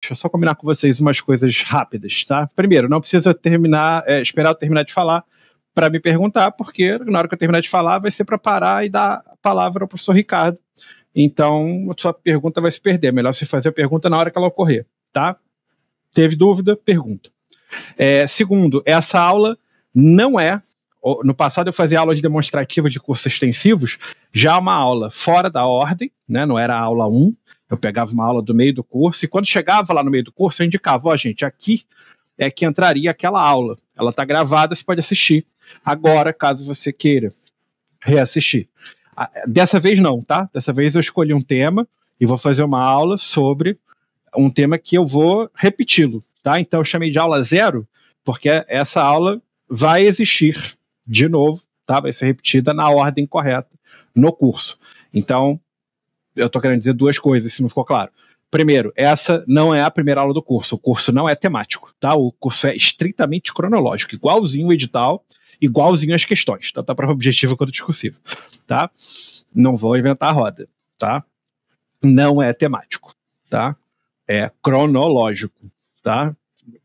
Deixa eu só combinar com vocês umas coisas rápidas, tá? Primeiro, não precisa terminar, é, esperar eu terminar de falar para me perguntar, porque na hora que eu terminar de falar vai ser para parar e dar a palavra ao professor Ricardo. Então, a sua pergunta vai se perder. É melhor você fazer a pergunta na hora que ela ocorrer, tá? Teve dúvida? Pergunta. É, segundo, essa aula não é no passado eu fazia aulas demonstrativas de cursos extensivos, já uma aula fora da ordem, né? Não era a aula 1. Eu pegava uma aula do meio do curso e quando chegava lá no meio do curso, eu indicava, ó, oh, gente, aqui é que entraria aquela aula. Ela está gravada, você pode assistir agora, caso você queira reassistir. Dessa vez não, tá? Dessa vez eu escolhi um tema e vou fazer uma aula sobre um tema que eu vou repeti-lo, tá? Então eu chamei de aula zero, porque essa aula vai existir de novo, tá? Vai ser repetida na ordem correta no curso. Então, eu estou querendo dizer duas coisas, se não ficou claro. Primeiro, essa não é a primeira aula do curso. O curso não é temático, tá? O curso é estritamente cronológico, igualzinho o edital, igualzinho as questões, tanto a tá prova objetiva quanto discursiva, tá? Não vou inventar a roda, tá? Não é temático, tá? É cronológico, tá?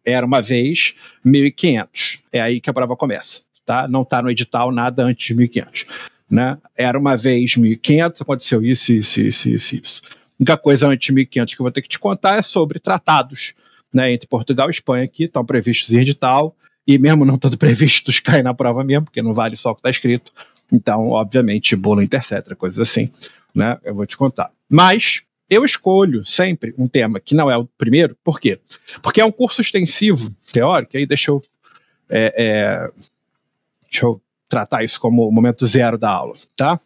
Era uma vez 1500. É aí que a prova começa, tá? Não está no edital nada antes de 1500, né? Era uma vez 1500, aconteceu isso, isso, isso, isso, isso. A única coisa antes de 1500 que eu vou ter que te contar é sobre tratados, né? Entre Portugal e Espanha que estão previstos em edital e mesmo não estando previstos caem na prova mesmo, porque não vale só o que está escrito. Então, obviamente, bolo etc coisas assim, né? Eu vou te contar. Mas eu escolho sempre um tema que não é o primeiro, por quê? Porque é um curso extensivo, teórico, aí deixa eu é, é, Deixa eu tratar isso como o momento zero da aula, tá?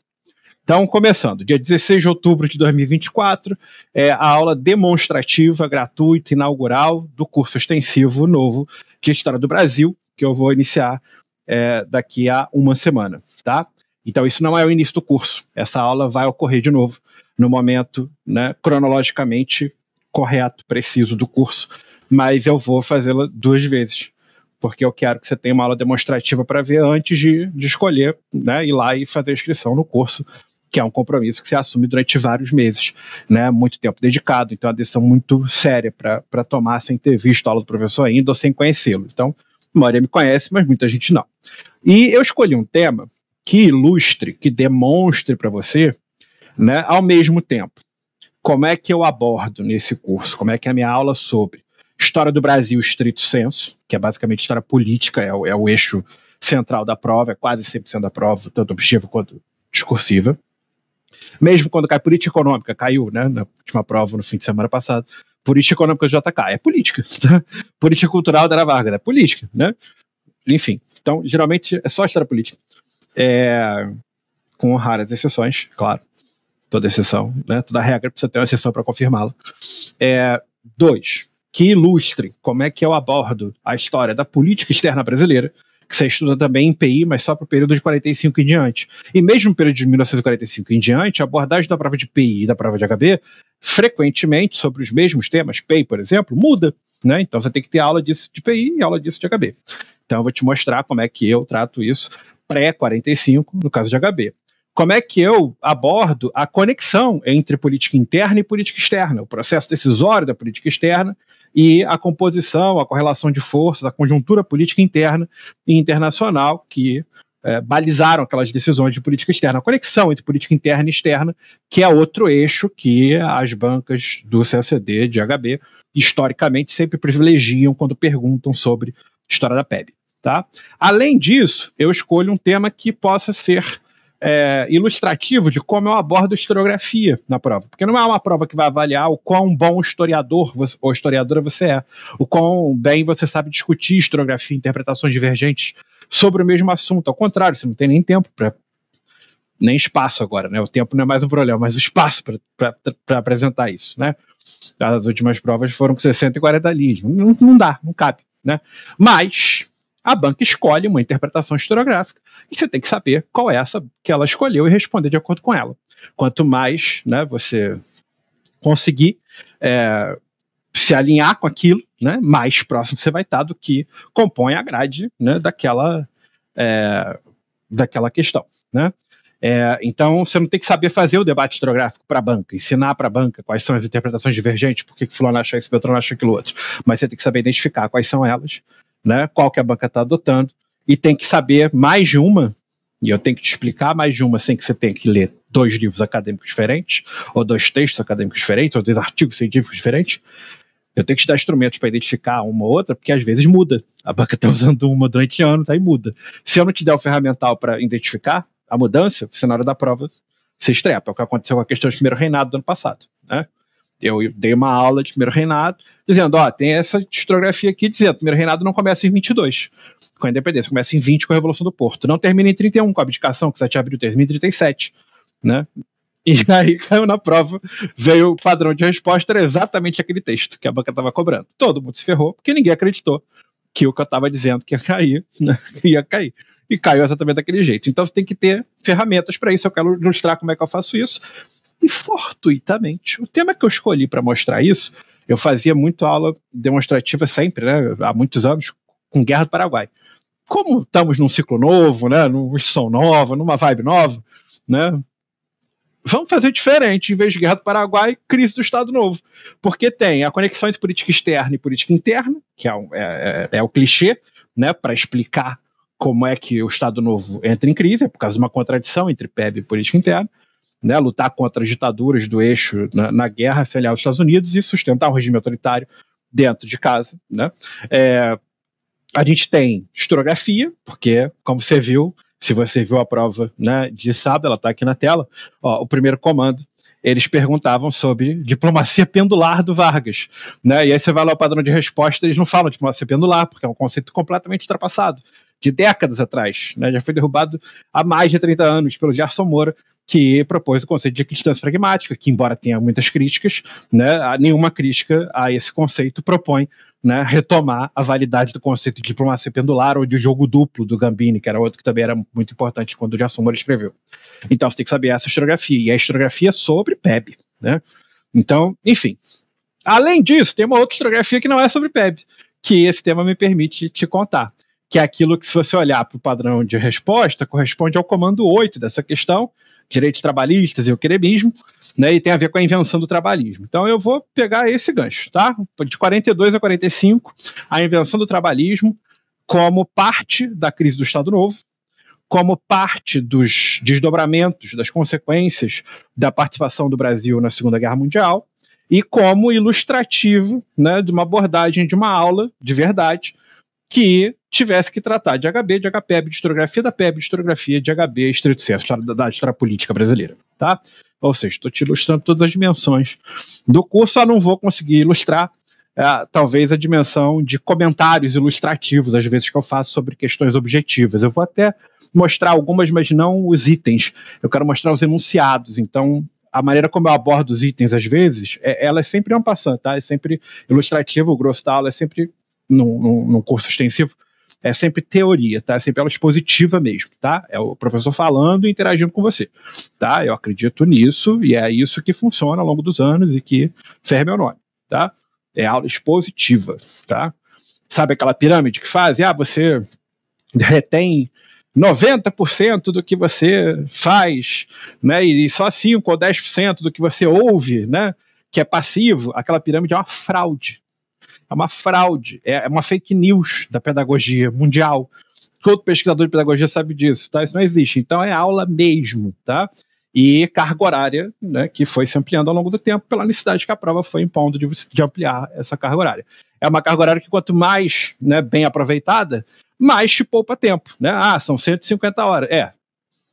Então, começando, dia 16 de outubro de 2024, é a aula demonstrativa, gratuita, inaugural do curso extensivo novo de História do Brasil, que eu vou iniciar é, daqui a uma semana, tá? Então, isso não é o início do curso. Essa aula vai ocorrer de novo no momento né, cronologicamente correto, preciso do curso, mas eu vou fazê-la duas vezes porque eu quero que você tenha uma aula demonstrativa para ver antes de, de escolher, né, ir lá e fazer a inscrição no curso, que é um compromisso que você assume durante vários meses, né, muito tempo dedicado, então é uma decisão muito séria para tomar sem ter visto a aula do professor ainda ou sem conhecê-lo. Então, a maioria me conhece, mas muita gente não. E eu escolhi um tema que ilustre, que demonstre para você, né, ao mesmo tempo, como é que eu abordo nesse curso, como é que é a minha aula sobre História do Brasil, estrito senso, que é basicamente história política, é o, é o eixo central da prova, é quase sempre sendo a prova, tanto objetiva quanto discursiva. Mesmo quando cai política econômica, caiu, né, na última prova, no fim de semana passado, política econômica do JK, é política. Né? política cultural da Ana Vargas, é política, né? Enfim, então, geralmente é só história política. É, com raras exceções, claro. Toda exceção, né? Toda regra precisa ter uma exceção para confirmá-la. É, dois, que ilustre como é que eu abordo a história da política externa brasileira, que você estuda também em PI, mas só para o período de 45 em diante. E mesmo no período de 1945 em diante, a abordagem da prova de PI e da prova de HB, frequentemente, sobre os mesmos temas, PI, por exemplo, muda. Né? Então você tem que ter aula disso de PI e aula disso de HB. Então eu vou te mostrar como é que eu trato isso pré-45, no caso de HB como é que eu abordo a conexão entre política interna e política externa, o processo decisório da política externa e a composição, a correlação de forças, a conjuntura política interna e internacional que é, balizaram aquelas decisões de política externa, a conexão entre política interna e externa, que é outro eixo que as bancas do CACD, de HB, historicamente sempre privilegiam quando perguntam sobre história da PEB. Tá? Além disso, eu escolho um tema que possa ser é, ilustrativo de como eu abordo historiografia na prova. Porque não é uma prova que vai avaliar o quão bom historiador você, ou historiadora você é, o quão bem você sabe discutir historiografia, interpretações divergentes sobre o mesmo assunto. Ao contrário, você não tem nem tempo para. Nem espaço agora, né? O tempo não é mais um problema, mas o espaço para apresentar isso, né? As últimas provas foram com 640 e linhas. Não, não dá, não cabe, né? Mas a banca escolhe uma interpretação historiográfica e você tem que saber qual é essa que ela escolheu e responder de acordo com ela. Quanto mais né, você conseguir é, se alinhar com aquilo, né, mais próximo você vai estar do que compõe a grade né, daquela, é, daquela questão. Né? É, então, você não tem que saber fazer o debate historiográfico para a banca, ensinar para a banca quais são as interpretações divergentes, por que fulano acha isso, Beltrano acha aquilo outro. Mas você tem que saber identificar quais são elas né? Qual que a banca está adotando e tem que saber mais de uma. E eu tenho que te explicar mais de uma sem que você tenha que ler dois livros acadêmicos diferentes, ou dois textos acadêmicos diferentes, ou dois artigos científicos diferentes. Eu tenho que te dar instrumentos para identificar uma ou outra, porque às vezes muda. A banca está usando uma durante anos, aí muda. Se eu não te der o ferramental para identificar a mudança, você na hora da prova se estrepa. É o que aconteceu com a questão do primeiro reinado do ano passado. Né? eu dei uma aula de primeiro reinado, dizendo, ó, tem essa historiografia aqui dizendo, primeiro reinado não começa em 22, com a independência, começa em 20 com a Revolução do Porto, não termina em 31 com a abdicação, que já tinha abril termina em 37, né? E aí caiu na prova, veio o padrão de resposta, era exatamente aquele texto que a banca estava cobrando. Todo mundo se ferrou, porque ninguém acreditou que o que eu estava dizendo que ia cair, né? ia cair. E caiu exatamente daquele jeito. Então você tem que ter ferramentas para isso. Eu quero ilustrar como é que eu faço isso. E fortuitamente, o tema que eu escolhi para mostrar isso, eu fazia muito aula demonstrativa sempre, né? Há muitos anos, com Guerra do Paraguai. Como estamos num ciclo novo, né? Num som novo, numa vibe nova, né? Vamos fazer diferente, em vez de Guerra do Paraguai, crise do Estado Novo. Porque tem a conexão entre política externa e política interna, que é, é, é, é o clichê, né, para explicar como é que o Estado Novo entra em crise, é por causa de uma contradição entre PEB e política interna né, lutar contra as ditaduras do eixo na, na guerra, se aliar aos Estados Unidos e sustentar um regime autoritário dentro de casa. Né? É, a gente tem historiografia, porque, como você viu, se você viu a prova né, de sábado, ela está aqui na tela, ó, o primeiro comando, eles perguntavam sobre diplomacia pendular do Vargas. Né? E aí você vai lá o padrão de resposta, eles não falam de diplomacia pendular, porque é um conceito completamente ultrapassado, de décadas atrás. Né? Já foi derrubado há mais de 30 anos pelo Gerson Moura, que propôs o conceito de equidistância pragmática, que embora tenha muitas críticas, né, nenhuma crítica a esse conceito propõe né, retomar a validade do conceito de diplomacia pendular ou de jogo duplo do Gambini, que era outro que também era muito importante quando o Jason Moore escreveu. Então você tem que saber essa historiografia, e a historiografia é sobre PEB. Né? Então, enfim. Além disso, tem uma outra historiografia que não é sobre PEB, que esse tema me permite te contar que é aquilo que, se você olhar para o padrão de resposta, corresponde ao comando 8 dessa questão, direitos trabalhistas e o queremismo, né, e tem a ver com a invenção do trabalhismo. Então eu vou pegar esse gancho, tá? De 42 a 45, a invenção do trabalhismo como parte da crise do Estado Novo, como parte dos desdobramentos, das consequências da participação do Brasil na Segunda Guerra Mundial, e como ilustrativo né, de uma abordagem de uma aula de verdade que tivesse que tratar de HB, de HPEB, de historiografia da PEB, de historiografia de HB, estrito senso, da, da história política brasileira, tá? Ou seja, estou te ilustrando todas as dimensões do curso, só não vou conseguir ilustrar é, talvez a dimensão de comentários ilustrativos, às vezes, que eu faço sobre questões objetivas. Eu vou até mostrar algumas, mas não os itens. Eu quero mostrar os enunciados. Então, a maneira como eu abordo os itens, às vezes, é, ela é sempre um passante, tá? É sempre ilustrativo, o grosso da aula é sempre num, num, curso extensivo, é sempre teoria, tá? É sempre ela expositiva mesmo, tá? É o professor falando e interagindo com você, tá? Eu acredito nisso e é isso que funciona ao longo dos anos e que ferve meu nome, tá? É aula expositiva, tá? Sabe aquela pirâmide que faz? Ah, você retém 90% do que você faz, né? E só 5 ou 10% do que você ouve, né? Que é passivo, aquela pirâmide é uma fraude, é uma fraude, é, é uma fake news da pedagogia mundial. Todo pesquisador de pedagogia sabe disso, tá? Isso não existe. Então é aula mesmo, tá? E carga horária, né, que foi se ampliando ao longo do tempo pela necessidade que a prova foi impondo de, de ampliar essa carga horária. É uma carga horária que quanto mais né, bem aproveitada, mais te poupa tempo, né? Ah, são 150 horas. É,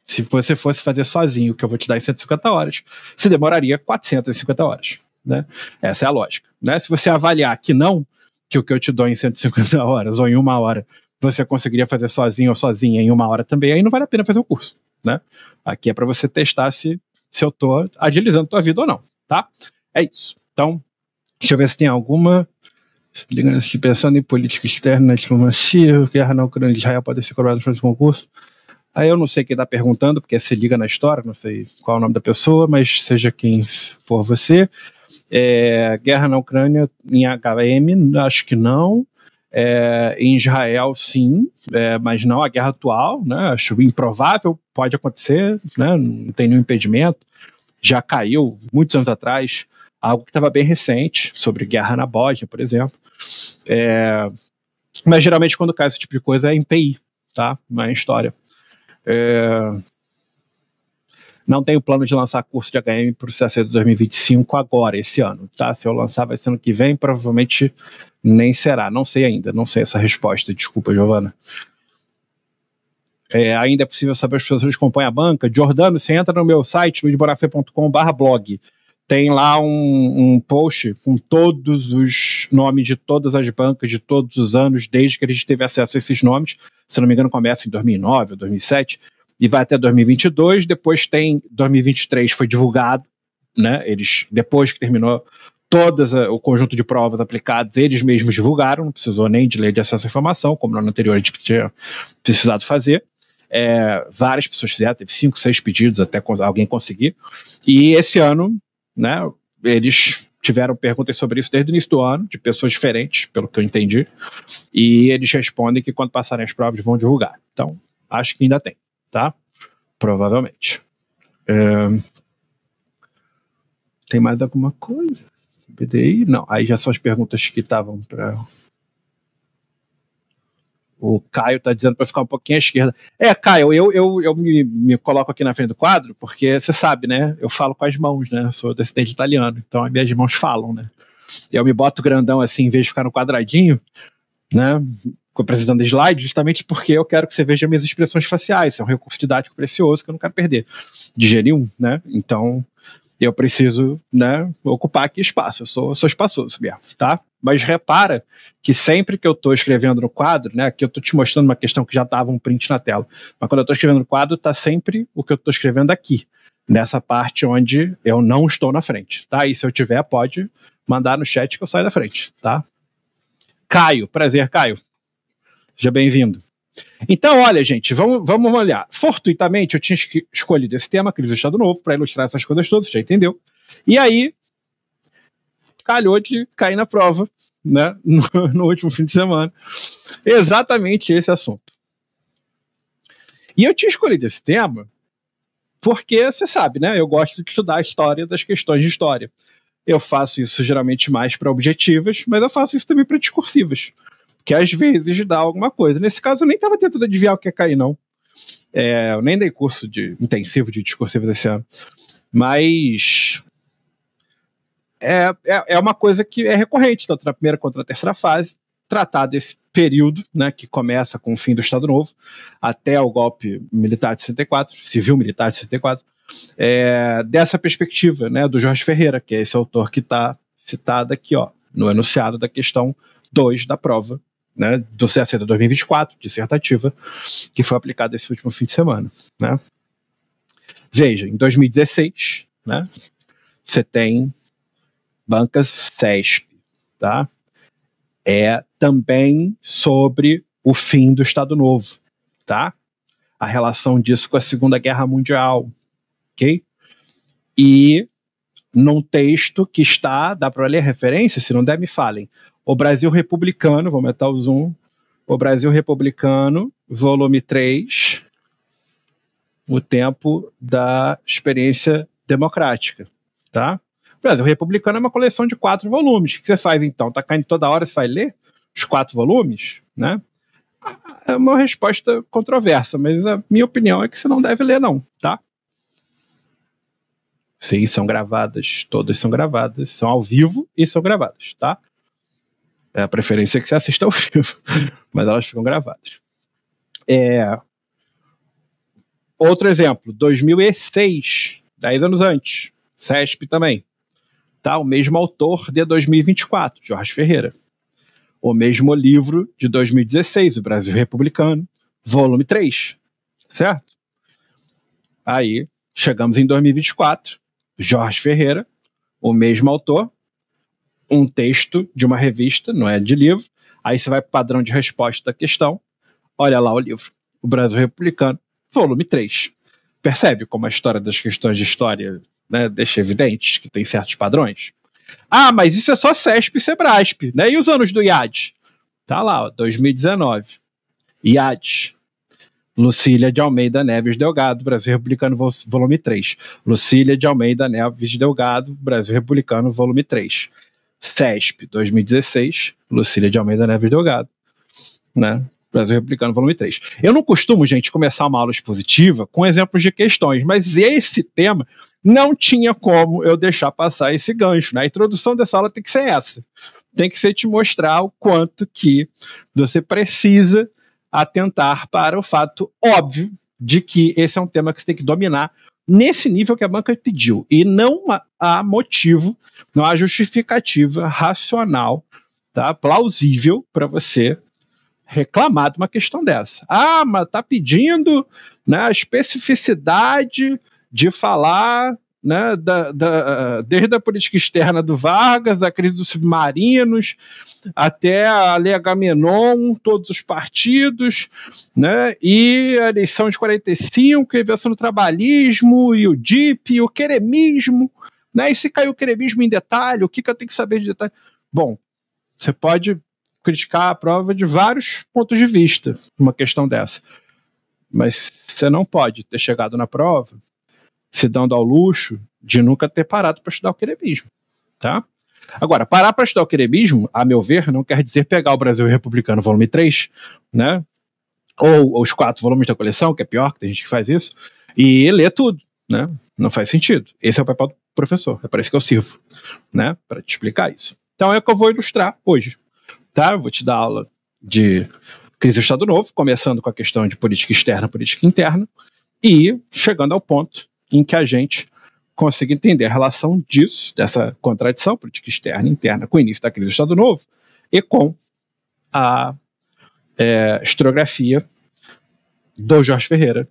se você fosse fazer sozinho, que eu vou te dar em 150 horas, você demoraria 450 horas. Né? Essa é a lógica. Né? Se você avaliar que não, que o que eu te dou em 150 horas ou em uma hora você conseguiria fazer sozinho ou sozinha em uma hora também, aí não vale a pena fazer o curso. Né? Aqui é para você testar se, se eu estou agilizando tua vida ou não. tá? É isso. Então, deixa eu ver se tem alguma ligando se pensando em política externa, diplomacia, guerra na Ucrânia e Israel podem ser cobradas para próximo concurso. Aí eu não sei quem está perguntando, porque se liga na história, não sei qual é o nome da pessoa, mas seja quem for você. É, guerra na Ucrânia em HM, acho que não. É, em Israel, sim, é, mas não a guerra atual, né? Acho improvável, pode acontecer, né? Não tem nenhum impedimento. Já caiu muitos anos atrás, algo que estava bem recente, sobre guerra na Bósnia, por exemplo. É, mas geralmente, quando cai esse tipo de coisa, é em PI, tá? Não é em história. É... Não tenho plano de lançar curso de HM para o CAC 2025 agora, esse ano, tá? Se eu lançar vai ser ano que vem, provavelmente nem será. Não sei ainda, não sei essa resposta. Desculpa, Giovana. É, ainda é possível saber as pessoas que compõem a banca. Jordano, você entra no meu site, luizborafé.com.br blog. Tem lá um, um post com todos os nomes de todas as bancas de todos os anos, desde que a gente teve acesso a esses nomes se não me engano, começa em 2009 ou 2007 e vai até 2022. Depois tem 2023 foi divulgado, né? Eles depois que terminou todas o conjunto de provas aplicadas, eles mesmos divulgaram, não precisou nem de lei de acesso à informação, como no ano anterior a gente tinha precisado fazer. É, várias pessoas fizeram, teve cinco, seis pedidos até alguém conseguir. E esse ano, né? Eles tiveram perguntas sobre isso desde o início do ano, de pessoas diferentes, pelo que eu entendi, e eles respondem que quando passarem as provas vão divulgar. Então, acho que ainda tem, tá? Provavelmente. É... Tem mais alguma coisa? BDI? Não, aí já são as perguntas que estavam para o Caio está dizendo para ficar um pouquinho à esquerda. É, Caio, eu, eu, eu me, me coloco aqui na frente do quadro, porque você sabe, né? Eu falo com as mãos, né? sou descendente italiano, então as minhas mãos falam, né? Eu me boto grandão assim, em vez de ficar no quadradinho, né? de slide, justamente porque eu quero que você veja minhas expressões faciais. Isso é um recurso didático precioso que eu não quero perder de jeito nenhum, né? Então, eu preciso né, ocupar aqui espaço, eu sou, sou espaçoso mesmo, tá? Mas repara que sempre que eu estou escrevendo no quadro, né, que eu estou te mostrando uma questão que já estava um print na tela, mas quando eu estou escrevendo no quadro, está sempre o que eu estou escrevendo aqui, nessa parte onde eu não estou na frente, tá? E se eu tiver, pode mandar no chat que eu saio da frente, tá? Caio, prazer, Caio. Seja bem-vindo. Então, olha, gente, vamos, vamos olhar. Fortuitamente, eu tinha escolhido esse tema, Crise do Estado Novo, para ilustrar essas coisas todas, já entendeu? E aí, calhou de cair na prova, né, no, no último fim de semana, exatamente esse assunto. E eu tinha escolhido esse tema porque, você sabe, né, eu gosto de estudar a história das questões de história. Eu faço isso geralmente mais para objetivas, mas eu faço isso também para discursivas. Porque às vezes dá alguma coisa. Nesse caso, eu nem estava tentando adivinhar o que ia cair, não. É, eu nem dei curso de intensivo de discursivo desse ano. Mas é, é, é, uma coisa que é recorrente, tanto na primeira quanto na terceira fase, tratar desse período, né, que começa com o fim do Estado Novo até o golpe militar de 64, civil militar de 64, é, dessa perspectiva, né, do Jorge Ferreira, que é esse autor que está citado aqui, ó, no enunciado da questão 2 da prova né, do CAC 2024, dissertativa, que foi aplicada esse último fim de semana. Né? Veja, em 2016, né, você tem bancas CESP, tá? É também sobre o fim do Estado Novo, tá? A relação disso com a Segunda Guerra Mundial, ok? E num texto que está, dá para ler referência? Se não der, me falem. O Brasil Republicano, vou aumentar o zoom. O Brasil Republicano, volume 3, o tempo da experiência democrática, tá? O Brasil Republicano é uma coleção de quatro volumes. O que você faz então? Tá caindo toda hora, você vai ler os quatro volumes, né? É uma resposta controversa, mas a minha opinião é que você não deve ler, não, tá? Sim, são gravadas, todas são gravadas, são ao vivo e são gravadas, tá? É a preferência é que você assista ao vivo, mas elas ficam gravadas. É... Outro exemplo, 2006, 10 anos antes, CESP também. Tá, o mesmo autor de 2024, Jorge Ferreira. O mesmo livro de 2016, O Brasil Republicano, volume 3, certo? Aí, chegamos em 2024, Jorge Ferreira, o mesmo autor, um texto de uma revista, não é de livro, aí você vai para o padrão de resposta da questão, olha lá o livro, O Brasil Republicano, volume 3. Percebe como a história das questões de história né, deixa evidente que tem certos padrões? Ah, mas isso é só CESP e SEBRASP, né? E os anos do IAD? Tá lá, ó, 2019. IAD. Lucília de Almeida Neves Delgado, Brasil Republicano, volume 3. Lucília de Almeida Neves Delgado, Brasil Republicano, volume 3. CESP 2016, Lucília de Almeida Neves Delgado, né? Brasil Republicano, volume 3. Eu não costumo, gente, começar uma aula expositiva com exemplos de questões, mas esse tema não tinha como eu deixar passar esse gancho. Né? A introdução dessa aula tem que ser essa. Tem que ser te mostrar o quanto que você precisa atentar para o fato óbvio de que esse é um tema que você tem que dominar nesse nível que a banca pediu. E não há motivo, não há justificativa racional, tá, plausível para você reclamar de uma questão dessa. Ah, mas tá pedindo né, a especificidade de falar né, da, da, desde a política externa do Vargas, a crise dos submarinos, até a Lei Agamenon, todos os partidos, né, e a eleição de 45, a invenção do trabalhismo, e o DIP, e o queremismo, né, e se caiu o queremismo em detalhe, o que, que eu tenho que saber de detalhe? Bom, você pode criticar a prova de vários pontos de vista, uma questão dessa. Mas você não pode ter chegado na prova se dando ao luxo de nunca ter parado para estudar o querebismo, tá? Agora, parar para estudar o querebismo, a meu ver, não quer dizer pegar o Brasil Republicano, volume 3, né? Ou, ou os quatro volumes da coleção, que é pior, que tem gente que faz isso, e ler tudo, né? Não faz sentido. Esse é o papel do professor, é para isso que eu sirvo, né? Para te explicar isso. Então é o que eu vou ilustrar hoje, tá? Eu vou te dar aula de crise do Estado Novo, começando com a questão de política externa, política interna, e chegando ao ponto em que a gente consiga entender a relação disso, dessa contradição política externa e interna com o início da crise do Estado Novo e com a é, historiografia do Jorge Ferreira,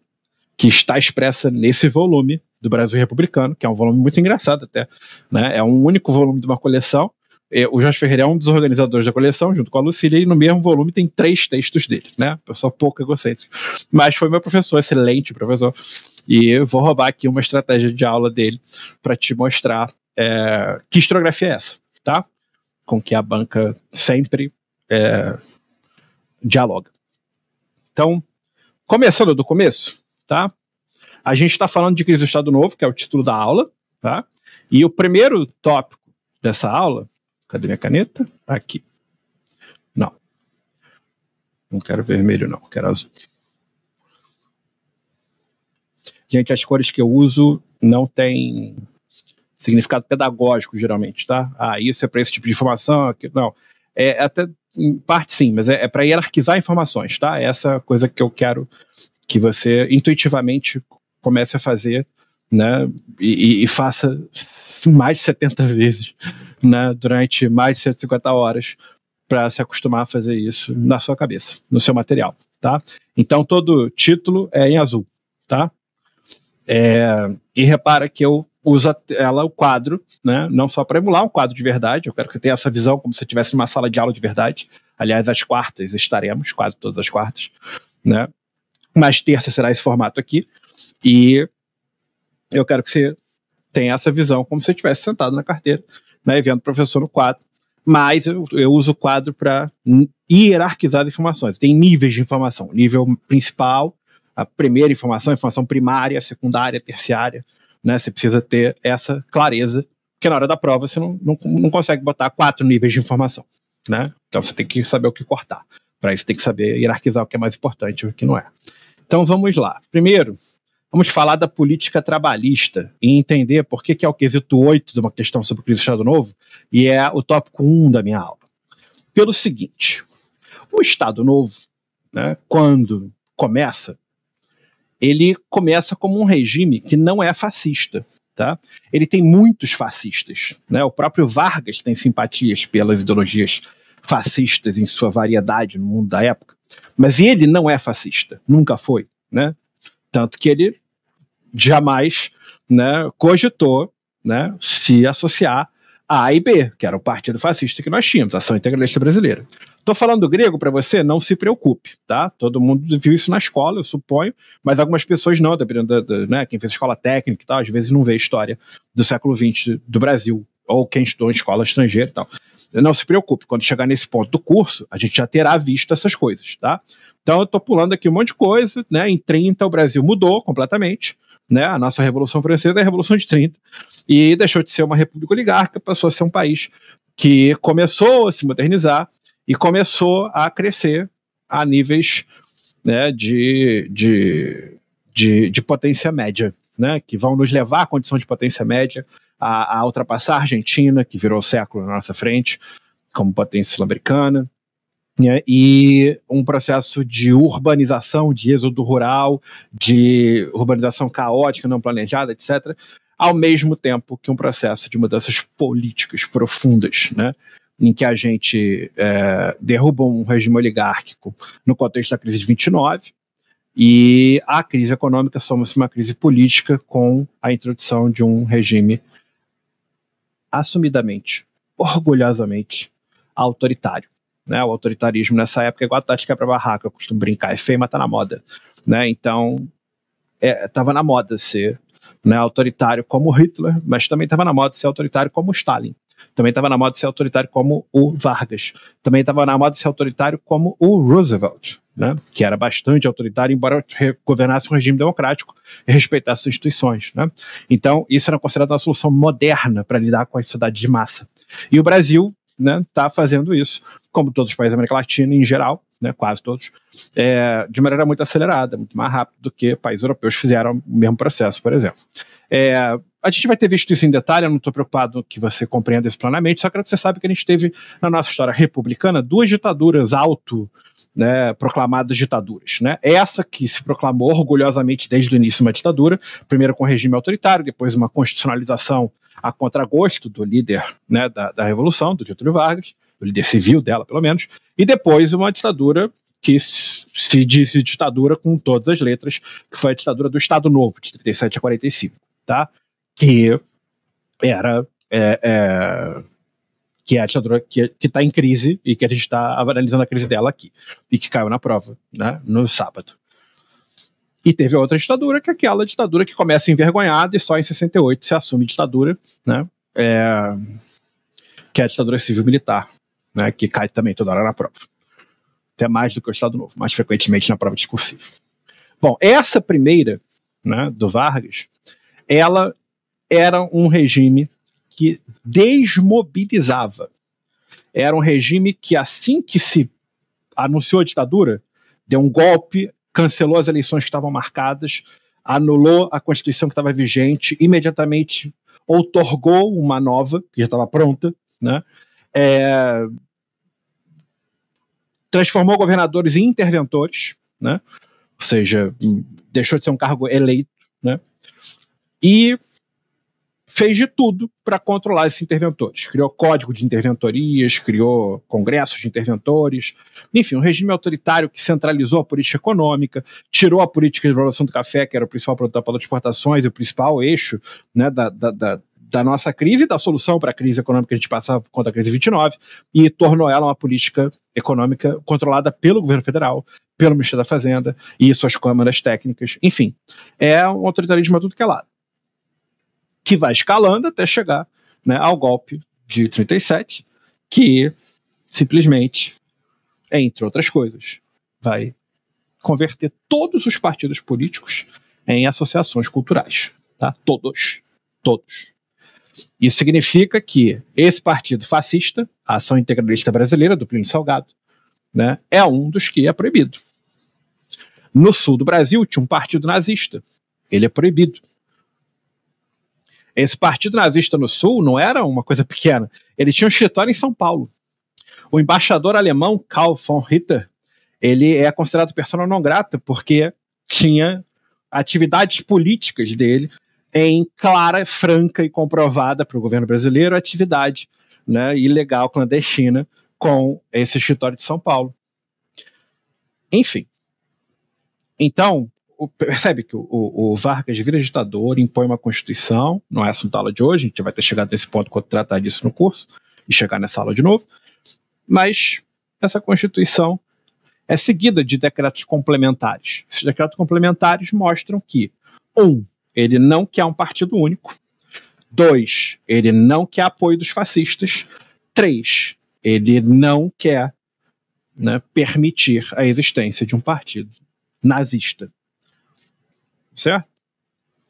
que está expressa nesse volume do Brasil Republicano, que é um volume muito engraçado até, né? é um único volume de uma coleção é, o Jorge Ferreira é um dos organizadores da coleção, junto com a Lucília, e no mesmo volume tem três textos dele, né? Pessoa pouco egocêntrica. Mas foi meu professor, excelente professor. E eu vou roubar aqui uma estratégia de aula dele para te mostrar é, que historiografia é essa, tá? Com que a banca sempre é, dialoga. Então, começando do começo, tá? A gente está falando de crise do Estado Novo, que é o título da aula, tá? E o primeiro tópico dessa aula Cadê minha caneta? Tá aqui. Não. Não quero vermelho, não. Quero azul. Gente, as cores que eu uso não têm significado pedagógico, geralmente, tá? Ah, isso é para esse tipo de informação? Aqui, não. É, é até, em parte sim, mas é, é para hierarquizar informações, tá? Essa é coisa que eu quero que você intuitivamente comece a fazer né, e, e, faça mais de 70 vezes né, durante mais de 150 horas para se acostumar a fazer isso na sua cabeça, no seu material, tá? Então todo título é em azul, tá? É, e repara que eu uso a tela, o quadro, né? Não só para emular um quadro de verdade, eu quero que você tenha essa visão como se estivesse uma sala de aula de verdade. Aliás, às quartas estaremos, quase todas as quartas, né? Mas terça será esse formato aqui. E eu quero que você tenha essa visão como se você estivesse sentado na carteira, né, vendo o professor no quadro. Mas eu, eu uso o quadro para hierarquizar as informações. Tem níveis de informação. Nível principal, a primeira informação, a informação primária, secundária, terciária. Né? Você precisa ter essa clareza, porque na hora da prova você não, não, não consegue botar quatro níveis de informação. Né? Então você tem que saber o que cortar. Para isso tem que saber hierarquizar o que é mais importante e o que não é. Então vamos lá. Primeiro, Vamos falar da política trabalhista e entender por que, que é o quesito 8 de uma questão sobre o crise do Estado Novo e é o tópico 1 da minha aula. Pelo seguinte, o Estado Novo, né, quando começa, ele começa como um regime que não é fascista. Tá? Ele tem muitos fascistas. Né? O próprio Vargas tem simpatias pelas ideologias fascistas em sua variedade no mundo da época, mas ele não é fascista, nunca foi. Né? Tanto que ele jamais né, cogitou né, se associar a A e B, que era o partido fascista que nós tínhamos, Ação Integralista Brasileira. Estou falando grego para você, não se preocupe, tá? Todo mundo viu isso na escola, eu suponho, mas algumas pessoas não, dependendo da, da né, quem fez escola técnica e tal, às vezes não vê a história do século XX do Brasil ou quem estudou em escola estrangeira e tal. Não se preocupe, quando chegar nesse ponto do curso, a gente já terá visto essas coisas, tá? Então eu tô pulando aqui um monte de coisa, né? Em 30 o Brasil mudou completamente, né? A nossa Revolução Francesa é a Revolução de 30 e deixou de ser uma república oligarca, passou a ser um país que começou a se modernizar e começou a crescer a níveis né, de, de, de, de potência média, né? Que vão nos levar à condição de potência média a, a ultrapassar a Argentina, que virou século na nossa frente, como potência sul-americana, né? e um processo de urbanização, de êxodo rural, de urbanização caótica, não planejada, etc., ao mesmo tempo que um processo de mudanças políticas profundas, né? em que a gente é, derruba um regime oligárquico no contexto da crise de 29, e a crise econômica soma-se uma crise política com a introdução de um regime assumidamente, orgulhosamente, autoritário. Né? O autoritarismo nessa época é igual a tática para barraca, eu costumo brincar, é feio, mas tá na moda. Né? Então, estava é, na moda ser né, autoritário como Hitler, mas também estava na moda ser autoritário como Stalin. Também estava na moda ser autoritário como o Vargas. Também estava na moda ser autoritário como o Roosevelt, né? que era bastante autoritário, embora governasse um regime democrático e respeitasse as instituições. Né? Então, isso era considerado uma solução moderna para lidar com a sociedade de massa. E o Brasil está né, tá fazendo isso, como todos os países da América Latina em geral, né, quase todos, é, de maneira muito acelerada, muito mais rápida do que países europeus fizeram o mesmo processo, por exemplo. É, a gente vai ter visto isso em detalhe, eu não estou preocupado que você compreenda isso plenamente, só quero que você saiba que a gente teve na nossa história republicana duas ditaduras auto né, proclamadas ditaduras. Né? Essa que se proclamou orgulhosamente desde o início uma ditadura, primeiro com regime autoritário, depois uma constitucionalização a contragosto do líder né, da, da Revolução, do Getúlio Vargas, do líder civil dela, pelo menos, e depois uma ditadura que se disse ditadura com todas as letras, que foi a ditadura do Estado Novo, de 37 a 45. Tá? que era é, é, que é a ditadura que está em crise e que a gente está analisando a crise dela aqui e que caiu na prova, né, no sábado. E teve outra ditadura, que é aquela ditadura que começa envergonhada e só em 68 se assume ditadura, né, é, que é a ditadura civil-militar, né, que cai também toda hora na prova. Até mais do que o Estado Novo, mais frequentemente na prova discursiva. Bom, essa primeira, né, do Vargas, ela era um regime que desmobilizava. Era um regime que, assim que se anunciou a ditadura, deu um golpe, cancelou as eleições que estavam marcadas, anulou a Constituição que estava vigente, imediatamente outorgou uma nova, que já estava pronta, né? É... transformou governadores em interventores, né? ou seja, deixou de ser um cargo eleito, né? e fez de tudo para controlar esses interventores. Criou código de interventorias, criou congressos de interventores, enfim, um regime autoritário que centralizou a política econômica, tirou a política de valorização do café, que era o principal produto para exportações e o principal eixo né, da, da, da da nossa crise, da solução para a crise econômica que a gente passava contra a crise 29, e tornou ela uma política econômica controlada pelo governo federal, pelo Ministério da Fazenda e suas câmaras técnicas, enfim. É um autoritarismo a tudo que é lado que vai escalando até chegar né, ao golpe de 37, que simplesmente, entre outras coisas, vai converter todos os partidos políticos em associações culturais. Tá? Todos. Todos. Isso significa que esse partido fascista, a Ação Integralista Brasileira, do Plínio Salgado, né, é um dos que é proibido. No sul do Brasil tinha um partido nazista. Ele é proibido. Esse partido nazista no Sul não era uma coisa pequena. Ele tinha um escritório em São Paulo. O embaixador alemão Karl von Ritter, ele é considerado persona não grata porque tinha atividades políticas dele em clara, franca e comprovada para o governo brasileiro atividade né, ilegal clandestina com esse escritório de São Paulo. Enfim. Então, o, percebe que o, o, Vargas vira ditador, impõe uma constituição, não é assunto da aula de hoje, a gente vai ter chegado nesse ponto quando tratar disso no curso, e chegar nessa aula de novo, mas essa constituição é seguida de decretos complementares. Esses decretos complementares mostram que, um, ele não quer um partido único, dois, ele não quer apoio dos fascistas, três, ele não quer né, permitir a existência de um partido nazista certo?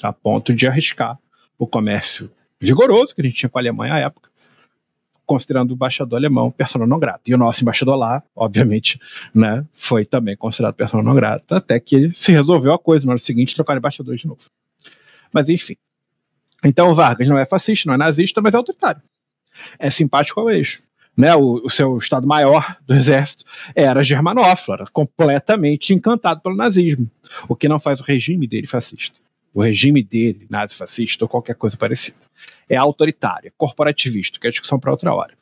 A ponto de arriscar o comércio vigoroso que a gente tinha com a Alemanha à época, considerando o embaixador alemão persona não grata. E o nosso embaixador lá, obviamente, né, foi também considerado persona não grata, até que ele se resolveu a coisa no ano seguinte, trocar embaixador de novo. Mas enfim. Então Vargas não é fascista, não é nazista, mas é autoritário. É simpático ao eixo né, o, o, seu Estado-Maior do Exército, era germanófilo, era completamente encantado pelo nazismo, o que não faz o regime dele fascista. O regime dele, nazi-fascista ou qualquer coisa parecida, é autoritário, é corporativista, que é discussão para outra hora.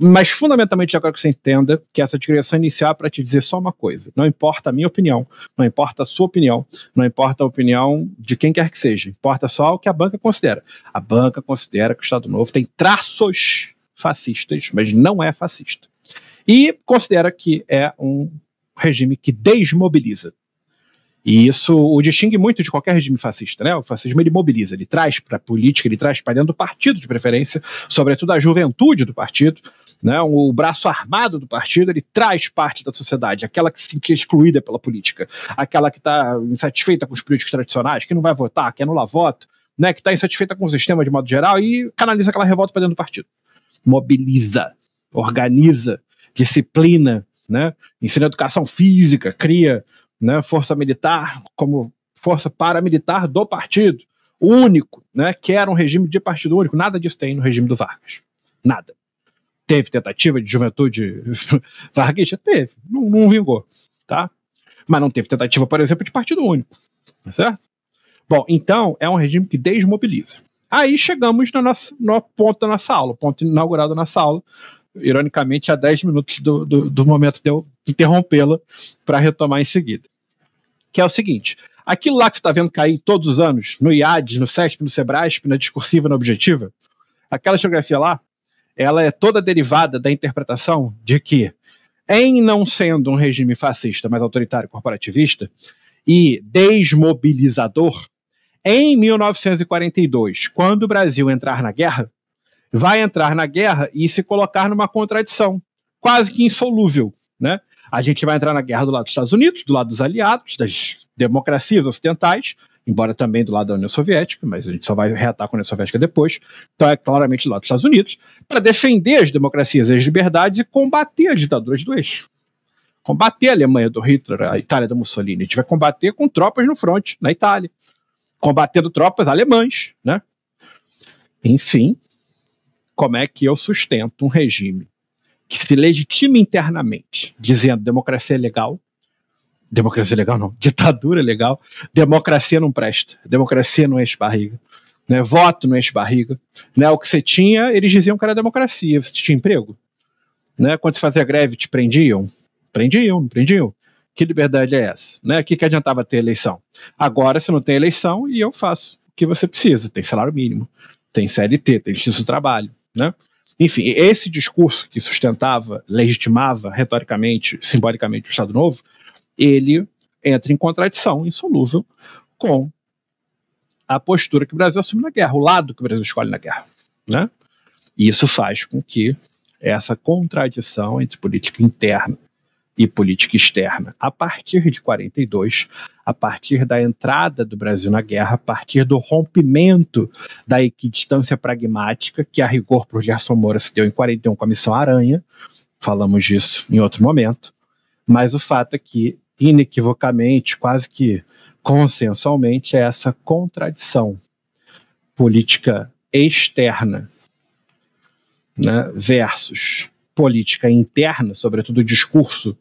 Mas fundamentalmente eu quero que você entenda que essa digressão inicial é para te dizer só uma coisa. Não importa a minha opinião, não importa a sua opinião, não importa a opinião de quem quer que seja, importa só o que a banca considera. A banca considera que o Estado Novo tem traços fascistas, mas não é fascista. E considera que é um regime que desmobiliza. E isso o distingue muito de qualquer regime fascista, né? O fascismo ele mobiliza, ele traz para a política, ele traz para dentro do partido de preferência, sobretudo a juventude do partido, né? O braço armado do partido, ele traz parte da sociedade, aquela que se sentia é excluída pela política, aquela que está insatisfeita com os políticos tradicionais, que não vai votar, que anula voto, né? Que está insatisfeita com o sistema de modo geral e canaliza aquela revolta para dentro do partido mobiliza, organiza, disciplina, né? ensina educação física, cria né, força militar como força paramilitar do partido único, né, que era um regime de partido único. Nada disso tem no regime do Vargas. Nada. Teve tentativa de juventude varguista? Teve. Não, não vingou. Tá? Mas não teve tentativa, por exemplo, de partido único. Tá certo? Bom, então é um regime que desmobiliza. Aí chegamos no nosso, no ponto da nossa aula, ponto inaugurado da nossa aula, ironicamente, a 10 minutos do, do, do momento de eu interrompê-la para retomar em seguida. Que é o seguinte: aquilo lá que você está vendo cair todos os anos, no IAD, no SESP, no SEBRASP, na discursiva, na objetiva, aquela geografia lá, ela é toda derivada da interpretação de que, em não sendo um regime fascista, mas autoritário corporativista e desmobilizador, em 1942, quando o Brasil entrar na guerra, vai entrar na guerra e se colocar numa contradição quase que insolúvel, né? A gente vai entrar na guerra do lado dos Estados Unidos, do lado dos aliados, das democracias ocidentais, embora também do lado da União Soviética, mas a gente só vai reatar com a União Soviética depois. Então é claramente do lado dos Estados Unidos, para defender as democracias e as liberdades e combater as ditaduras do eixo. Combater a Alemanha do Hitler, a Itália da Mussolini. A gente vai combater com tropas no fronte, na Itália combatendo tropas alemãs, né? Enfim, como é que eu sustento um regime que se legitime internamente, dizendo democracia é legal, democracia é legal não, ditadura é legal, democracia não presta, democracia não enche barriga, né? voto não enche barriga, né? o que você tinha, eles diziam que era democracia, você tinha emprego, né? quando você fazia greve te prendiam, prendiam, não prendiam, que liberdade é essa? Né? O que, que adiantava ter eleição? Agora você não tem eleição e eu faço o que você precisa. Tem salário mínimo, tem CLT, tem justiça do trabalho. Né? Enfim, esse discurso que sustentava, legitimava retoricamente, simbolicamente o Estado Novo, ele entra em contradição insolúvel com a postura que o Brasil assume na guerra, o lado que o Brasil escolhe na guerra. Né? E isso faz com que essa contradição entre política interna e política externa. A partir de 42, a partir da entrada do Brasil na guerra, a partir do rompimento da equidistância pragmática, que a rigor por Gerson Moura se deu em 41 com a Missão Aranha, falamos disso em outro momento, mas o fato é que, inequivocamente, quase que consensualmente, é essa contradição política externa né, versus política interna, sobretudo o discurso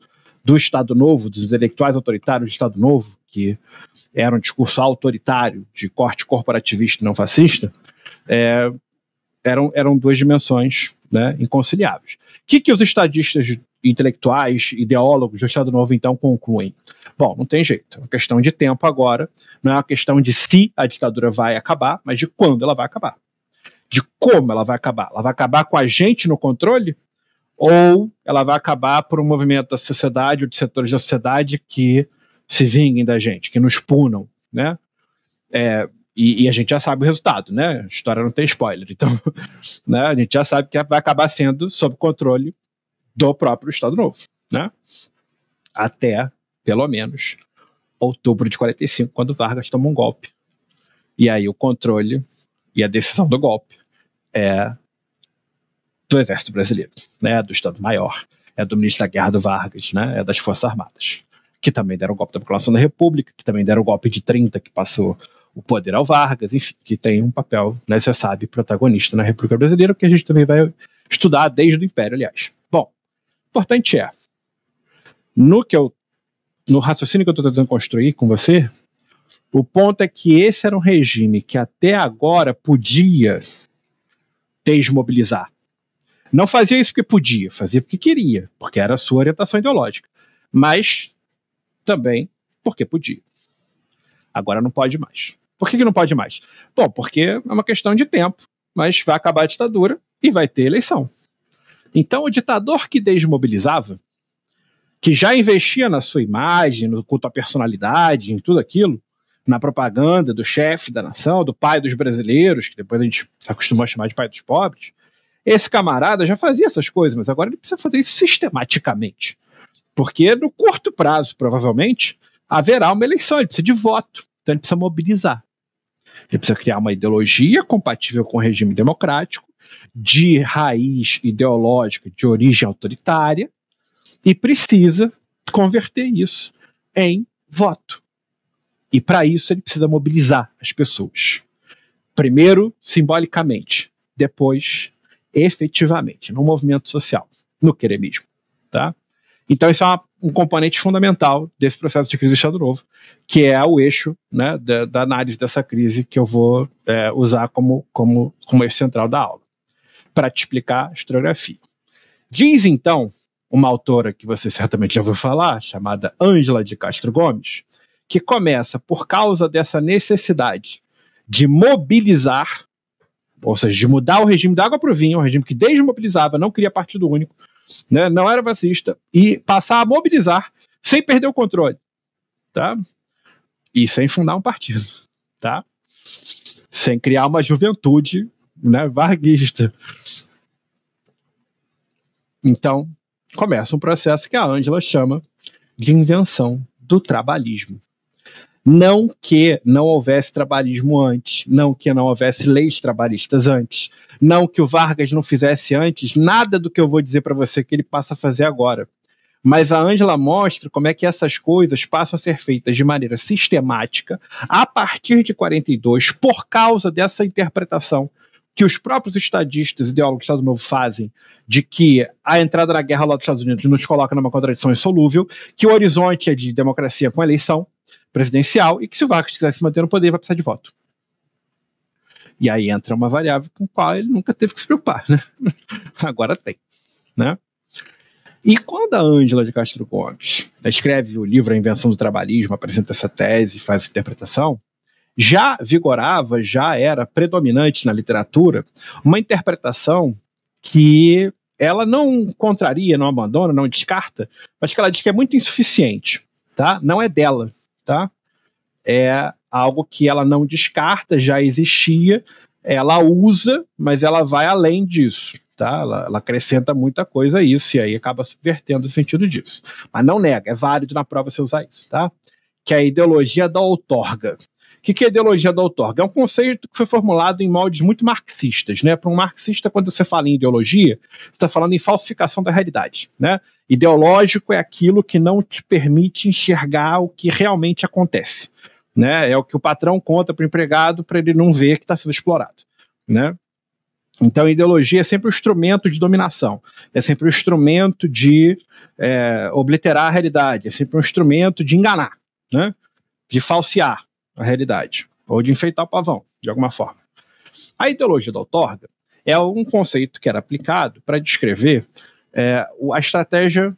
do Estado Novo, dos intelectuais autoritários do Estado Novo, que era um discurso autoritário de corte corporativista e não fascista, é, eram, eram duas dimensões né, inconciliáveis. O que, que os estadistas intelectuais, ideólogos do Estado Novo, então, concluem? Bom, não tem jeito. É uma questão de tempo agora. Não é uma questão de se a ditadura vai acabar, mas de quando ela vai acabar. De como ela vai acabar. Ela vai acabar com a gente no controle? ou ela vai acabar por um movimento da sociedade ou de setores da sociedade que se vinguem da gente, que nos punam, né? É, e, e, a gente já sabe o resultado, né? A história não tem spoiler, então né, a gente já sabe que vai acabar sendo sob controle do próprio Estado Novo, né? Até, pelo menos, outubro de 45, quando Vargas toma um golpe. E aí o controle e a decisão do golpe é do Exército Brasileiro, né, do Estado-Maior, é do ministro da Guerra do Vargas, né, é das Forças Armadas, que também deram o golpe da Proclamação da República, que também deram o golpe de 30, que passou o poder ao Vargas, enfim, que tem um papel, né, você sabe, protagonista na República Brasileira, que a gente também vai estudar desde o Império, aliás. Bom, o importante é, no que eu, no raciocínio que eu estou tentando construir com você, o ponto é que esse era um regime que até agora podia desmobilizar não fazia isso porque podia, fazia porque queria, porque era a sua orientação ideológica. Mas também porque podia. Agora não pode mais. Por que, que não pode mais? Bom, porque é uma questão de tempo, mas vai acabar a ditadura e vai ter eleição. Então, o ditador que desmobilizava, que já investia na sua imagem, no culto à personalidade, em tudo aquilo, na propaganda do chefe da nação, do pai dos brasileiros, que depois a gente se acostumou a chamar de pai dos pobres, esse camarada já fazia essas coisas, mas agora ele precisa fazer isso sistematicamente. Porque no curto prazo, provavelmente, haverá uma eleição, ele precisa de voto, então ele precisa mobilizar. Ele precisa criar uma ideologia compatível com o regime democrático, de raiz ideológica, de origem autoritária, e precisa converter isso em voto. E para isso ele precisa mobilizar as pessoas. Primeiro, simbolicamente, depois, efetivamente, no movimento social, no queremismo. Tá? Então, isso é uma, um componente fundamental desse processo de crise do Estado Novo, que é o eixo né, da, da, análise dessa crise que eu vou é, usar como, como, como eixo central da aula, para te explicar a historiografia. Diz, então, uma autora que você certamente já ouviu falar, chamada Ângela de Castro Gomes, que começa por causa dessa necessidade de mobilizar ou seja, de mudar o regime da água para o vinho, um regime que desmobilizava, não queria partido único, né, não era fascista, e passar a mobilizar sem perder o controle, tá? E sem fundar um partido, tá? Sem criar uma juventude né, varguista. Então, começa um processo que a Ângela chama de invenção do trabalhismo. Não que não houvesse trabalhismo antes, não que não houvesse leis trabalhistas antes, não que o Vargas não fizesse antes nada do que eu vou dizer para você que ele passa a fazer agora. Mas a Ângela mostra como é que essas coisas passam a ser feitas de maneira sistemática a partir de 42 por causa dessa interpretação que os próprios estadistas, ideólogos do Estado Novo fazem, de que a entrada na guerra lá dos Estados Unidos nos coloca numa contradição insolúvel, que o horizonte é de democracia com eleição, presidencial e que se o Vax quiser se manter no poder, vai precisar de voto. E aí entra uma variável com a qual ele nunca teve que se preocupar, né? Agora tem, né? E quando a Ângela de Castro Gomes escreve o livro A Invenção do Trabalhismo, apresenta essa tese, faz a interpretação, já vigorava, já era predominante na literatura uma interpretação que ela não contraria, não abandona, não descarta, mas que ela diz que é muito insuficiente, tá? Não é dela, tá? É algo que ela não descarta, já existia, ela usa, mas ela vai além disso, tá? Ela, ela acrescenta muita coisa a isso e aí acaba vertendo o sentido disso. Mas não nega, é válido na prova você usar isso, tá? que é a ideologia da outorga. O que, que é a ideologia da outorga? É um conceito que foi formulado em moldes muito marxistas. Né? Para um marxista, quando você fala em ideologia, você está falando em falsificação da realidade. Né? Ideológico é aquilo que não te permite enxergar o que realmente acontece. Né? É o que o patrão conta para o empregado para ele não ver que está sendo explorado. Né? Então, ideologia é sempre um instrumento de dominação, é sempre um instrumento de é, obliterar a realidade, é sempre um instrumento de enganar né? De falsear a realidade, ou de enfeitar o pavão, de alguma forma. A ideologia da outorga é um conceito que era aplicado para descrever é, a estratégia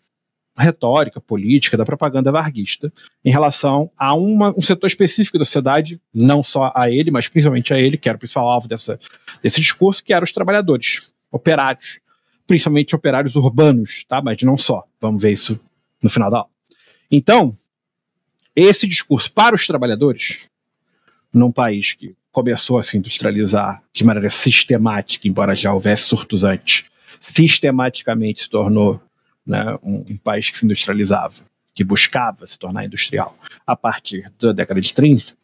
retórica, política, da propaganda varguista em relação a uma, um setor específico da sociedade, não só a ele, mas principalmente a ele, que era o principal alvo dessa, desse discurso, que eram os trabalhadores, operários, principalmente operários urbanos, tá? mas não só. Vamos ver isso no final da aula. Então, esse discurso para os trabalhadores, num país que começou a se industrializar de maneira sistemática, embora já houvesse surtos antes, sistematicamente se tornou né, um, um país que se industrializava, que buscava se tornar industrial a partir da década de 30,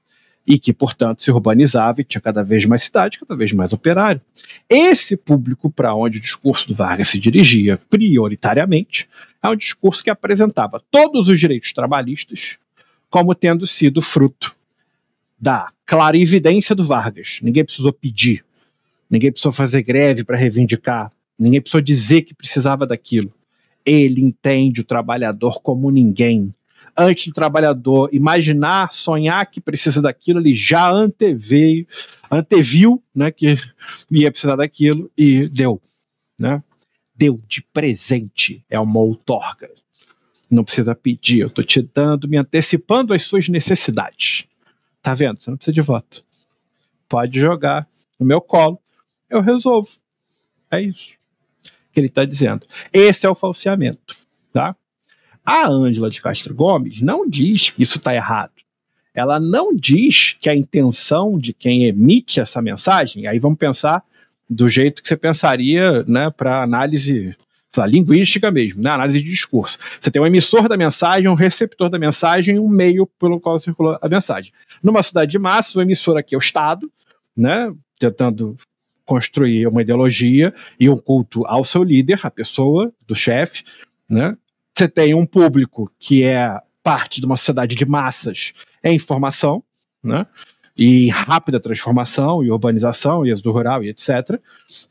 e que, portanto, se urbanizava e tinha cada vez mais cidade, cada vez mais operário. Esse público para onde o discurso do Vargas se dirigia prioritariamente é um discurso que apresentava todos os direitos trabalhistas como tendo sido fruto da clarividência do Vargas. Ninguém precisou pedir, ninguém precisou fazer greve para reivindicar, ninguém precisou dizer que precisava daquilo. Ele entende o trabalhador como ninguém. Antes do trabalhador imaginar, sonhar que precisa daquilo, ele já anteveio, anteviu né, que ia precisar daquilo e deu. Né? Deu de presente, é uma outorga. Não precisa pedir, eu estou te dando, me antecipando às suas necessidades. Tá vendo? Você não precisa de voto. Pode jogar no meu colo, eu resolvo. É isso que ele está dizendo. Esse é o falseamento, tá? A Ângela de Castro Gomes não diz que isso está errado. Ela não diz que a intenção de quem emite essa mensagem, aí vamos pensar do jeito que você pensaria né, para análise lá, linguística mesmo, né? análise de discurso. Você tem um emissor da mensagem, um receptor da mensagem e um meio pelo qual circula a mensagem. Numa cidade de massas, o emissor aqui é o Estado, né, tentando construir uma ideologia e um culto ao seu líder, a pessoa, do chefe, né? Você tem um público que é parte de uma sociedade de massas em formação, né? e rápida transformação e urbanização e êxodo rural e etc.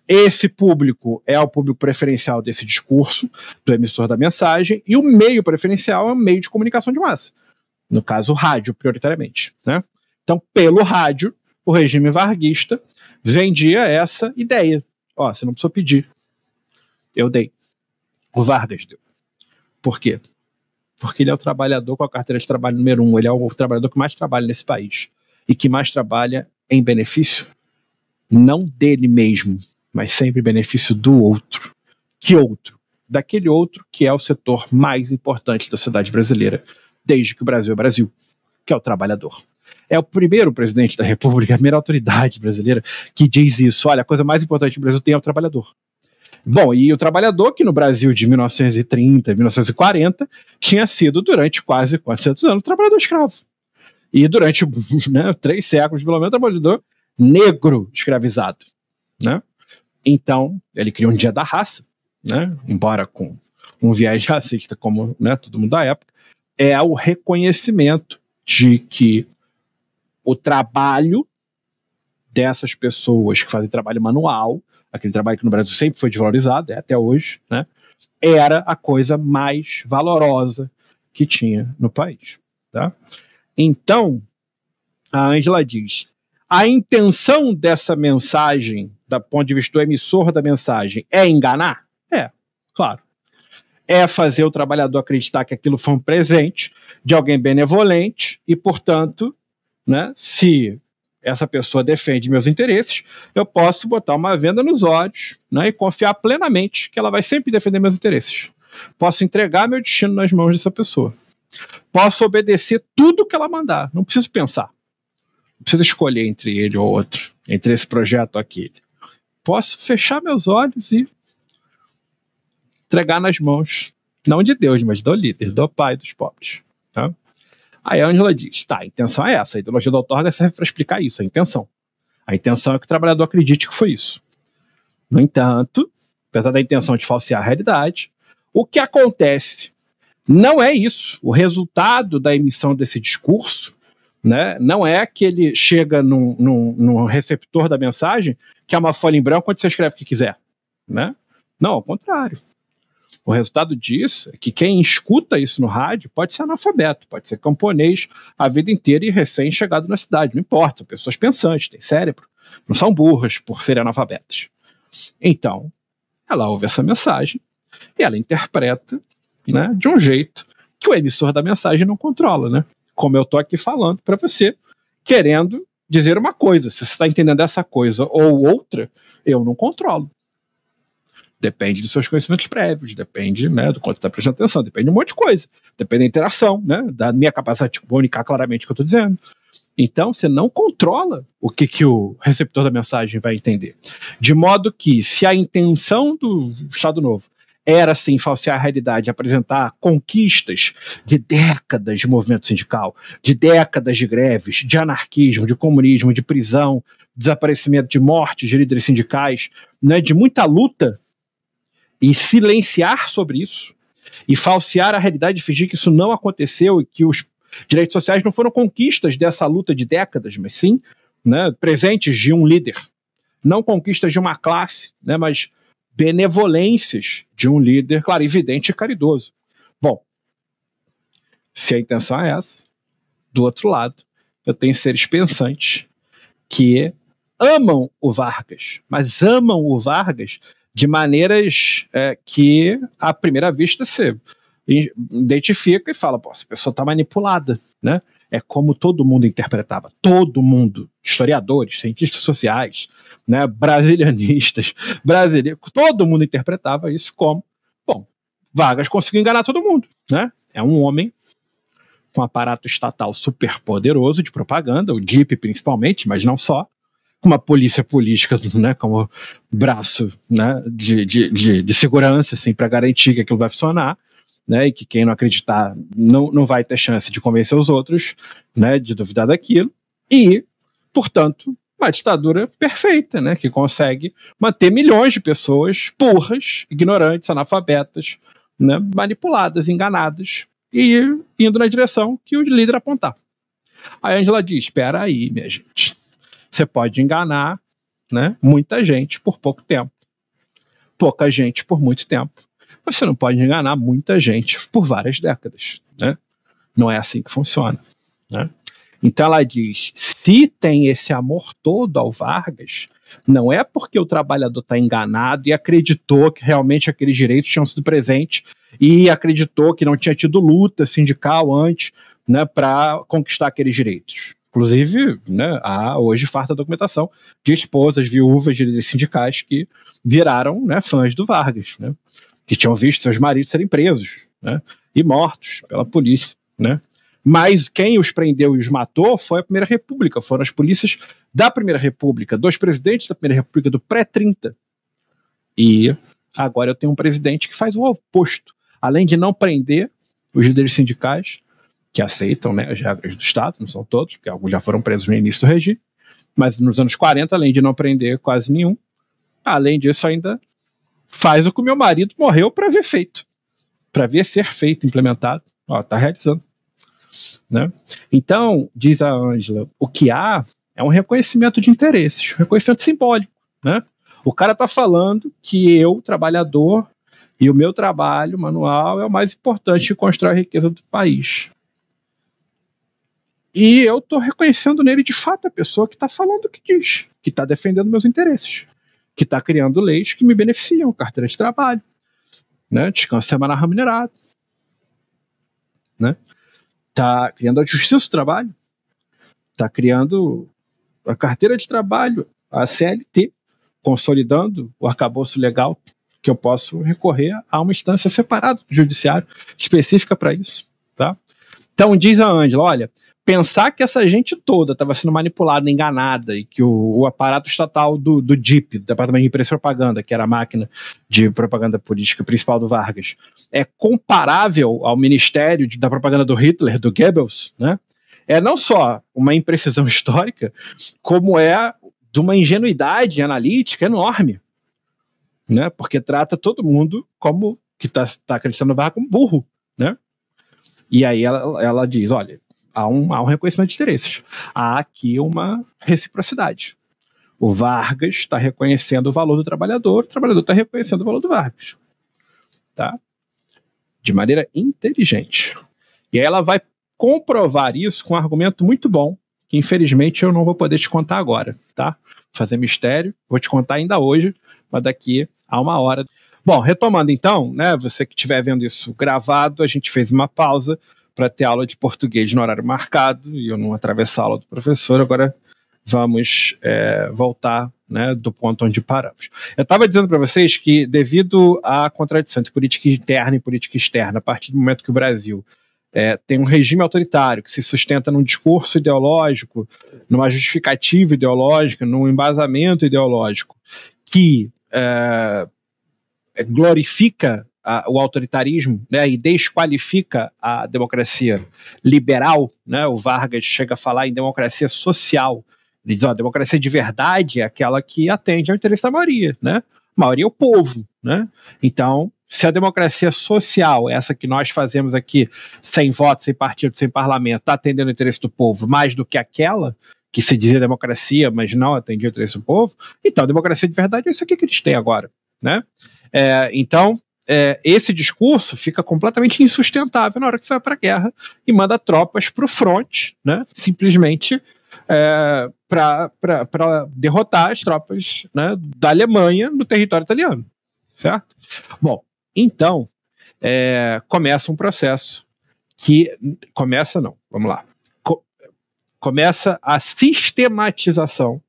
Esse público é o público preferencial desse discurso do emissor da mensagem e o meio preferencial é o meio de comunicação de massa. No caso, o rádio, prioritariamente. Né? Então, pelo rádio, o regime varguista vendia essa ideia. Ó, você não precisou pedir. Eu dei. O Vargas deu. Por quê? Porque ele é o trabalhador com a carteira de trabalho número um. Ele é o trabalhador que mais trabalha nesse país e que mais trabalha em benefício, não dele mesmo, mas sempre benefício do outro. Que outro? Daquele outro que é o setor mais importante da sociedade brasileira, desde que o Brasil é Brasil, que é o trabalhador. É o primeiro presidente da República, a primeira autoridade brasileira, que diz isso. Olha, a coisa mais importante que o Brasil tem é o trabalhador. Bom, e o trabalhador que no Brasil de 1930, 1940, tinha sido durante quase 400 anos trabalhador escravo. E durante né, três séculos, pelo menos, trabalhador negro escravizado. Né? Então, ele criou um dia da raça, né? embora com um viés racista, como né, todo mundo da época, é o reconhecimento de que o trabalho dessas pessoas que fazem trabalho manual, aquele trabalho que no Brasil sempre foi desvalorizado, é até hoje, né, era a coisa mais valorosa que tinha no país. Tá? Então, a Ângela diz: a intenção dessa mensagem, do ponto de vista do emissor da mensagem, é enganar? É, claro. É fazer o trabalhador acreditar que aquilo foi um presente de alguém benevolente e, portanto, né, se essa pessoa defende meus interesses, eu posso botar uma venda nos olhos né, e confiar plenamente que ela vai sempre defender meus interesses. Posso entregar meu destino nas mãos dessa pessoa. Posso obedecer tudo que ela mandar, não preciso pensar. Não preciso escolher entre ele ou outro, entre esse projeto ou aquele. Posso fechar meus olhos e entregar nas mãos, não de Deus, mas do líder, do pai dos pobres. Tá? Aí a Angela diz: tá, a intenção é essa. A ideologia da outorga serve para explicar isso, a intenção. A intenção é que o trabalhador acredite que foi isso. No entanto, apesar da intenção de falsear a realidade, o que acontece não é isso. O resultado da emissão desse discurso né, não é que ele chega num, num, num receptor da mensagem que é uma folha em branco onde você escreve o que quiser. Né? Não, ao contrário. O resultado disso é que quem escuta isso no rádio pode ser analfabeto, pode ser camponês a vida inteira e recém-chegado na cidade, não importa, são pessoas pensantes, têm cérebro, não são burras por serem analfabetas. Então, ela ouve essa mensagem e ela interpreta né, de um jeito que o emissor da mensagem não controla, né? Como eu tô aqui falando para você, querendo dizer uma coisa. Se você está entendendo essa coisa ou outra, eu não controlo. Depende dos seus conhecimentos prévios, depende né, do quanto está prestando atenção, depende de um monte de coisa. Depende da interação, né, da minha capacidade de comunicar claramente o que eu estou dizendo. Então, você não controla o que, que o receptor da mensagem vai entender. De modo que, se a intenção do Estado Novo era sim falsear a realidade, apresentar conquistas de décadas de movimento sindical, de décadas de greves, de anarquismo, de comunismo, de prisão, desaparecimento de mortes de líderes sindicais, né, de muita luta, e silenciar sobre isso, e falsear a realidade, fingir que isso não aconteceu e que os direitos sociais não foram conquistas dessa luta de décadas, mas sim né, presentes de um líder. Não conquistas de uma classe, né, mas benevolências de um líder clarividente e caridoso. Bom, se a intenção é essa, do outro lado, eu tenho seres pensantes que amam o Vargas, mas amam o Vargas de maneiras é, que, à primeira vista, se identifica e fala: Pô, essa pessoa está manipulada, né? É como todo mundo interpretava, todo mundo historiadores, cientistas sociais, né, brasilianistas, brasileiros, todo mundo interpretava isso como, bom, Vargas conseguiu enganar todo mundo, né? É um homem com um aparato estatal superpoderoso de propaganda, o DIP principalmente, mas não só, com uma polícia política, né, como braço, né, de, de, de, de segurança, assim, para garantir que aquilo vai funcionar. Né, e que quem não acreditar não, não vai ter chance de convencer os outros, né, de duvidar daquilo, e portanto, uma ditadura perfeita, né? Que consegue manter milhões de pessoas burras, ignorantes, analfabetas, né? manipuladas, enganadas e indo na direção que o líder apontar. Aí a Angela diz: espera aí, minha gente. Você pode enganar né, muita gente por pouco tempo. Pouca gente por muito tempo. Você não pode enganar muita gente por várias décadas. Né? Não é assim que funciona. Né? Então ela diz: se tem esse amor todo ao Vargas, não é porque o trabalhador está enganado e acreditou que realmente aqueles direitos tinham sido presentes e acreditou que não tinha tido luta sindical antes né, para conquistar aqueles direitos. Inclusive, né, há hoje farta documentação de esposas, viúvas de sindicais que viraram né, fãs do Vargas, né, que tinham visto seus maridos serem presos né, e mortos pela polícia. Né? Mas quem os prendeu e os matou foi a Primeira República, foram as polícias da Primeira República, dos presidentes da Primeira República do pré-30. E agora eu tenho um presidente que faz o oposto. Além de não prender os líderes sindicais, que aceitam né, as regras do Estado, não são todos, porque alguns já foram presos no início do regime, mas nos anos 40, além de não prender quase nenhum, além disso, ainda faz o que o meu marido morreu para ver feito, para ver ser feito, implementado. Ó, tá realizando. Né? Então, diz a Ângela, o que há é um reconhecimento de interesses, um reconhecimento simbólico. Né? O cara está falando que eu, trabalhador, e o meu trabalho manual é o mais importante de construir a riqueza do país. E eu estou reconhecendo nele de fato a pessoa que está falando o que diz, que está defendendo meus interesses, que está criando leis que me beneficiam, carteira de trabalho, né? descanso semanal remunerado. Né? está criando a justiça do trabalho, está criando a carteira de trabalho, a CLT, consolidando o arcabouço legal que eu posso recorrer a uma instância separada do judiciário, específica para isso. Tá? Então diz a Ângela, olha, pensar que essa gente toda estava sendo manipulada, enganada, e que o, o, aparato estatal do, do DIP, do Departamento de Imprensa e Propaganda, que era a máquina de propaganda política principal do Vargas, é comparável ao Ministério de, da Propaganda do Hitler, do Goebbels, né? É não só uma imprecisão histórica, como é de uma ingenuidade analítica enorme, né? Porque trata todo mundo como que está tá acreditando no barco como burro, né? E aí ela, ela diz, olha, Há um, há um reconhecimento de interesses. Há aqui uma reciprocidade. O Vargas está reconhecendo o valor do trabalhador, o trabalhador está reconhecendo o valor do Vargas. Tá? De maneira inteligente. E aí ela vai comprovar isso com um argumento muito bom, que infelizmente eu não vou poder te contar agora, tá? Fazer mistério, vou te contar ainda hoje, mas daqui a uma hora. Bom, retomando então, né, você que estiver vendo isso gravado, a gente fez uma pausa para ter aula de português no horário marcado e eu não atravessar a aula do professor. Agora vamos é, voltar né, do ponto onde paramos. Eu estava dizendo para vocês que, devido à contradição entre política interna e política externa, a partir do momento que o Brasil é, tem um regime autoritário que se sustenta num discurso ideológico, numa justificativa ideológica, num embasamento ideológico, que é, glorifica a, o autoritarismo né, e desqualifica a democracia liberal. Né, o Vargas chega a falar em democracia social. Ele diz: ó, a democracia de verdade é aquela que atende ao interesse da maioria. Né? A maioria é o povo. Né? Então, se a democracia social, essa que nós fazemos aqui, sem voto, sem partido, sem parlamento, está atendendo o interesse do povo mais do que aquela que se dizia democracia, mas não atendia o interesse do povo, então a democracia de verdade é isso aqui que eles têm agora. Né? É, então, é, esse discurso fica completamente insustentável na hora que você vai para a guerra e manda tropas para o front, né? simplesmente é, para derrotar as tropas né, da Alemanha no território italiano. Certo? Bom, então é, começa um processo que. Começa, não, vamos lá. Co começa a sistematização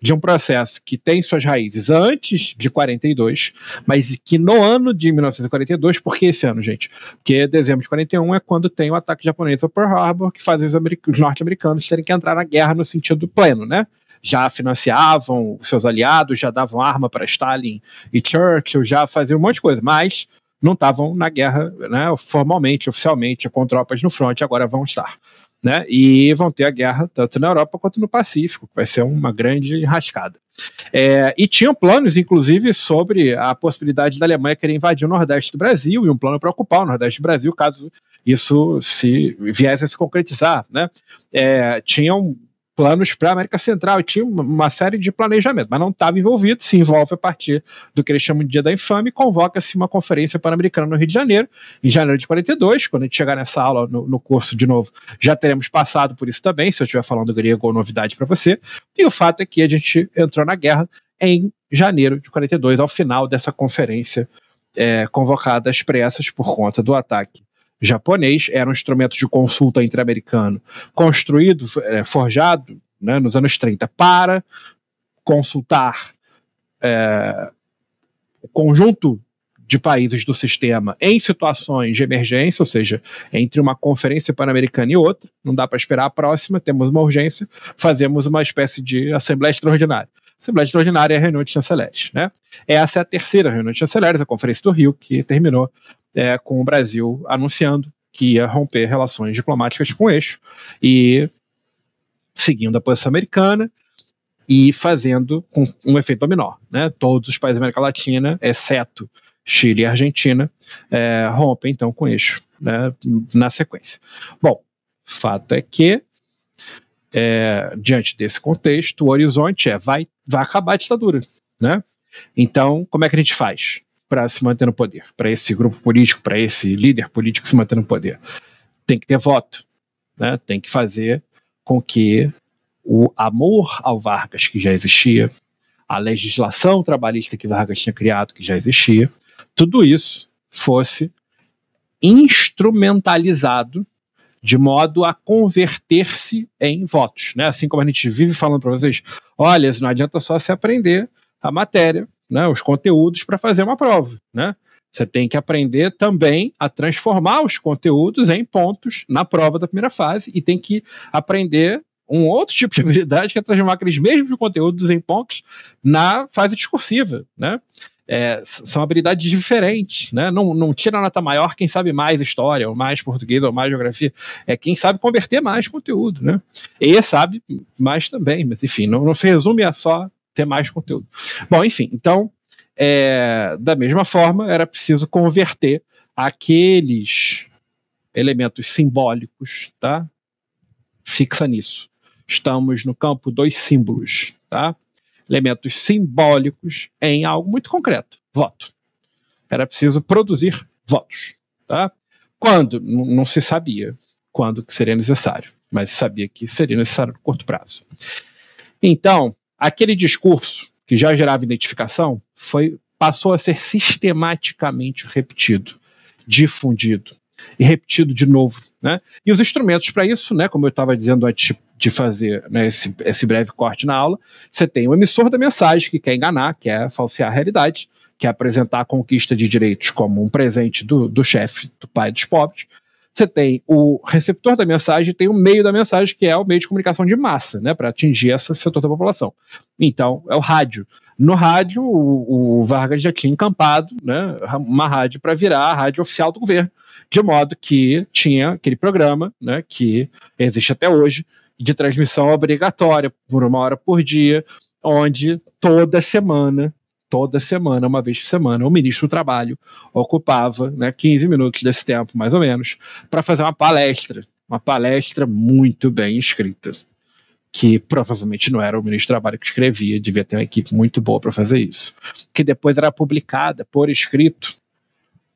de um processo que tem suas raízes antes de 42, mas que no ano de 1942, por que esse ano, gente? Porque dezembro de 41 é quando tem o ataque japonês ao Pearl Harbor, que faz os, os norte-americanos terem que entrar na guerra no sentido pleno, né? Já financiavam seus aliados, já davam arma para Stalin e Churchill, já faziam um monte de coisa, mas não estavam na guerra né, formalmente, oficialmente, com tropas no fronte, agora vão estar né? E vão ter a guerra tanto na Europa quanto no Pacífico, que vai ser uma grande rascada. É, e tinham planos, inclusive, sobre a possibilidade da Alemanha querer invadir o Nordeste do Brasil e um plano para ocupar o Nordeste do Brasil, caso isso se viesse a se concretizar, né? É, tinham planos para a América Central, tinha uma série de planejamento, mas não estava envolvido, se envolve a partir do que eles chamam de Dia da Infame, convoca-se uma conferência pan-americana no Rio de Janeiro, em janeiro de 42, quando a gente chegar nessa aula no, no curso de novo, já teremos passado por isso também, se eu estiver falando grego ou novidade para você, e o fato é que a gente entrou na guerra em janeiro de 42, ao final dessa conferência é, convocada às pressas por conta do ataque japonês, era um instrumento de consulta entre construído, é, forjado né, nos anos 30 para consultar é, o conjunto de países do sistema em situações de emergência, ou seja, entre uma conferência pan-americana e outra, não dá para esperar a próxima, temos uma urgência, fazemos uma espécie de assembleia extraordinária. Assembleia extraordinária é a reunião de chanceleres. Né? Essa é a terceira reunião de chanceleres, a Conferência do Rio, que terminou é, com o Brasil anunciando que ia romper relações diplomáticas com o eixo e seguindo a posição americana e fazendo com um efeito dominó. Né? Todos os países da América Latina, exceto Chile e Argentina, é, rompem então com o eixo né, na sequência. Bom, fato é que é, diante desse contexto, o horizonte é vai, vai acabar a ditadura, né? Então, como é que a gente faz? para se manter no poder, para esse grupo político, para esse líder político se manter no poder. Tem que ter voto, né? tem que fazer com que o amor ao Vargas que já existia, a legislação trabalhista que Vargas tinha criado que já existia, tudo isso fosse instrumentalizado de modo a converter-se em votos, né? Assim como a gente vive falando para vocês, olha, não adianta só se aprender a matéria, né, os conteúdos para fazer uma prova, né? Você tem que aprender também a transformar os conteúdos em pontos na prova da primeira fase e tem que aprender um outro tipo de habilidade que é transformar aqueles mesmos conteúdos em pontos na fase discursiva, né? É, são habilidades diferentes, né? Não, não tira a nota maior quem sabe mais história, ou mais português, ou mais geografia. É quem sabe converter mais conteúdo, né? E sabe mais também, mas enfim, não, não se resume a só ter mais conteúdo. Bom, enfim, então, é, da mesma forma, era preciso converter aqueles elementos simbólicos, tá? Fixa nisso. Estamos no campo dos símbolos, tá? Elementos simbólicos em algo muito concreto, voto. Era preciso produzir votos, tá? Quando? Não se sabia quando que seria necessário, mas sabia que seria necessário no curto prazo. Então, Aquele discurso que já gerava identificação foi passou a ser sistematicamente repetido, difundido e repetido de novo, né? E os instrumentos para isso, né? Como eu estava dizendo antes de fazer né, esse, esse breve corte na aula, você tem o emissor da mensagem que quer enganar, quer é falsear a realidade, quer apresentar a conquista de direitos como um presente do, do chefe, do pai dos pobres você tem o receptor da mensagem e tem o meio da mensagem, que é o meio de comunicação de massa, né, para atingir esse setor da população. Então, é o rádio. No rádio, o, o Vargas já tinha encampado né, uma rádio para virar a rádio oficial do governo, de modo que tinha aquele programa, né, que existe até hoje, de transmissão obrigatória, por uma hora por dia, onde toda semana toda semana, uma vez por semana, o ministro do Trabalho ocupava né, 15 minutos desse tempo, mais ou menos, para fazer uma palestra. Uma palestra muito bem escrita. Que provavelmente não era o ministro do Trabalho que escrevia, devia ter uma equipe muito boa para fazer isso. Que depois era publicada por escrito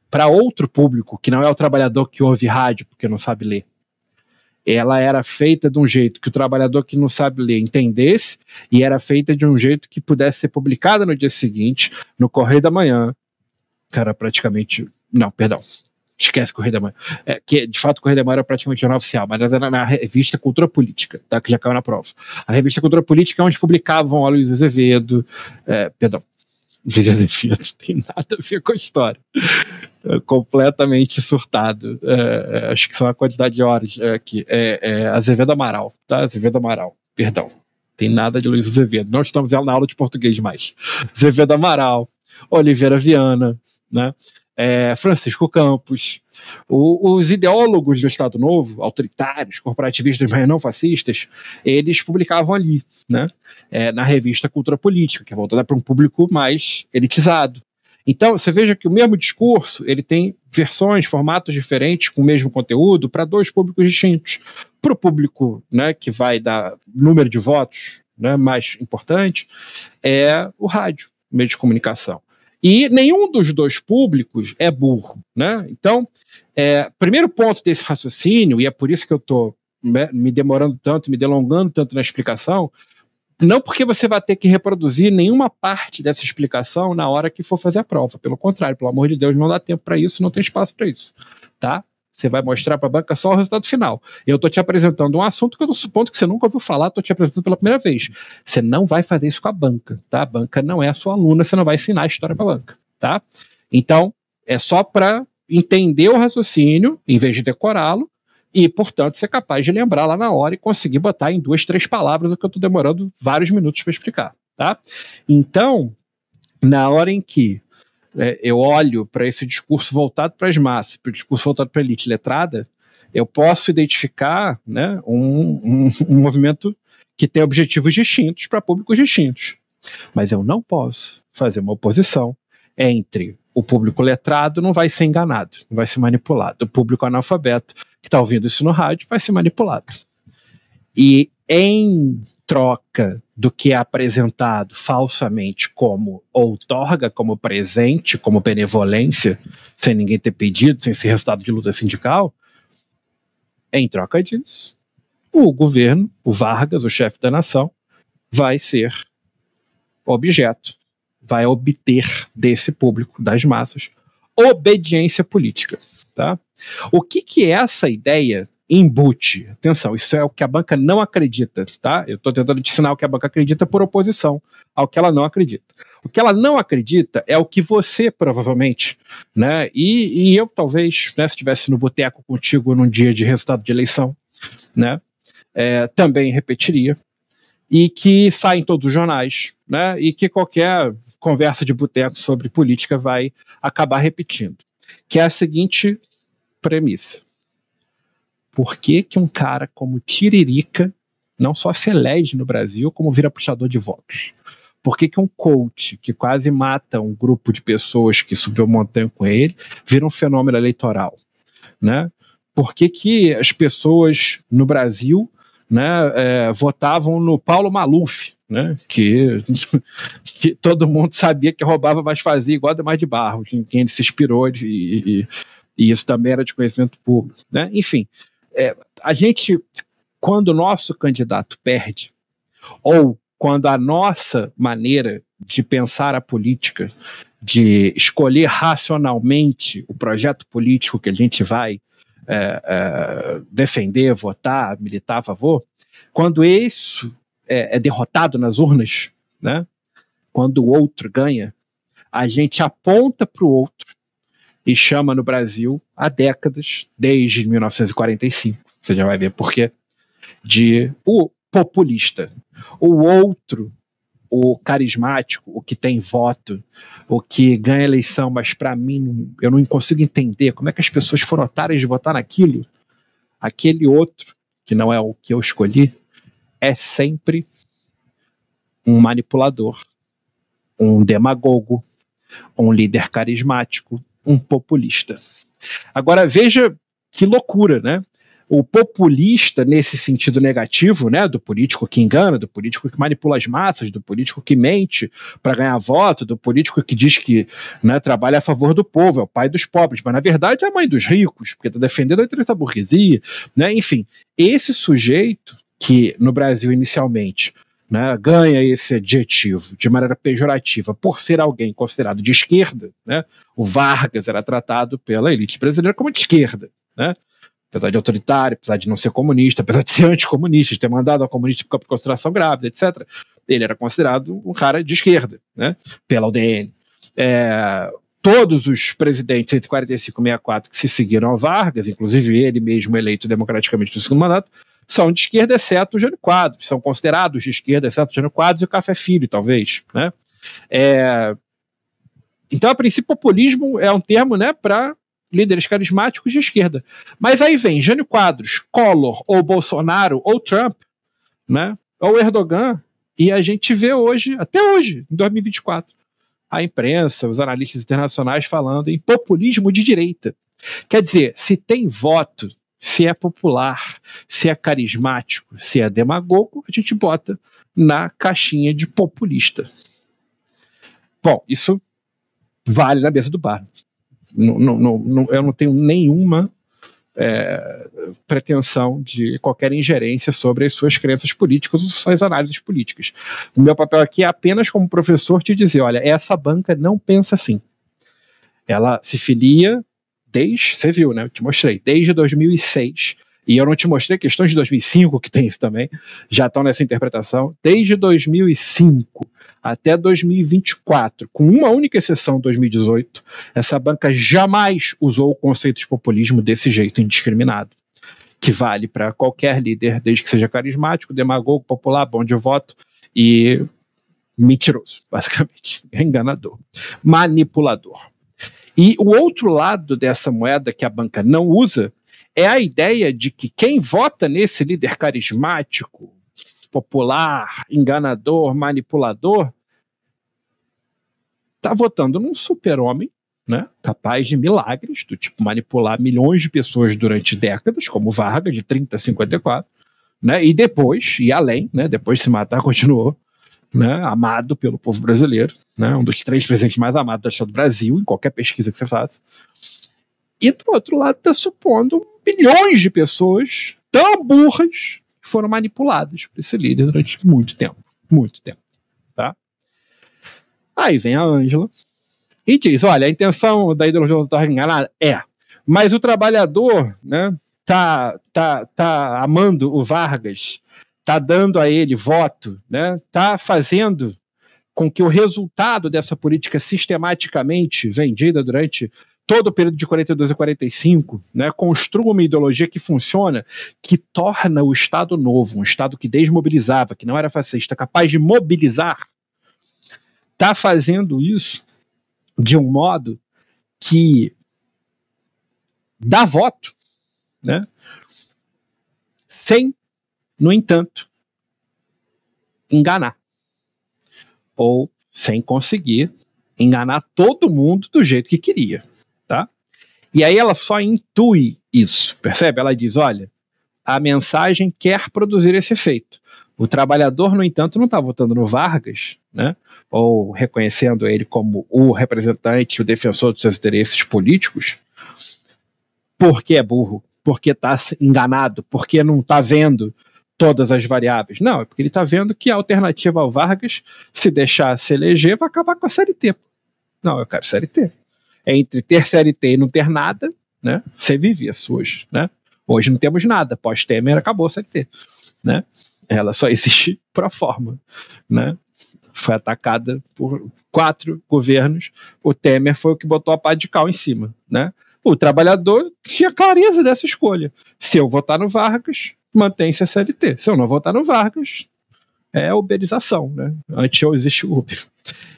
para outro público, que não é o trabalhador que ouve rádio porque não sabe ler ela era feita de um jeito que o trabalhador que não sabe ler entendesse e era feita de um jeito que pudesse ser publicada no dia seguinte, no Correio da Manhã. Cara, praticamente. Não, perdão. Esquece Correio da Manhã. É, que, de fato, Correio da Manhã era praticamente jornal oficial, mas era na revista Cultura Política, tá? que já caiu na prova. A revista Cultura Política é onde publicavam Luiz Azevedo, é, perdão, Veja Zefiro não tem nada a ver com a história. É completamente surtado. É, é acho que são a quantidade de horas é, aqui. É, é Azevedo Amaral, tá? Azevedo Amaral, perdão. Tem nada de Luiz Azevedo. Não estamos na aula de português mais. Azevedo Amaral, Oliveira Viana, né? é, Francisco Campos, o, os ideólogos do Estado Novo, autoritários, corporativistas, mas não fascistas, eles publicavam ali, né? É, na revista Cultura Política, que é voltada para um público mais elitizado. Então, você veja que o mesmo discurso, ele tem versões, formatos diferentes com o mesmo conteúdo para dois públicos distintos. Para o público né, que vai dar número de votos né, mais importante, é o rádio, meio de comunicação. E nenhum dos dois públicos é burro. Né? Então, é, primeiro ponto desse raciocínio, e é por isso que eu estou né, me demorando tanto, me delongando tanto na explicação, não porque você vai ter que reproduzir nenhuma parte dessa explicação na hora que for fazer a prova. Pelo contrário, pelo amor de Deus, não dá tempo para isso, não tem espaço para isso, tá? Você vai mostrar para a banca só o resultado final. Eu estou te apresentando um assunto que eu suponho que você nunca ouviu falar, estou te apresentando pela primeira vez. Você não vai fazer isso com a banca, tá? A banca não é a sua aluna, você não vai ensinar a história para a banca, tá? Então, é só para entender o raciocínio, em vez de decorá-lo, e, portanto, ser capaz de lembrar lá na hora e conseguir botar em duas, três palavras o que eu estou demorando vários minutos para explicar, tá? Então, na hora em que é, eu olho para esse discurso voltado para as massas, para o discurso voltado para a elite letrada, eu posso identificar né, um, um, um movimento que tem objetivos distintos para públicos distintos. Mas eu não posso fazer uma oposição entre o público letrado não vai ser enganado, não vai ser manipulado. O público analfabeto que está ouvindo isso no rádio vai ser manipulado. E em troca do que é apresentado falsamente como outorga, como presente, como benevolência, sem ninguém ter pedido, sem ser resultado de luta sindical, em troca disso, o governo, o Vargas, o chefe da nação, vai ser objeto, vai obter desse público, das massas, obediência política. Tá? O que, que é essa ideia embute. Atenção, isso é o que a banca não acredita, tá? Eu estou tentando te ensinar o que a banca acredita por oposição ao que ela não acredita. O que ela não acredita é o que você, provavelmente, né? E, e eu, talvez, né, se estivesse no boteco contigo num dia de resultado de eleição, né? É, também repetiria. E que sai em todos os jornais, né? E que qualquer conversa de boteco sobre política vai acabar repetindo. Que é a seguinte premissa por que, que um cara como Tiririca não só se elege no Brasil, como vira puxador de votos? Por que, que um coach que quase mata um grupo de pessoas que subiu montanha com ele vira um fenômeno eleitoral? Né? Por que, que as pessoas no Brasil né, é, votavam no Paulo Maluf, né, que, que, todo mundo sabia que roubava, mas fazia igual a Demar de barro, em quem ele se inspirou, e, e, e, isso também era de conhecimento público. Né? Enfim, é, a gente, quando o nosso candidato perde, ou quando a nossa maneira de pensar a política, de escolher racionalmente o projeto político que a gente vai é, é, defender, votar, militar a favor, quando isso é, é derrotado nas urnas, né? quando o outro ganha, a gente aponta para o outro e chama no Brasil há décadas, desde 1945, você já vai ver porquê, de o populista. O outro, o carismático, o que tem voto, o que ganha eleição, mas para mim eu não consigo entender como é que as pessoas foram otárias de votar naquilo. Aquele outro, que não é o que eu escolhi, é sempre um manipulador, um demagogo, um líder carismático, um populista. Agora veja que loucura, né? O populista, nesse sentido negativo, né? Do político que engana, do político que manipula as massas, do político que mente para ganhar voto, do político que diz que né, trabalha a favor do povo, é o pai dos pobres, mas na verdade é a mãe dos ricos, porque está defendendo a interesse da burguesia, né? Enfim, esse sujeito que no Brasil inicialmente né, ganha esse adjetivo de maneira pejorativa por ser alguém considerado de esquerda, né, o Vargas era tratado pela elite brasileira como de esquerda, né, apesar de autoritário, apesar de não ser comunista, apesar de ser anticomunista, de ter mandado a comunista por concentração grávida, etc. Ele era considerado um cara de esquerda, né, pela UDN. É, todos os presidentes entre 45 e 64 que se seguiram ao Vargas, inclusive ele mesmo eleito democraticamente no segundo mandato, são de esquerda, exceto o Jânio Quadros, são considerados de esquerda, exceto o Jânio Quadros e o Café Filho, talvez. Né? É... Então, a princípio, populismo é um termo né, para líderes carismáticos de esquerda. Mas aí vem Jânio Quadros, Collor, ou Bolsonaro, ou Trump, né, ou Erdogan, e a gente vê hoje, até hoje, em 2024, a imprensa, os analistas internacionais falando em populismo de direita. Quer dizer, se tem voto se é popular, se é carismático, se é demagogo, a gente bota na caixinha de populista. Bom, isso vale na mesa do bar. Não, não, não, eu não tenho nenhuma é, pretensão de qualquer ingerência sobre as suas crenças políticas ou suas análises políticas. O meu papel aqui é apenas como professor te dizer: olha, essa banca não pensa assim. Ela se filia desde, você viu, né? Eu te mostrei, desde 2006. E eu não te mostrei questões de 2005, que tem isso também, já estão nessa interpretação, desde 2005 até 2024, com uma única exceção, 2018, essa banca jamais usou o conceito de populismo desse jeito indiscriminado, que vale para qualquer líder, desde que seja carismático, demagogo, popular, bom de voto e mentiroso, basicamente, enganador, manipulador. E o outro lado dessa moeda que a banca não usa é a ideia de que quem vota nesse líder carismático, popular, enganador, manipulador, está votando num super-homem, né, capaz de milagres, do tipo manipular milhões de pessoas durante décadas, como Vargas, de 30 a 54, né, e depois, e além, né, depois se matar, continuou, né, amado pelo povo brasileiro, né, um dos três presidentes mais amados da história do Brasil, em qualquer pesquisa que você faça. E do outro lado está supondo milhões de pessoas tão burras que foram manipuladas por esse líder durante muito tempo, muito tempo, tá? Aí vem a Ângela e diz, olha, a intenção da ideologia do enganada é, mas o trabalhador, né, tá, tá, tá amando o Vargas está dando a ele voto, está né? Tá fazendo com que o resultado dessa política sistematicamente vendida durante todo o período de 42 a 45, né, construa uma ideologia que funciona, que torna o Estado novo, um Estado que desmobilizava, que não era fascista, capaz de mobilizar, está fazendo isso de um modo que dá voto, né, sem no entanto, enganar. Ou sem conseguir enganar todo mundo do jeito que queria, tá? E aí ela só intui isso, percebe? Ela diz: olha, a mensagem quer produzir esse efeito. O trabalhador, no entanto, não está votando no Vargas, né? ou reconhecendo ele como o representante, o defensor dos seus interesses políticos, porque é burro, porque está enganado, porque não está vendo todas as variáveis. Não, é porque ele está vendo que a alternativa ao Vargas, se deixar se eleger, vai acabar com a série T. Não, eu quero Série É entre ter série T e não ter nada, né? Você vive isso hoje, né? Hoje não temos nada, pós-Temer acabou a T, né? Ela só existe pro forma, né? Foi atacada por quatro governos, o Temer foi o que botou a pá de cal em cima, né? O trabalhador tinha clareza dessa escolha. Se eu votar no Vargas, mantém-se a CLT. Se eu não votar no Vargas, é uberização, né? Antes eu existe Uber.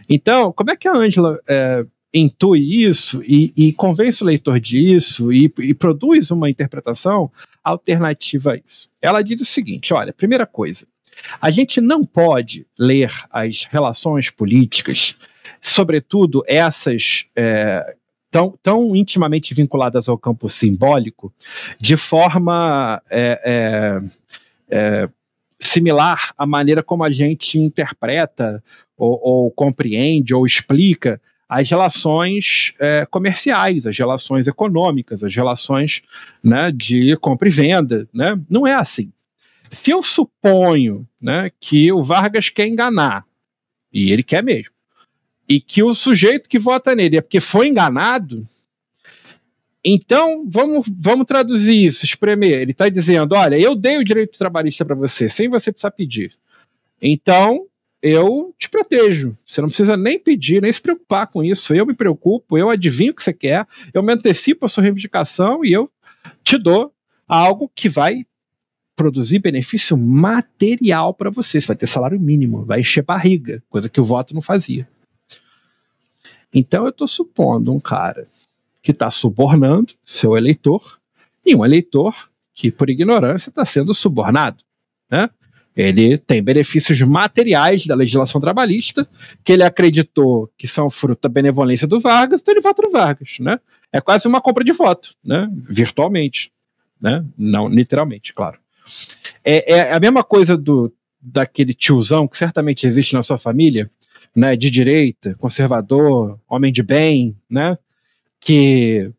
Então, como é que a Ângela é, intui isso e, e, convence o leitor disso e, e, produz uma interpretação alternativa a isso? Ela diz o seguinte: olha, primeira coisa, a gente não pode ler as relações políticas, sobretudo essas é, tão, tão intimamente vinculadas ao campo simbólico, de forma é, é, é, similar à maneira como a gente interpreta, ou, ou compreende, ou explica as relações é, comerciais, as relações econômicas, as relações né, de compra e venda. Né? Não é assim. Se eu suponho né, que o Vargas quer enganar, e ele quer mesmo, e que o sujeito que vota nele é porque foi enganado. Então, vamos, vamos traduzir isso, espremer. Ele está dizendo: olha, eu dei o direito trabalhista para você, sem você precisar pedir. Então, eu te protejo. Você não precisa nem pedir, nem se preocupar com isso. Eu me preocupo, eu adivinho o que você quer, eu me antecipo a sua reivindicação e eu te dou algo que vai produzir benefício material para você. Você vai ter salário mínimo, vai encher barriga, coisa que o voto não fazia. Então eu estou supondo um cara que está subornando seu eleitor e um eleitor que, por ignorância, está sendo subornado. Né? Ele tem benefícios materiais da legislação trabalhista, que ele acreditou que são fruto da benevolência do Vargas, então ele vota no Vargas. Né? É quase uma compra de voto, né? virtualmente. Né? Não literalmente, claro. É, é, a mesma coisa do daquele tiozão que certamente existe na sua família, né, de direita, conservador, homem de bem, né, que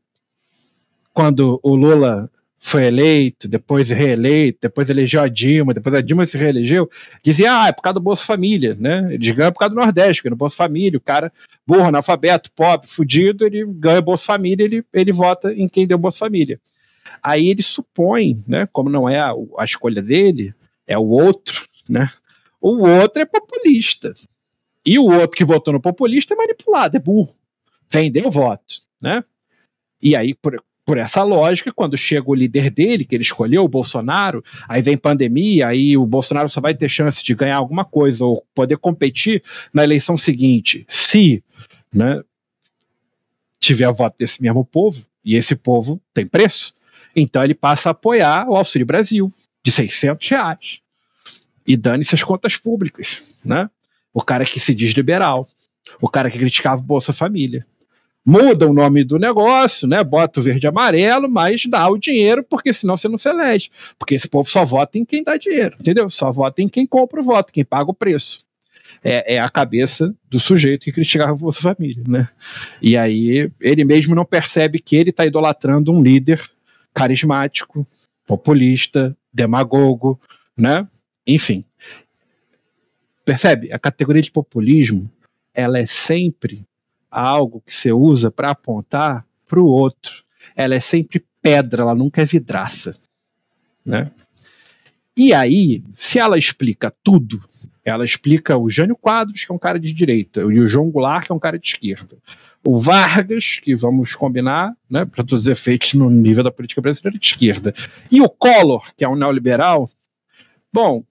quando o Lula foi eleito, depois reeleito, depois elegeu a Dilma, depois a Dilma se reelegeu, dizia, ah, é por causa do Bolsa Família, né? Ele ganha por causa do Nordeste, porque no Bolsa Família, o cara burro, analfabeto, pobre, fudido, ele ganha Bolsa Família, ele, ele vota em quem deu Bolsa Família. Aí ele supõe, né, como não é a, a escolha dele, é o outro, né? O outro é populista. E o outro que votou no populista é manipulado, é burro. Vendeu voto, né? E aí, por, por essa lógica, quando chega o líder dele, que ele escolheu, o Bolsonaro, aí vem pandemia, aí o Bolsonaro só vai ter chance de ganhar alguma coisa ou poder competir na eleição seguinte, se né, tiver voto desse mesmo povo, e esse povo tem preço, então ele passa a apoiar o Auxílio Brasil, de 600 reais. E dane-se as contas públicas, né? O cara que se diz liberal, o cara que criticava o Bolsa Família. Muda o nome do negócio, né? Bota o verde e amarelo, mas dá o dinheiro, porque senão você não se elege. Porque esse povo só vota em quem dá dinheiro, entendeu? Só vota em quem compra o voto, quem paga o preço. É, é, a cabeça do sujeito que criticava a Bolsa Família, né? E aí ele mesmo não percebe que ele está idolatrando um líder carismático, populista, demagogo, né? Enfim. Percebe? A categoria de populismo, ela é sempre algo que você usa para apontar para o outro. Ela é sempre pedra, ela nunca é vidraça, né? E aí, se ela explica tudo, ela explica o Jânio Quadros, que é um cara de direita, e o João Goulart, que é um cara de esquerda. O Vargas, que vamos combinar, né, para todos os efeitos no nível da política brasileira de esquerda. E o Collor, que é um neoliberal. Bom,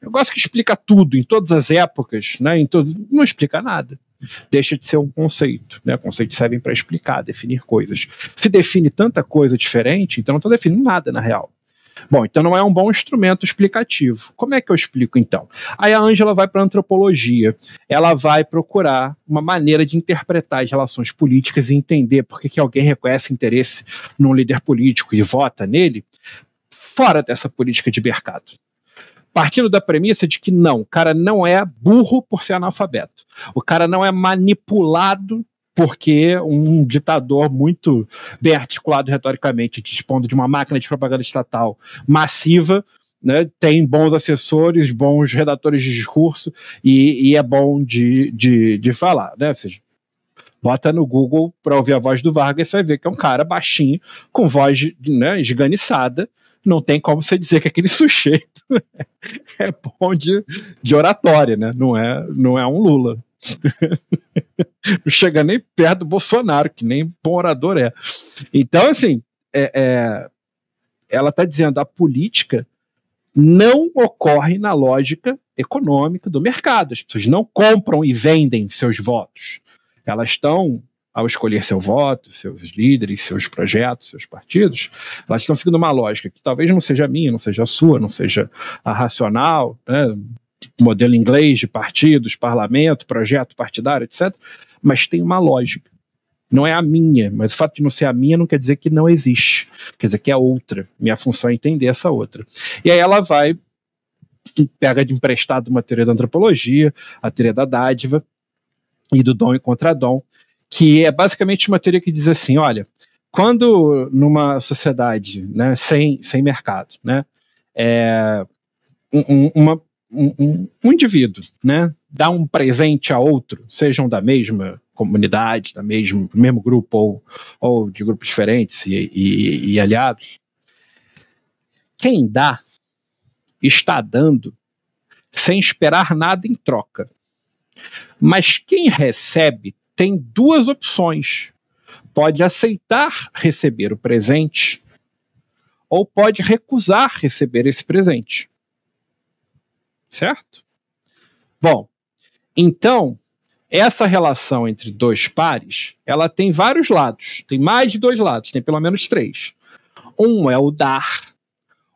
Negócio que explica tudo, em todas as épocas, né? Em todo... Não explica nada. Deixa de ser um conceito. Né? Conceitos servem para explicar, definir coisas. Se define tanta coisa diferente, então não está definindo nada na real. Bom, então não é um bom instrumento explicativo. Como é que eu explico então? Aí a Ângela vai para a antropologia. Ela vai procurar uma maneira de interpretar as relações políticas e entender por que alguém reconhece interesse num líder político e vota nele fora dessa política de mercado partindo da premissa de que não, o cara não é burro por ser analfabeto, o cara não é manipulado porque um ditador muito bem articulado retoricamente, dispondo de uma máquina de propaganda estatal massiva, né, tem bons assessores, bons redatores de discurso e, e é bom de, de, de falar, né? Ou seja, bota no Google para ouvir a voz do Vargas, você vai ver que é um cara baixinho, com voz né, esganiçada, não tem como você dizer que aquele sujeito é bom de, de oratória, né? Não é, não é um Lula. não chega nem perto do Bolsonaro, que nem bom orador é. Então, assim, é, é, ela está dizendo a política não ocorre na lógica econômica do mercado. As pessoas não compram e vendem seus votos. Elas estão ao escolher seu voto, seus líderes, seus projetos, seus partidos, elas estão seguindo uma lógica que talvez não seja a minha, não seja a sua, não seja a racional, né? modelo inglês de partidos, parlamento, projeto partidário, etc. Mas tem uma lógica. Não é a minha, mas o fato de não ser a minha não quer dizer que não existe. Quer dizer que é outra. Minha função é entender essa outra. E aí ela vai, pega de emprestado uma teoria da antropologia, a teoria da dádiva, e do dom e contra dom, que é basicamente uma teoria que diz assim, olha, quando numa sociedade né, sem, sem mercado, né, é, um, uma, um, um, indivíduo né, dá um presente a outro, sejam da mesma comunidade, da mesmo, mesmo grupo ou, ou de grupos diferentes e, e, e aliados, quem dá está dando sem esperar nada em troca. Mas quem recebe tem duas opções. Pode aceitar receber o presente ou pode recusar receber esse presente. Certo? Bom, então, essa relação entre dois pares, ela tem vários lados, tem mais de dois lados, tem pelo menos três. Um é o dar,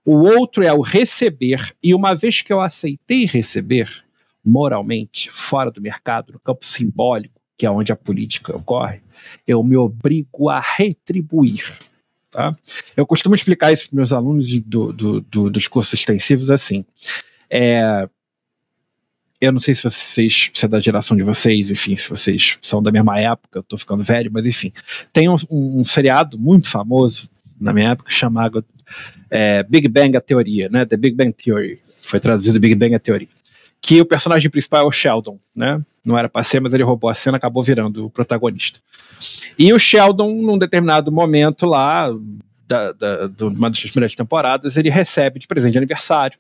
o outro é o receber, e uma vez que eu aceitei receber, moralmente, fora do mercado, no campo simbólico, que é onde a política ocorre, eu me obrigo a retribuir. Tá? Eu costumo explicar isso para meus alunos do, do, do, dos cursos extensivos assim. É, eu não sei se vocês, se é da geração de vocês, enfim, se vocês são da mesma época, eu estou ficando velho, mas enfim. Tem um, um, seriado muito famoso na minha época chamado é, Big Bang a Teoria, né? The Big Bang Theory. Foi traduzido Big Bang a Teoria que o personagem principal é o Sheldon, né? Não era pra ser, mas ele roubou a cena, acabou virando o protagonista. E o Sheldon, num determinado momento lá, da, da, de uma das primeiras temporadas, ele recebe de presente de aniversário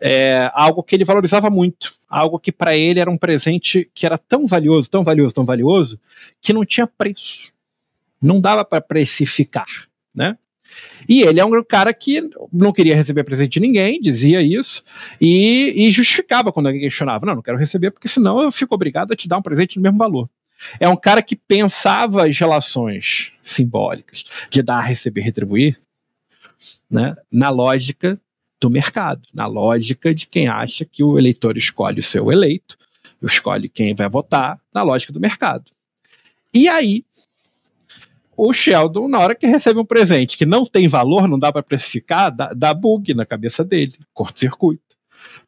é, algo que ele valorizava muito, algo que para ele era um presente que era tão valioso, tão valioso, tão valioso, que não tinha preço. Não dava para precificar, né? E ele é um cara que não queria receber presente de ninguém, dizia isso, e, e justificava quando alguém questionava: não, não quero receber, porque senão eu fico obrigado a te dar um presente no mesmo valor. É um cara que pensava as relações simbólicas de dar, receber, retribuir, né, na lógica do mercado, na lógica de quem acha que o eleitor escolhe o seu eleito, escolhe quem vai votar, na lógica do mercado. E aí, o Sheldon, na hora que recebe um presente que não tem valor, não dá para precificar, dá, dá bug na cabeça dele, corto circuito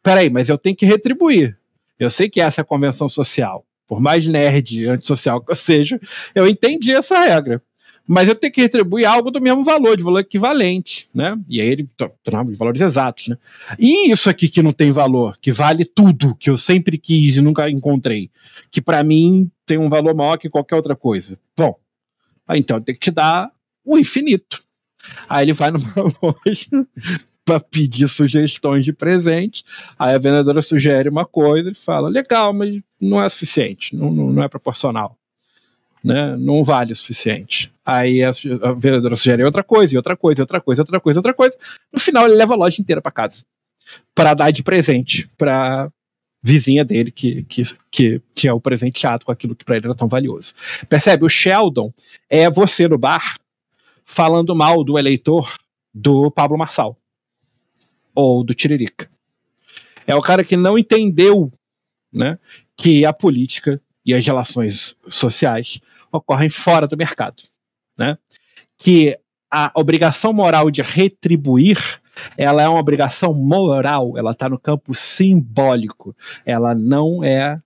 Peraí, mas eu tenho que retribuir. Eu sei que essa é a convenção social. Por mais nerd, antissocial que eu seja, eu entendi essa regra. Mas eu tenho que retribuir algo do mesmo valor, de valor equivalente, né? E aí ele tornava de valores exatos, né? E isso aqui que não tem valor, que vale tudo, que eu sempre quis e nunca encontrei, que para mim tem um valor maior que qualquer outra coisa. Bom, ah, então tem que te dar o infinito. Aí ele vai numa loja para pedir sugestões de presente. Aí a vendedora sugere uma coisa, ele fala: legal, mas não é suficiente, não, não, não é proporcional. Né? Não vale o suficiente. Aí a, a vendedora sugere outra coisa, e outra coisa, outra coisa, outra coisa, outra coisa. No final, ele leva a loja inteira para casa para dar de presente para vizinha dele, que, que, que, que é o presenteado com aquilo que para ele era tão valioso. Percebe? O Sheldon é você no bar falando mal do eleitor do Pablo Marçal ou do Tiririca. É o cara que não entendeu né, que a política e as relações sociais ocorrem fora do mercado. Né? Que a obrigação moral de retribuir, ela é uma obrigação moral, ela está no campo simbólico, ela não é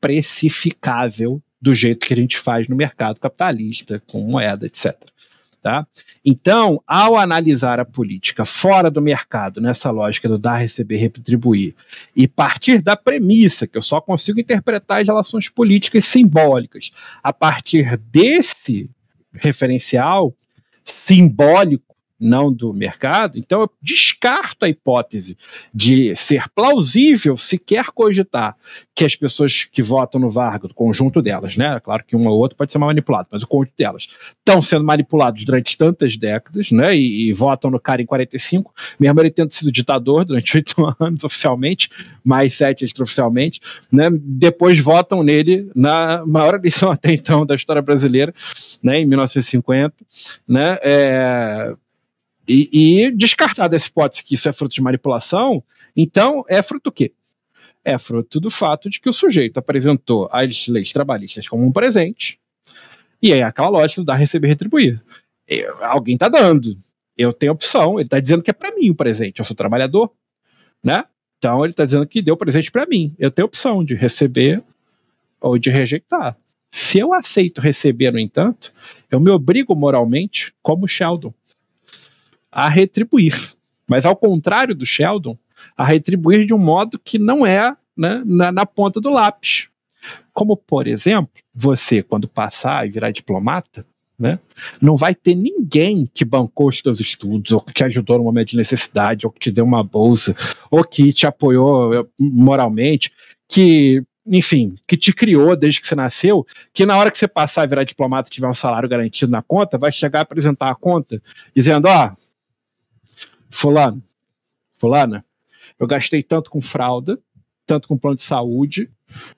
precificável do jeito que a gente faz no mercado capitalista, com moeda, etc. Tá? Então, ao analisar a política fora do mercado, nessa lógica do dar, receber, retribuir, e partir da premissa que eu só consigo interpretar as relações políticas simbólicas, a partir desse referencial, simbólico não do mercado, então eu descarto a hipótese de ser plausível sequer cogitar que as pessoas que votam no Vargas, o conjunto delas, né? Claro que um ou outro pode ser manipulado, mas o conjunto delas estão sendo manipulados durante tantas décadas, né? E, e votam no cara em 45, mesmo ele tendo sido ditador durante oito anos oficialmente, mais sete extraoficialmente, né? Depois votam nele na maior eleição até então da história brasileira, né? Em 1950, né? É, e, e descartar dessa hipótese que isso é fruto de manipulação, então é fruto do quê? É fruto do fato de que o sujeito apresentou as leis trabalhistas como um presente, e aí é aquela lógica do dar, receber, retribuir. Eu, alguém está dando, eu tenho opção, ele está dizendo que é para mim o presente, eu sou trabalhador, né? Então ele está dizendo que deu presente para mim, eu tenho opção de receber ou de rejeitar. Se eu aceito receber, no entanto, eu me obrigo moralmente como Sheldon a retribuir. Mas ao contrário do Sheldon, a retribuir de um modo que não é né, na, na ponta do lápis. Como, por exemplo, você, quando passar e virar diplomata, né? Não vai ter ninguém que bancou os teus estudos, ou que te ajudou no momento de necessidade, ou que te deu uma bolsa, ou que te apoiou eh, moralmente, que, enfim, que te criou desde que você nasceu, que na hora que você passar e virar diplomata e tiver um salário garantido na conta, vai chegar a apresentar a conta, dizendo, ó, oh, fulano, fulana, eu gastei tanto com fralda, tanto com plano de saúde,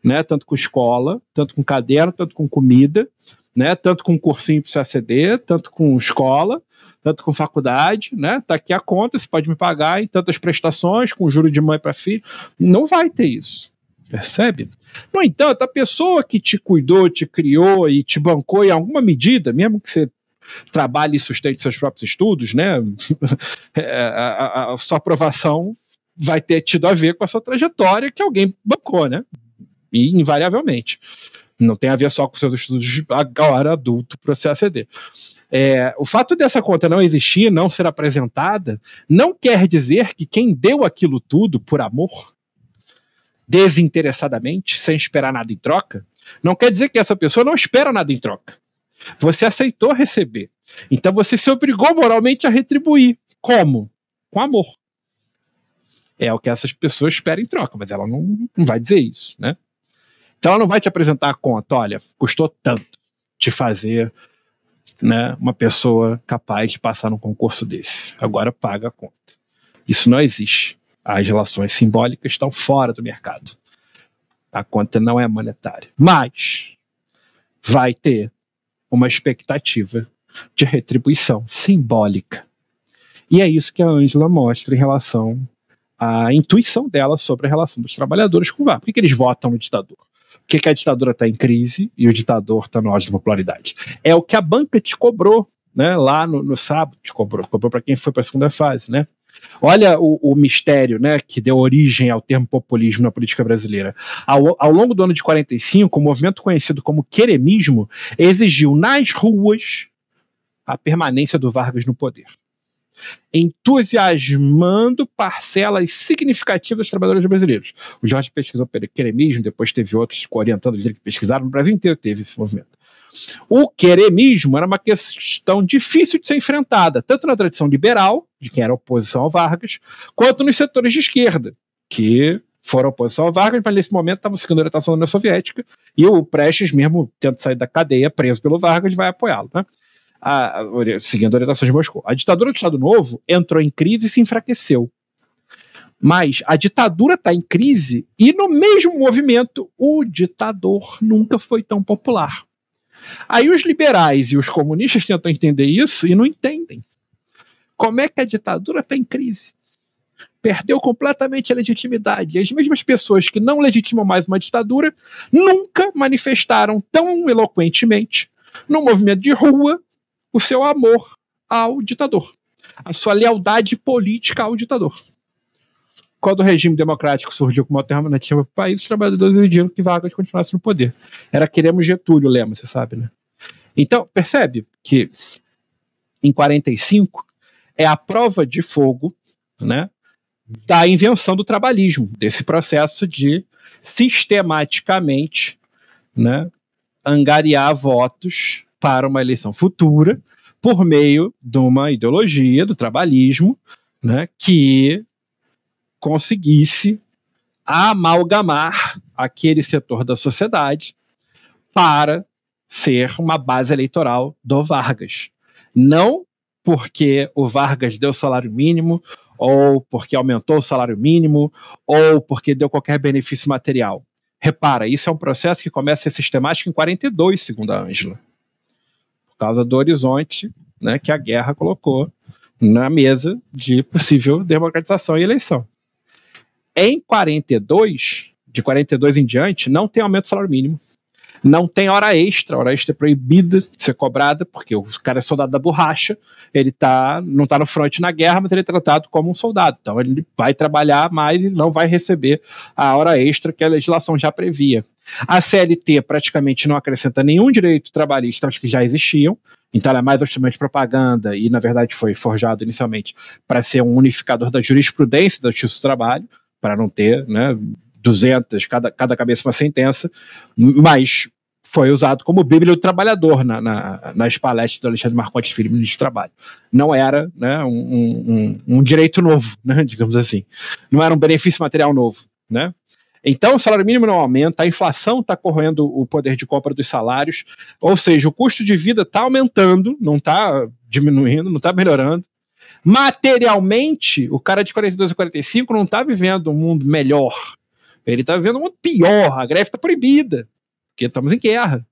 né, tanto com escola, tanto com caderno, tanto com comida, né, tanto com cursinho para você aceder, tanto com escola, tanto com faculdade, né? Tá aqui a conta, você pode me pagar em tantas prestações, com juro de mãe para filho. Não vai ter isso. Percebe? No entanto, a pessoa que te cuidou, te criou e te bancou em alguma medida, mesmo que você trabalhe e sustente seus próprios estudos, né? É, a, a, a sua aprovação vai ter tido a ver com a sua trajetória que alguém bancou, né? E invariavelmente. Não tem a ver só com seus estudos agora adulto para você aceder. É, o fato dessa conta não existir, não ser apresentada, não quer dizer que quem deu aquilo tudo por amor, desinteressadamente, sem esperar nada em troca, não quer dizer que essa pessoa não espera nada em troca. Você aceitou receber. Então você se obrigou moralmente a retribuir. Como? Com amor. É o que essas pessoas esperam em troca, mas ela não, não vai dizer isso, né? Então ela não vai te apresentar a conta, olha, custou tanto te fazer né, uma pessoa capaz de passar num concurso desse. Agora paga a conta. Isso não existe. As relações simbólicas estão fora do mercado. A conta não é monetária. Mas vai ter uma expectativa de retribuição simbólica. E é isso que a Ângela mostra em relação à intuição dela sobre a relação dos trabalhadores com o VAR. Por que, que eles votam no ditador? Por que, a ditadura está em crise e o ditador está no auge da popularidade? É o que a banca te cobrou né, lá no, no sábado, te cobrou, cobrou para quem foi para a segunda fase, né? Olha o, o, mistério né, que deu origem ao termo populismo na política brasileira. Ao, ao longo do ano de 45, o movimento conhecido como queremismo exigiu nas ruas a permanência do Vargas no poder entusiasmando parcelas significativas dos trabalhadores brasileiros. O Jorge pesquisou pelo queremismo, depois teve outros orientando dele que pesquisaram, no Brasil inteiro teve esse movimento. O queremismo era uma questão difícil de ser enfrentada, tanto na tradição liberal, de quem era oposição ao Vargas, quanto nos setores de esquerda, que foram oposição ao Vargas, mas nesse momento estavam seguindo a orientação da União Soviética, e o Prestes, mesmo tendo sair da cadeia, preso pelo Vargas, vai apoiá-lo. Né? a, seguindo a orientação de Moscou. A ditadura do Estado Novo entrou em crise e se enfraqueceu. Mas a ditadura está em crise e, no mesmo movimento, o ditador nunca foi tão popular. Aí os liberais e os comunistas tentam entender isso e não entendem. Como é que a ditadura está em crise? Perdeu completamente a legitimidade. E as mesmas pessoas que não legitimam mais uma ditadura nunca manifestaram tão eloquentemente num movimento de rua o seu amor ao ditador, a sua lealdade política ao ditador. Quando o regime democrático surgiu como alternativa para o país, os trabalhadores exigiram que Vargas continuasse no poder. Era queremos Getúlio, lema, você sabe, né? Então, percebe que em 45 é a prova de fogo, né, da invenção do trabalhismo, desse processo de sistematicamente, né, angariar votos para uma eleição futura por meio de uma ideologia do trabalhismo né, que conseguisse amalgamar aquele setor da sociedade para ser uma base eleitoral do Vargas. Não porque o Vargas deu salário mínimo, ou porque aumentou o salário mínimo, ou porque deu qualquer benefício material. Repara, isso é um processo que começa a ser sistemático em 42, segundo a Ângela por causa do horizonte né, que a guerra colocou na mesa de possível democratização e eleição. Em 42, de 42 em diante, não tem aumento do salário mínimo, não tem hora extra, hora extra é proibida de ser cobrada, porque o cara é soldado da borracha, ele tá, não tá no front na guerra, mas ele é tratado como um soldado. Então ele vai trabalhar mais e não vai receber a hora extra que a legislação já previa. A CLT praticamente não acrescenta nenhum direito trabalhista aos que já existiam, então ela é mais um instrumento de propaganda e, na verdade, foi forjado inicialmente para ser um unificador da jurisprudência da Justiça do Trabalho, para não ter né, 200, cada, cada cabeça uma sentença, mas foi usado como Bíblia do Trabalhador na, na, nas palestras do Alexandre Marcotti Filho, ministro do Trabalho. Não era né, um, um, um direito novo, né, digamos assim. Não era um benefício material novo. Né? Então, o salário mínimo não aumenta, a inflação está corroendo o poder de compra dos salários, ou seja, o custo de vida está aumentando, não está diminuindo, não está melhorando. Materialmente, o cara de 42 a 45 não está vivendo um mundo melhor. Ele está vivendo um mundo pior, a greve está proibida porque estamos em guerra.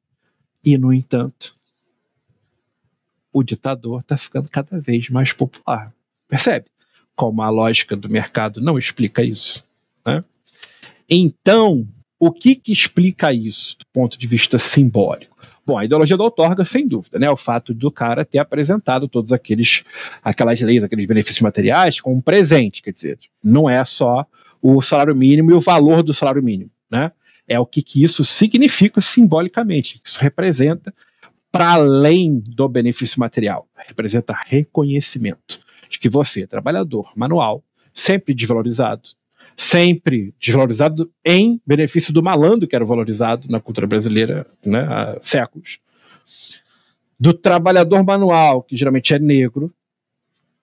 E, no entanto, o ditador está ficando cada vez mais popular. Percebe? Como a lógica do mercado não explica isso. Né? Então, o que, que explica isso do ponto de vista simbólico? Bom, a ideologia da outorga, sem dúvida, né? O fato do cara ter apresentado todos aqueles aquelas leis, aqueles benefícios materiais como um presente, quer dizer, não é só o salário mínimo e o valor do salário mínimo, né? é o que, que isso significa simbolicamente, isso representa para além do benefício material, representa reconhecimento de que você, trabalhador manual, sempre desvalorizado, sempre desvalorizado em benefício do malandro que era valorizado na cultura brasileira né, há séculos, do trabalhador manual, que geralmente é negro,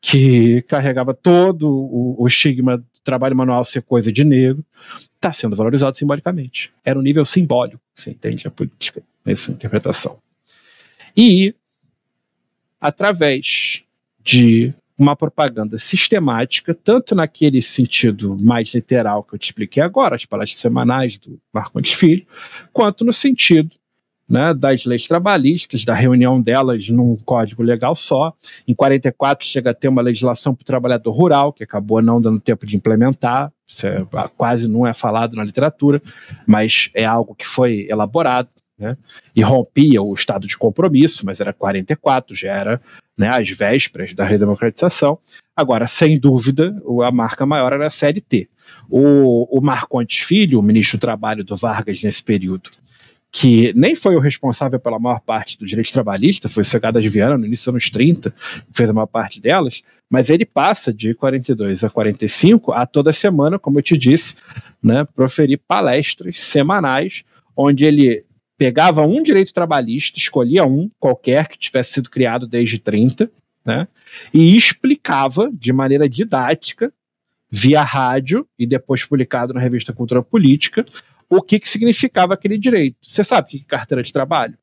que carregava todo o, o estigma trabalho manual ser coisa de negro, está sendo valorizado simbolicamente. Era um nível simbólico, você entende a política nessa interpretação. E, através de uma propaganda sistemática, tanto naquele sentido mais literal que eu te expliquei agora, as palestras semanais do Marcondes Filho, quanto no sentido né, das leis trabalhistas, da reunião delas num código legal só. Em 44 chega a ter uma legislação para o trabalhador rural, que acabou não dando tempo de implementar, isso é, ah, quase não é falado na literatura, mas é algo que foi elaborado. Né, e rompia o estado de compromisso, mas era 44, já era né, às vésperas da redemocratização. Agora, sem dúvida, a marca maior era a CLT. O, o Marcontes Filho, o ministro do Trabalho do Vargas nesse período, que nem foi o responsável pela maior parte do direito trabalhista, foi o Cegada de Viana no início dos anos 30, fez a maior parte delas, mas ele passa de 42 a 45 a toda semana, como eu te disse, né, proferir palestras semanais, onde ele pegava um direito trabalhista, escolhia um, qualquer que tivesse sido criado desde 30, né, e explicava de maneira didática via rádio e depois publicado na revista Cultura Política, o que, que significava aquele direito. Você sabe o que é carteira de trabalho?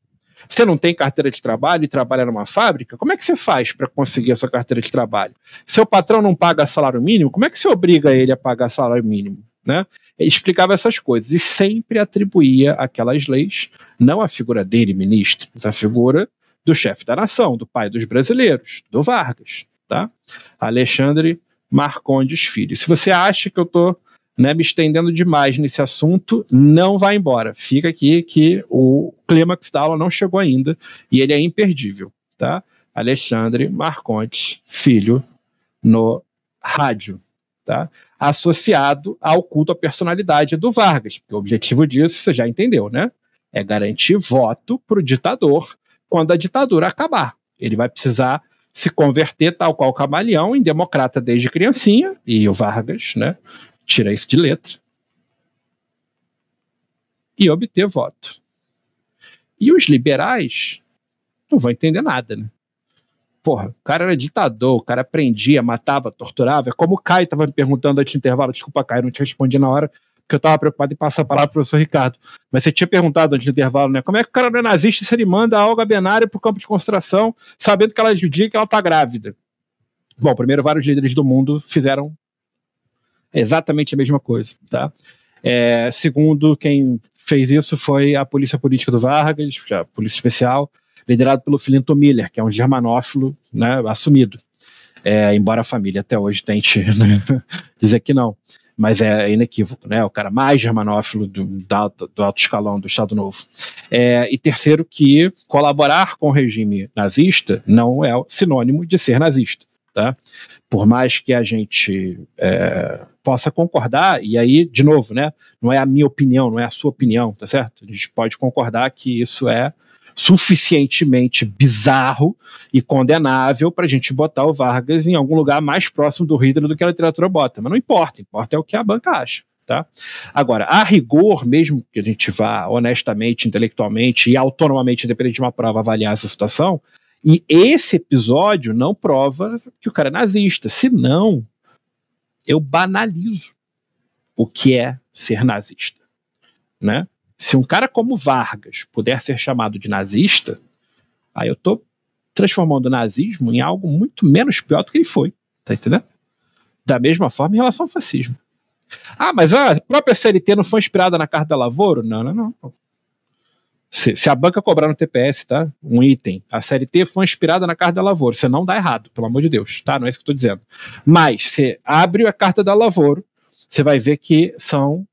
Você não tem carteira de trabalho e trabalha numa fábrica? Como é que você faz para conseguir a sua carteira de trabalho? Seu patrão não paga salário mínimo? Como é que você obriga ele a pagar salário mínimo? Né? Ele explicava essas coisas e sempre atribuía aquelas leis, não a figura dele, ministro, mas a figura do chefe da nação, do pai dos brasileiros, do Vargas, tá? Alexandre Marcondes Filho. Se você acha que eu estou né, me estendendo demais nesse assunto, não vai embora. Fica aqui que o clímax da aula não chegou ainda e ele é imperdível, tá? Alexandre Marcontes Filho no rádio, tá? Associado ao culto à personalidade do Vargas, porque o objetivo disso você já entendeu, né? É garantir voto para o ditador quando a ditadura acabar. Ele vai precisar se converter, tal qual o Camaleão, em democrata desde criancinha, e o Vargas, né? tirar isso de letra e obter voto. E os liberais não vão entender nada, né? Porra, o cara era ditador, o cara prendia, matava, torturava. É como o Caio estava me perguntando antes do intervalo. Desculpa, Caio, não te respondi na hora, porque eu estava preocupado em passar a palavra para o professor Ricardo. Mas você tinha perguntado antes do intervalo, né? Como é que o cara não é nazista se ele manda a Olga Benário para o campo de concentração, sabendo que ela é judia e que ela está grávida? Bom, primeiro vários líderes do mundo fizeram exatamente a mesma coisa, tá? É, segundo, quem fez isso foi a Polícia Política do Vargas, a Polícia Especial, liderado pelo Filinto Miller, que é um germanófilo né, assumido. É, embora a família até hoje tente né, dizer que não, mas é inequívoco, né? O cara mais germanófilo do, do alto escalão do Estado Novo. É, e terceiro, que colaborar com o regime nazista não é sinônimo de ser nazista. Tá? por mais que a gente é, possa concordar, e aí, de novo, né, não é a minha opinião, não é a sua opinião, tá certo? A gente pode concordar que isso é suficientemente bizarro e condenável para a gente botar o Vargas em algum lugar mais próximo do Hitler do que a literatura bota. Mas não importa, importa é o que a banca acha. Tá? Agora, a rigor, mesmo que a gente vá honestamente, intelectualmente e autonomamente, independente de uma prova, avaliar essa situação, e esse episódio não prova que o cara é nazista. senão eu banalizo o que é ser nazista. Né? Se um cara como Vargas puder ser chamado de nazista, aí eu tô transformando o nazismo em algo muito menos pior do que ele foi. Tá entendendo? Da mesma forma em relação ao fascismo. Ah, mas a própria CLT não foi inspirada na Carta da Lavoro? Não, não, não. Se, se, a banca cobrar no TPS, tá? Um item. A série T foi inspirada na carta da lavoura. Você não dá errado, pelo amor de Deus, tá? Não é isso que eu tô dizendo. Mas você abre a carta da lavoura, você vai ver que são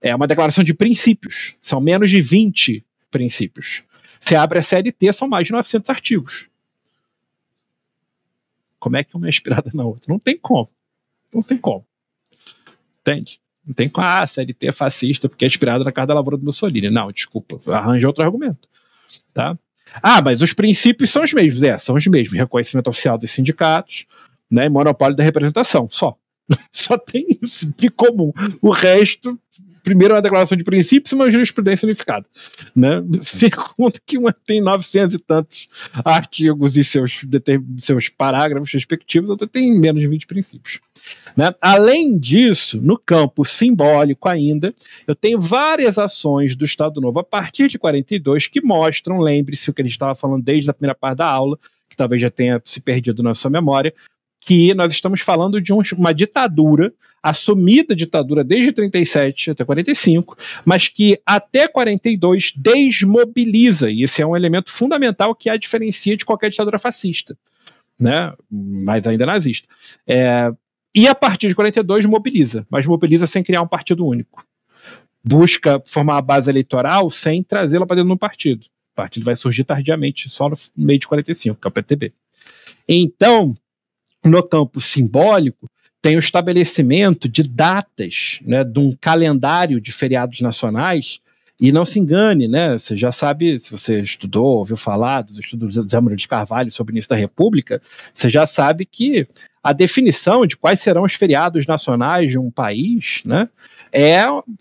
é uma declaração de princípios. São menos de 20 princípios. Você abre a série T, são mais de 900 artigos. Como é que uma é inspirada na outra? Não tem como. Não tem como. Entende? Não tem como, ah, CLT é fascista porque é inspirada na Carta da Lavoura do Mussolini. Não, desculpa, arranja outro argumento. Tá? Ah, mas os princípios são os mesmos. É, são os mesmos. Reconhecimento oficial dos sindicatos, né, monopólio da representação, só. Só tem isso de comum. O resto primeiro é uma declaração de princípios e uma jurisprudência unificada. Né? Tem conta que uma tem 900 e tantos artigos e seus, seus parágrafos respectivos, outra tem menos de 20 princípios. Né? Além disso, no campo simbólico ainda, eu tenho várias ações do Estado Novo a partir de 42 que mostram, lembre-se o que a gente estava falando desde a primeira parte da aula, que talvez já tenha se perdido na sua memória, que nós estamos falando de uma ditadura assumida ditadura desde 37 até 45, mas que até 42 desmobiliza, e esse é um elemento fundamental que a diferencia de qualquer ditadura fascista, né? mas ainda nazista. É, e a partir de 42 mobiliza, mas mobiliza sem criar um partido único. Busca formar a base eleitoral sem trazê-la para dentro do partido. O partido vai surgir tardiamente, só no meio de 45, que é o PTB. Então, no campo simbólico, tem o estabelecimento de datas, né, de um calendário de feriados nacionais. E não se engane, né? Você já sabe, se você estudou, ouviu falar dos estudos do Zé Maria de Carvalho sobre o início da República, você já sabe que a definição de quais serão os feriados nacionais de um país, né, é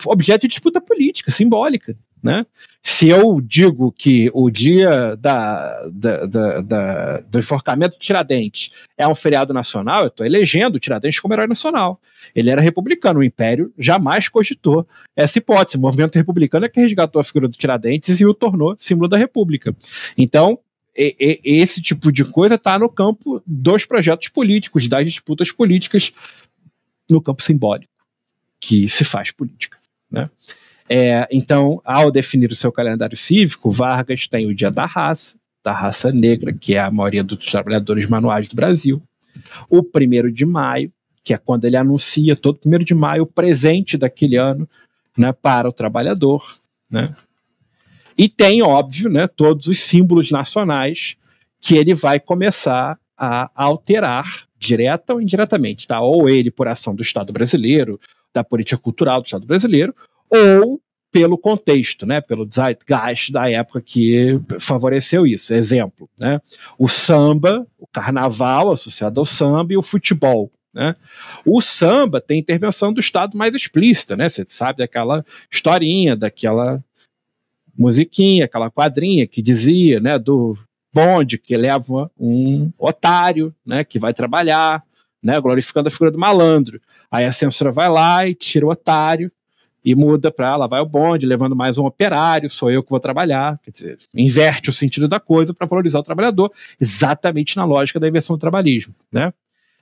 objeto de disputa política, simbólica. Né? Se eu digo que o dia da, da, da, da do enforcamento do Tiradentes é um feriado nacional, eu estou elegendo o Tiradentes como herói nacional. Ele era republicano, o Império jamais cogitou essa hipótese. O movimento republicano é que resgatou a figura do Tiradentes e o tornou símbolo da República. Então, e, e, esse tipo de coisa está no campo dos projetos políticos, das disputas políticas, no campo simbólico, que se faz política. Né? É, então, ao definir o seu calendário cívico, Vargas tem o Dia da Raça, da raça negra, que é a maioria dos trabalhadores manuais do Brasil, o primeiro de maio, que é quando ele anuncia todo primeiro de maio o presente daquele ano né, para o trabalhador, né? E tem, óbvio, né, todos os símbolos nacionais que ele vai começar a alterar, direta ou indiretamente, tá? Ou ele por ação do Estado brasileiro, da política cultural do Estado brasileiro, ou pelo contexto, né, pelo zeitgeist da época que favoreceu isso. Exemplo, né, o samba, o carnaval associado ao samba e o futebol. Né? O samba tem intervenção do Estado mais explícita, né? Você sabe daquela historinha, daquela musiquinha, aquela quadrinha que dizia, né, do bonde que leva um otário, né, que vai trabalhar, né, glorificando a figura do malandro. Aí a censura vai lá e tira o otário, e muda para lá vai o bonde, levando mais um operário, sou eu que vou trabalhar, quer dizer, inverte o sentido da coisa para valorizar o trabalhador, exatamente na lógica da inversão do trabalhismo, né?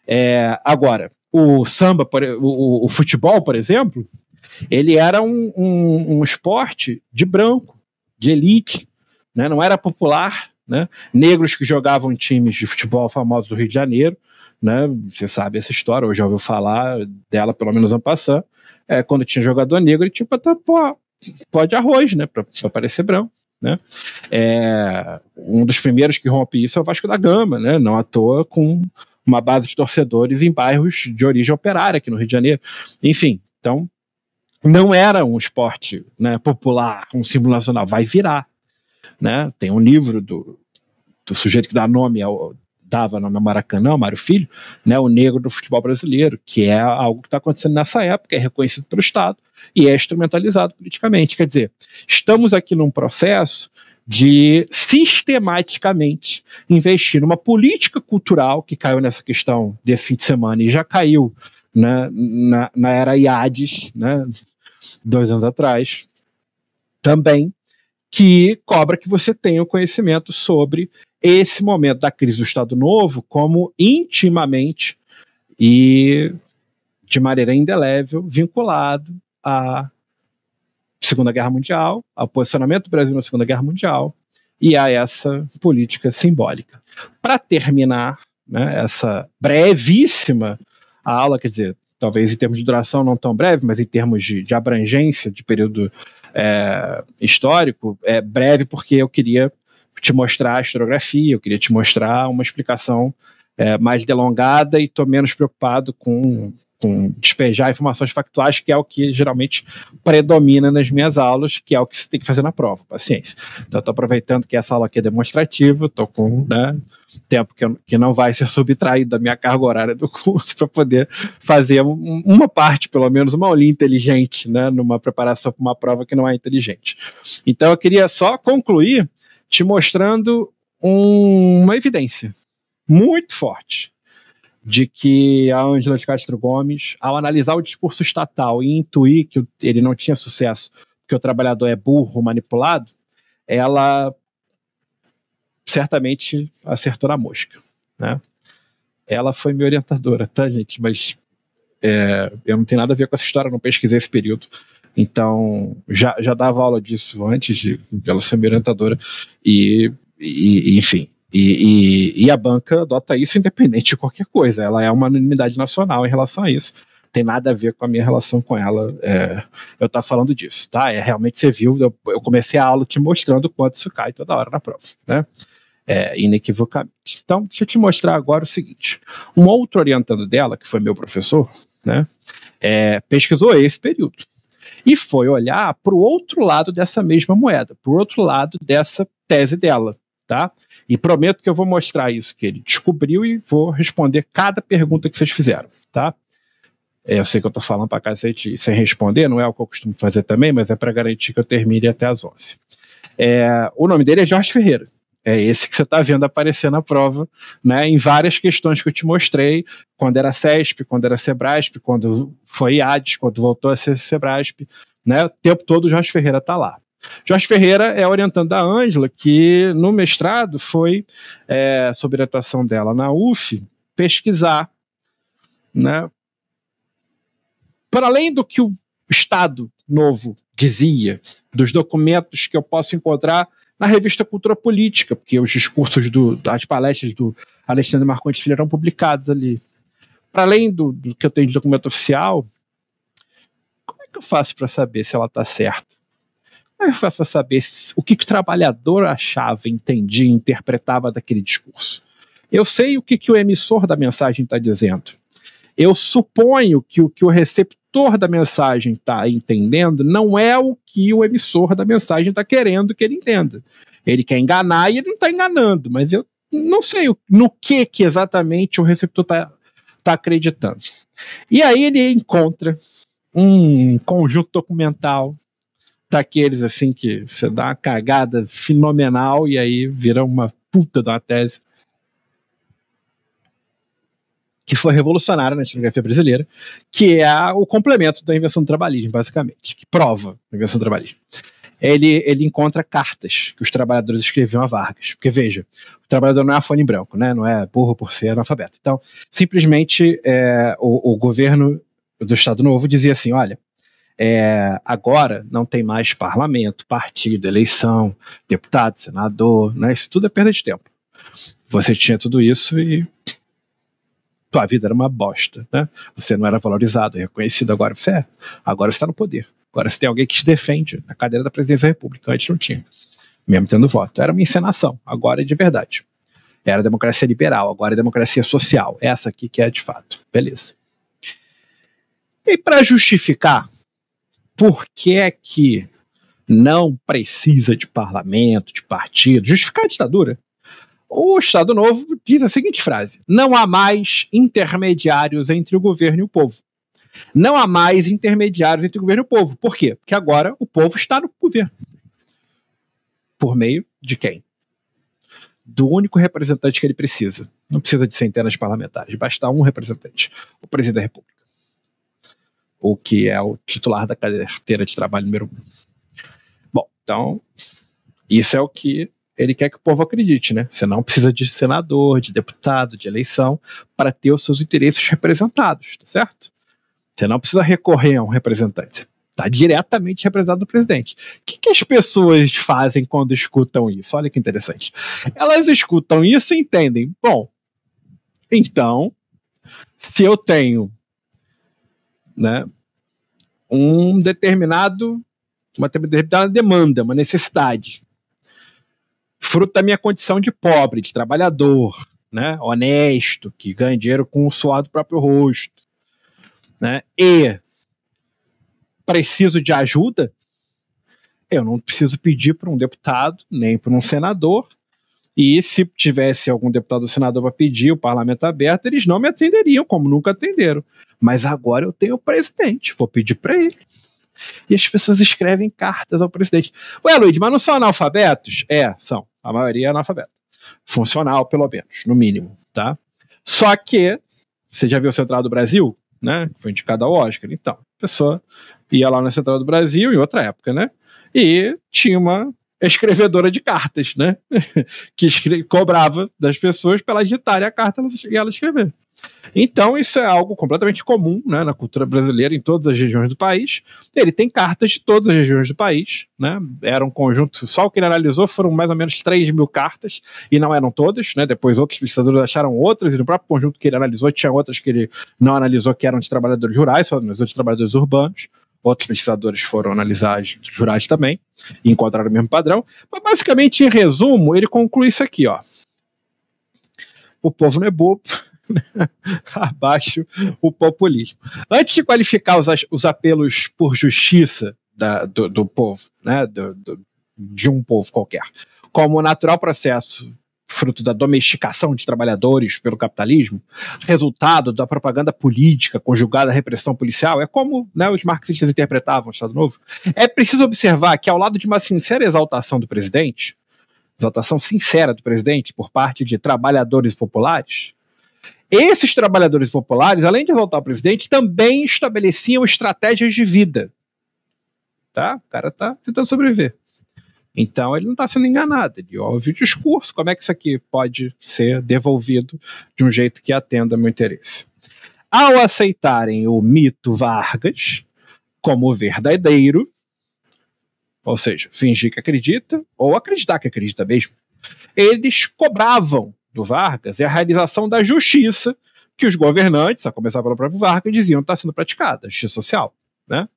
É, agora, o samba, o, o, futebol, por exemplo, ele era um, um, um esporte de branco, de elite, né? não era popular, né? negros que jogavam times de futebol famosos do Rio de Janeiro, né? Você sabe essa história, ou já ouviu falar dela, pelo menos ano passado. É, quando tinha jogador negro, tipo, até pó, pó de arroz, né? Pra, pra parecer branco. Né? É, um dos primeiros que rompe isso é o Vasco da Gama, né? não à toa com uma base de torcedores em bairros de origem operária aqui no Rio de Janeiro. Enfim, então não era um esporte né, popular, um símbolo nacional, vai virar. Né? Tem um livro do, do sujeito que dá nome ao dava no Maracanã, Mário Filho, né, o negro do futebol brasileiro, que é algo que está acontecendo nessa época, é reconhecido pelo Estado e é instrumentalizado politicamente. Quer dizer, estamos aqui num processo de sistematicamente investir numa política cultural que caiu nessa questão desse fim de semana e já caiu né, na, na era IADES, né, dois anos atrás, também, que cobra que você tenha o conhecimento sobre esse momento da crise do Estado Novo como intimamente e de maneira indelével vinculado à Segunda Guerra Mundial, ao posicionamento do Brasil na Segunda Guerra Mundial e a essa política simbólica. Para terminar né, essa brevíssima aula, quer dizer, talvez em termos de duração não tão breve, mas em termos de, de abrangência de período é, histórico, é breve porque eu queria te mostrar a historiografia, eu queria te mostrar uma explicação é, mais delongada e estou menos preocupado com, com, despejar informações factuais, que é o que geralmente predomina nas minhas aulas, que é o que você tem que fazer na prova, paciência. Então, estou aproveitando que essa aula aqui é demonstrativa, estou com né, tempo que, eu, que, não vai ser subtraído da minha carga horária do curso para poder fazer um, uma parte, pelo menos uma aulinha inteligente, né, numa preparação para uma prova que não é inteligente. Então, eu queria só concluir te mostrando um, uma evidência muito forte de que a Angela de Castro Gomes, ao analisar o discurso estatal e intuir que ele não tinha sucesso, que o trabalhador é burro, manipulado, ela certamente acertou na mosca. Né? Ela foi minha orientadora, tá, gente? Mas é, eu não tenho nada a ver com essa história, não pesquisei esse período. Então, já, já dava aula disso antes de, de ela ser minha orientadora. E, e enfim, e, e, e, a banca adota isso independente de qualquer coisa. Ela é uma unanimidade nacional em relação a isso. Tem nada a ver com a minha relação com ela. É, eu estar tá falando disso, tá? É realmente você viu. Eu, eu, comecei a aula te mostrando quanto isso cai toda hora na prova, né? É, inequivocamente. Então, deixa eu te mostrar agora o seguinte: um outro orientando dela, que foi meu professor, né, é, pesquisou esse período e foi olhar para o outro lado dessa mesma moeda, para o outro lado dessa tese dela. Tá? E prometo que eu vou mostrar isso que ele descobriu e vou responder cada pergunta que vocês fizeram. Tá? É, eu sei que eu estou falando para cacete sem responder, não é o que eu costumo fazer também, mas é para garantir que eu termine até as 11. É, o nome dele é Jorge Ferreira. É esse que você está vendo aparecer na prova, né? Em várias questões que eu te mostrei, quando era CESP, quando era Sebrasp, quando foi IADES, quando voltou a ser Sebrasp, né? O tempo todo o Jorge Ferreira está lá. Jorge Ferreira é orientando da Ângela, que no mestrado foi, é, sob orientação dela na UF, pesquisar, né? Para além do que o Estado novo dizia, dos documentos que eu posso encontrar na revista Cultura Política, porque os discursos do, das palestras do Alexandre Marcondes Filho eram publicados ali. Para além do, do, que eu tenho de documento oficial, como é que eu faço para saber se ela está certa? Como é que eu faço para saber se, o que, que, o trabalhador achava, entendia, interpretava daquele discurso? Eu sei o que, que o emissor da mensagem está dizendo. Eu suponho que o que o receptor receptor da mensagem está entendendo não é o que o emissor da mensagem está querendo que ele entenda. Ele quer enganar e ele não está enganando, mas eu não sei no que, que exatamente o receptor está tá acreditando. E aí ele encontra um conjunto documental daqueles assim que você dá uma cagada fenomenal e aí vira uma puta da tese que foi revolucionária na historiografia brasileira, que é o complemento da invenção do trabalhismo, basicamente, que prova a invenção do trabalhismo. Ele, ele encontra cartas que os trabalhadores escreviam a Vargas. Porque, veja, o trabalhador não é afone branco, né? não é burro por ser analfabeto. Então, simplesmente, é, o, o governo do Estado Novo dizia assim: olha, é, agora não tem mais parlamento, partido, eleição, deputado, senador, né? isso tudo é perda de tempo. Você tinha tudo isso e tua vida era uma bosta, né? Você não era valorizado, é reconhecido, agora você é. Agora você está no poder. Agora você tem alguém que te defende na cadeira da presidência da República. Antes não tinha, mesmo tendo voto. Era uma encenação, agora é de verdade. Era democracia liberal, agora é democracia social. Essa aqui que é de fato. Beleza. E para justificar por que é que não precisa de parlamento, de partido, justificar a ditadura, o Estado Novo diz a seguinte frase: Não há mais intermediários entre o governo e o povo. Não há mais intermediários entre o governo e o povo. Por quê? Porque agora o povo está no governo. Por meio de quem? Do único representante que ele precisa. Não precisa de centenas de parlamentares, basta um representante o presidente da República. Ou que é o titular da carteira de trabalho número um. Bom, então, isso é o que ele quer que o povo acredite, né? Você não precisa de senador, de deputado, de eleição para ter os seus interesses representados, tá certo? Você não precisa recorrer a um representante. Está diretamente representado no presidente. O que, que as pessoas fazem quando escutam isso? Olha que interessante. Elas escutam isso e entendem. Bom, então, se eu tenho né, um determinado, uma determinada demanda, uma necessidade, fruto da minha condição de pobre, de trabalhador, né, honesto, que ganha dinheiro com o suor do próprio rosto, né, e preciso de ajuda, eu não preciso pedir para um deputado nem para um senador. E se tivesse algum deputado ou senador para pedir o parlamento aberto, eles não me atenderiam, como nunca atenderam. Mas agora eu tenho o presidente, vou pedir para ele e as pessoas escrevem cartas ao presidente. Ué, Luiz, mas não são analfabetos? É, são. A maioria é analfabeta. Funcional, pelo menos, no mínimo, tá? Só que, você já viu o Central do Brasil, né? Foi indicado ao Oscar. Então, a pessoa ia lá na Central do Brasil, em outra época, né? E tinha uma é escrevedora de cartas, né? que cobrava das pessoas para elas ditarem a carta e ela escrever. Então, isso é algo completamente comum né, na cultura brasileira, em todas as regiões do país. Ele tem cartas de todas as regiões do país. Né? Era um conjunto, só o que ele analisou foram mais ou menos 3 mil cartas, e não eram todas. Né? Depois, outros pesquisadores acharam outras, e no próprio conjunto que ele analisou, tinha outras que ele não analisou, que eram de trabalhadores rurais, só analisou de trabalhadores urbanos. Outros pesquisadores foram analisar os jurados também e encontraram o mesmo padrão. Mas basicamente, em resumo, ele conclui isso aqui, ó. O povo não é bobo, abaixo o populismo. Antes de qualificar os, os apelos por justiça da, do, do, povo, né, do, do, de um povo qualquer, como um natural processo fruto da domesticação de trabalhadores pelo capitalismo, resultado da propaganda política conjugada à repressão policial, é como né, os marxistas interpretavam o Estado Novo. É preciso observar que, ao lado de uma sincera exaltação do presidente, exaltação sincera do presidente por parte de trabalhadores populares, esses trabalhadores populares, além de exaltar o presidente, também estabeleciam estratégias de vida. Tá? O cara tá tentando sobreviver. Então ele não está sendo enganado, ele ouve o discurso, como é que isso aqui pode ser devolvido de um jeito que atenda meu interesse? Ao aceitarem o mito Vargas como verdadeiro, ou seja, fingir que acredita, ou acreditar que acredita mesmo, eles cobravam do Vargas a realização da justiça que os governantes, a começar pelo próprio Vargas, diziam estar está sendo praticada, justiça social. Né?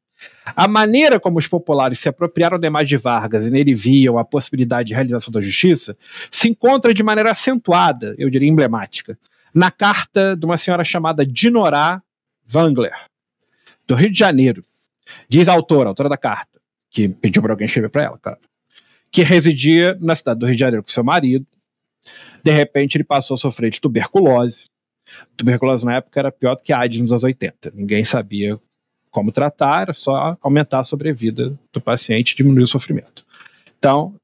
A maneira como os populares se apropriaram da imagem de Vargas e nele viam a possibilidade de realização da justiça se encontra de maneira acentuada, eu diria emblemática, na carta de uma senhora chamada Dinorá Wangler, do Rio de Janeiro. Diz a autora, a autora da carta, que pediu para alguém escrever para ela, cara, que residia na cidade do Rio de Janeiro com seu marido. De repente, ele passou a sofrer de tuberculose. Tuberculose na época era pior do que a AIDS nos anos 80. Ninguém sabia como tratar, era é só aumentar a sobrevida do paciente, diminuir o sofrimento. Então,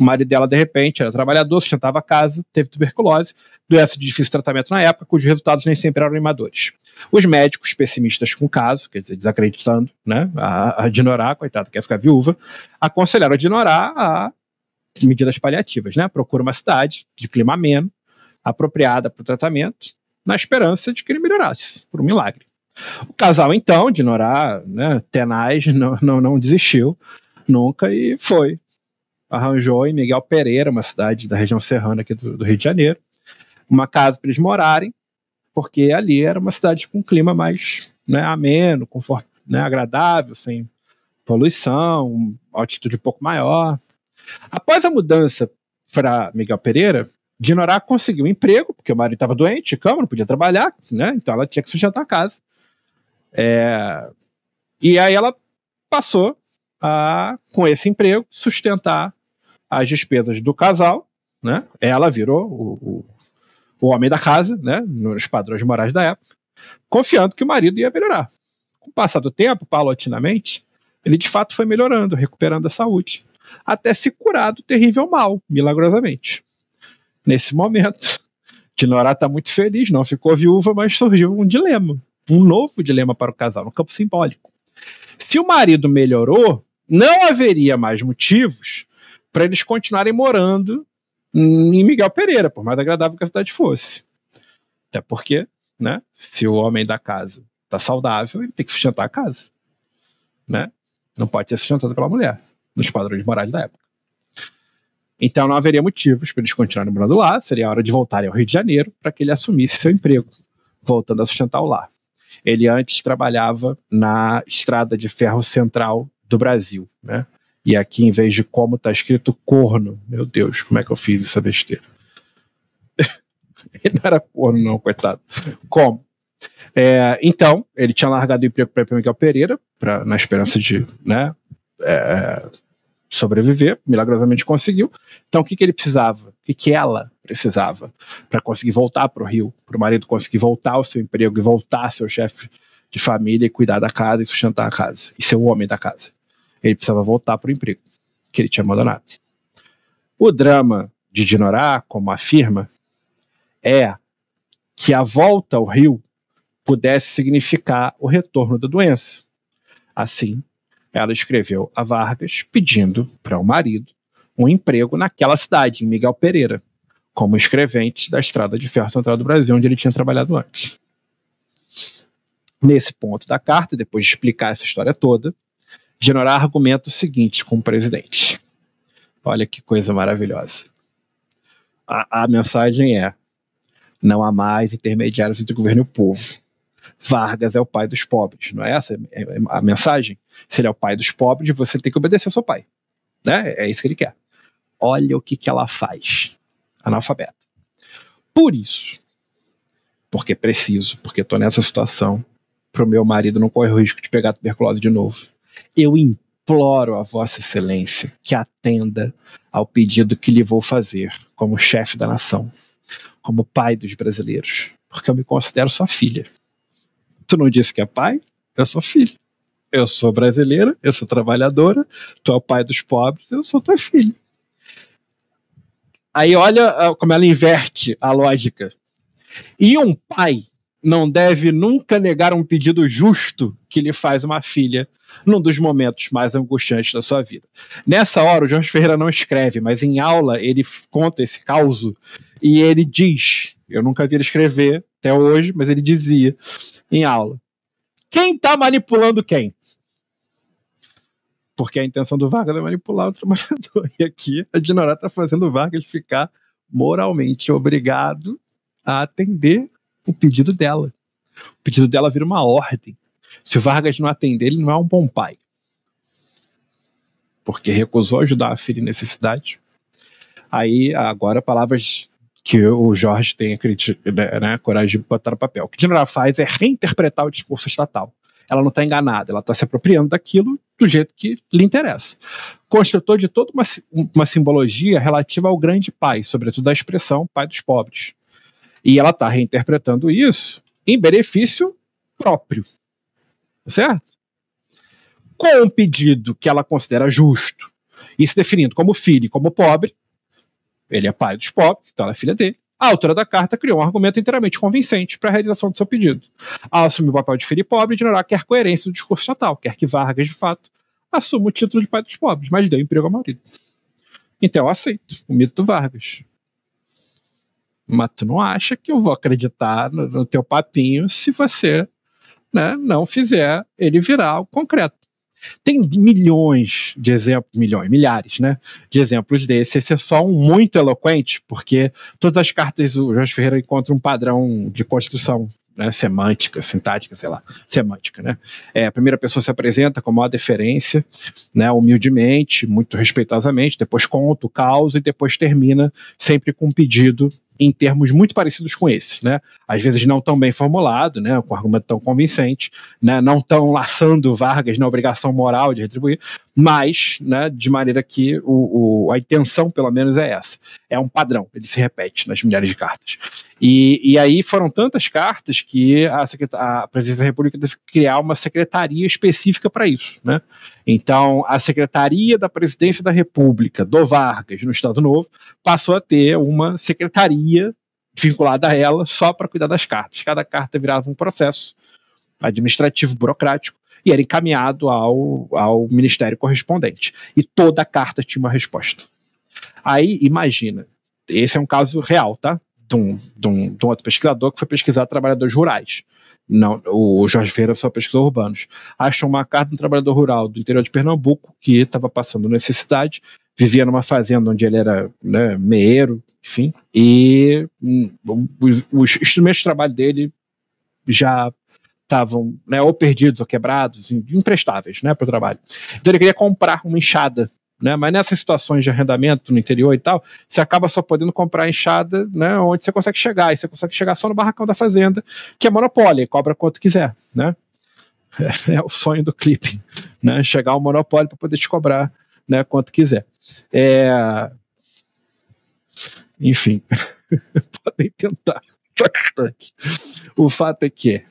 o marido dela, de repente, era trabalhador, sustentava a casa, teve tuberculose, doença de difícil tratamento na época, cujos resultados nem sempre eram animadores. Os médicos, pessimistas com o caso, quer dizer, desacreditando né, a, a Dinorá, coitada, quer ficar viúva, aconselharam a Dinorá a medidas paliativas, né? Procura uma cidade de clima ameno, apropriada para o tratamento, na esperança de que ele melhorasse, por um milagre. O casal, então, de Norá, né, tenaz, não, não, não desistiu nunca e foi. Arranjou em Miguel Pereira, uma cidade da região serrana aqui do, do Rio de Janeiro, uma casa para eles morarem, porque ali era uma cidade com um clima mais né, ameno, confort, né, agradável, sem poluição, altitude um pouco maior. Após a mudança para Miguel Pereira, Dinorá conseguiu um emprego, porque o marido estava doente, cama, não podia trabalhar, né? Então ela tinha que sustentar a casa. É, e aí ela passou a, com esse emprego, sustentar as despesas do casal, né? Ela virou o, o, o homem da casa, né? Nos padrões morais da época, confiando que o marido ia melhorar. Com o passar do tempo, paulatinamente, ele de fato foi melhorando, recuperando a saúde, até se curar do terrível mal, milagrosamente. Nesse momento, Dinorá está muito feliz, não ficou viúva, mas surgiu um dilema um novo dilema para o casal no campo simbólico. Se o marido melhorou, não haveria mais motivos para eles continuarem morando em Miguel Pereira, por mais agradável que a cidade fosse. Até porque, né, se o homem da casa está saudável, ele tem que sustentar a casa. Né? Não pode ser sustentado pela mulher, nos padrões morais da época. Então não haveria motivos para eles continuarem morando lá, seria a hora de voltarem ao Rio de Janeiro para que ele assumisse seu emprego, voltando a sustentar o lar. Ele antes trabalhava na estrada de ferro central do Brasil, né? E aqui, em vez de como, está escrito corno. Meu Deus, como é que eu fiz essa besteira? ele não era corno, não, coitado. Como? É, então, ele tinha largado o emprego para Miguel Pereira, pra, na esperança de né, é, sobreviver, milagrosamente conseguiu. Então, o que, que ele precisava? O que, que ela precisava para conseguir voltar para o Rio, para o marido conseguir voltar ao seu emprego e voltar a ser chefe de família e cuidar da casa e sustentar a casa e ser o homem da casa. Ele precisava voltar para o emprego que ele tinha abandonado. O drama de Dinorá, como afirma, é que a volta ao Rio pudesse significar o retorno da doença. Assim, ela escreveu a Vargas pedindo para o marido um emprego naquela cidade, em Miguel Pereira, como escrevente da Estrada de Ferro Central do Brasil, onde ele tinha trabalhado antes. Nesse ponto da carta, depois de explicar essa história toda, General argumenta o seguinte com o presidente. Olha que coisa maravilhosa. A, a mensagem é: não há mais intermediários entre o governo e o povo Vargas é o pai dos pobres, não é essa é, é a mensagem? Se ele é o pai dos pobres, você tem que obedecer ao seu pai. Né? É isso que ele quer. Olha o que, que ela faz, analfabeta. Por isso, porque preciso, porque estou nessa situação, para o meu marido não correr o risco de pegar tuberculose de novo, eu imploro a Vossa Excelência que atenda ao pedido que lhe vou fazer como chefe da nação, como pai dos brasileiros, porque eu me considero sua filha. Tu não disse que é pai? Eu sou filho. Eu sou brasileira, eu sou trabalhadora, tu é o pai dos pobres, eu sou tua filha. Aí olha ah, como ela inverte a lógica. E um pai não deve nunca negar um pedido justo que lhe faz uma filha num dos momentos mais angustiantes da sua vida. Nessa hora, o Jorge Ferreira não escreve, mas em aula ele conta esse caso e ele diz: Eu nunca vi ele escrever, até hoje, mas ele dizia em aula: quem está manipulando quem? Porque a intenção do Vargas é manipular o trabalhador. E aqui a Dinorá está fazendo o Vargas ficar moralmente obrigado a atender o pedido dela. O pedido dela vira uma ordem. Se o Vargas não atender, ele não é um bom pai. Porque recusou ajudar a filha em necessidade. Aí, agora, palavras que o Jorge tenha né, né coragem de botar no papel. O que a Dinara faz é reinterpretar o discurso estatal. Ela não está enganada, ela está se apropriando daquilo do jeito que lhe interessa. Construtor de toda uma, uma simbologia relativa ao grande pai, sobretudo da expressão pai dos pobres. E ela está reinterpretando isso em benefício próprio. Tá certo? Com um pedido que ela considera justo e se definindo como filho e como pobre, ele é pai dos pobres, então ela é filha dele. A autora da carta criou um argumento inteiramente convincente para a realização do seu pedido. Ao assumir o papel de filho pobre, ignorar quer coerência do discurso estatal, quer que Vargas, de fato, assuma o título de pai dos pobres, mas deu emprego ao marido. Então eu aceito o mito do Vargas. Mas tu não acha que eu vou acreditar no, no teu papinho se você né, não fizer ele virar o concreto. Tem milhões de exemplos, milhões, milhares, né? De exemplos desse. Esse é só um muito eloquente, porque todas as cartas o Jorge Ferreira encontra um padrão de construção né, semântica, sintática, sei lá, semântica, né? É, a primeira pessoa se apresenta com maior deferência, né, humildemente, muito respeitosamente, depois conta o caos e depois termina sempre com um pedido em termos muito parecidos com esse, né? Às vezes não tão bem formulado, né? Com argumento tão convincente, né? Não tão laçando Vargas na obrigação moral de retribuir, mas, né, de maneira que o, o, a intenção, pelo menos, é essa. É um padrão, ele se repete nas milhares de cartas. E, e aí foram tantas cartas que a, a presidência da República teve que criar uma secretaria específica para isso. Né? Então, a secretaria da presidência da República, do Vargas, no Estado Novo, passou a ter uma secretaria vinculada a ela só para cuidar das cartas. Cada carta virava um processo administrativo, burocrático, e era encaminhado ao, ao ministério correspondente. E toda carta tinha uma resposta. Aí, imagina, esse é um caso real, tá? De um, de um, de um outro pesquisador que foi pesquisar trabalhadores rurais. Não, o Jorge Ferreira só pesquisou urbanos. Achou uma carta de um trabalhador rural do interior de Pernambuco que estava passando necessidade, vivia numa fazenda onde ele era né, meeiro, enfim, e hum, os, os instrumentos de trabalho dele já estavam né, ou perdidos ou quebrados, imprestáveis né, para o trabalho. Então ele queria comprar uma enxada. Né, mas nessas situações de arrendamento no interior e tal, você acaba só podendo comprar enxada né, onde você consegue chegar, e você consegue chegar só no barracão da fazenda, que é monopólio, cobra quanto quiser. Né? É, é o sonho do clipe né? chegar ao monopólio para poder te cobrar né, quanto quiser. É... Enfim, podem tentar. O fato é que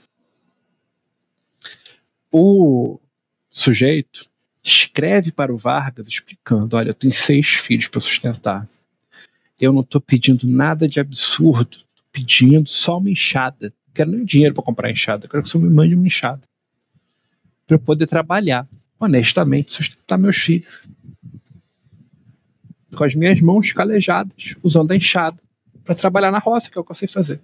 o sujeito escreve para o Vargas explicando: olha, eu tenho seis filhos para sustentar. Eu não estou pedindo nada de absurdo, estou pedindo só uma enxada. Não quero nem dinheiro para comprar enxada, quero que você me mande uma enxada para eu poder trabalhar honestamente, sustentar meus filhos com as minhas mãos calejadas, usando a enxada para trabalhar na roça, que é o que eu sei fazer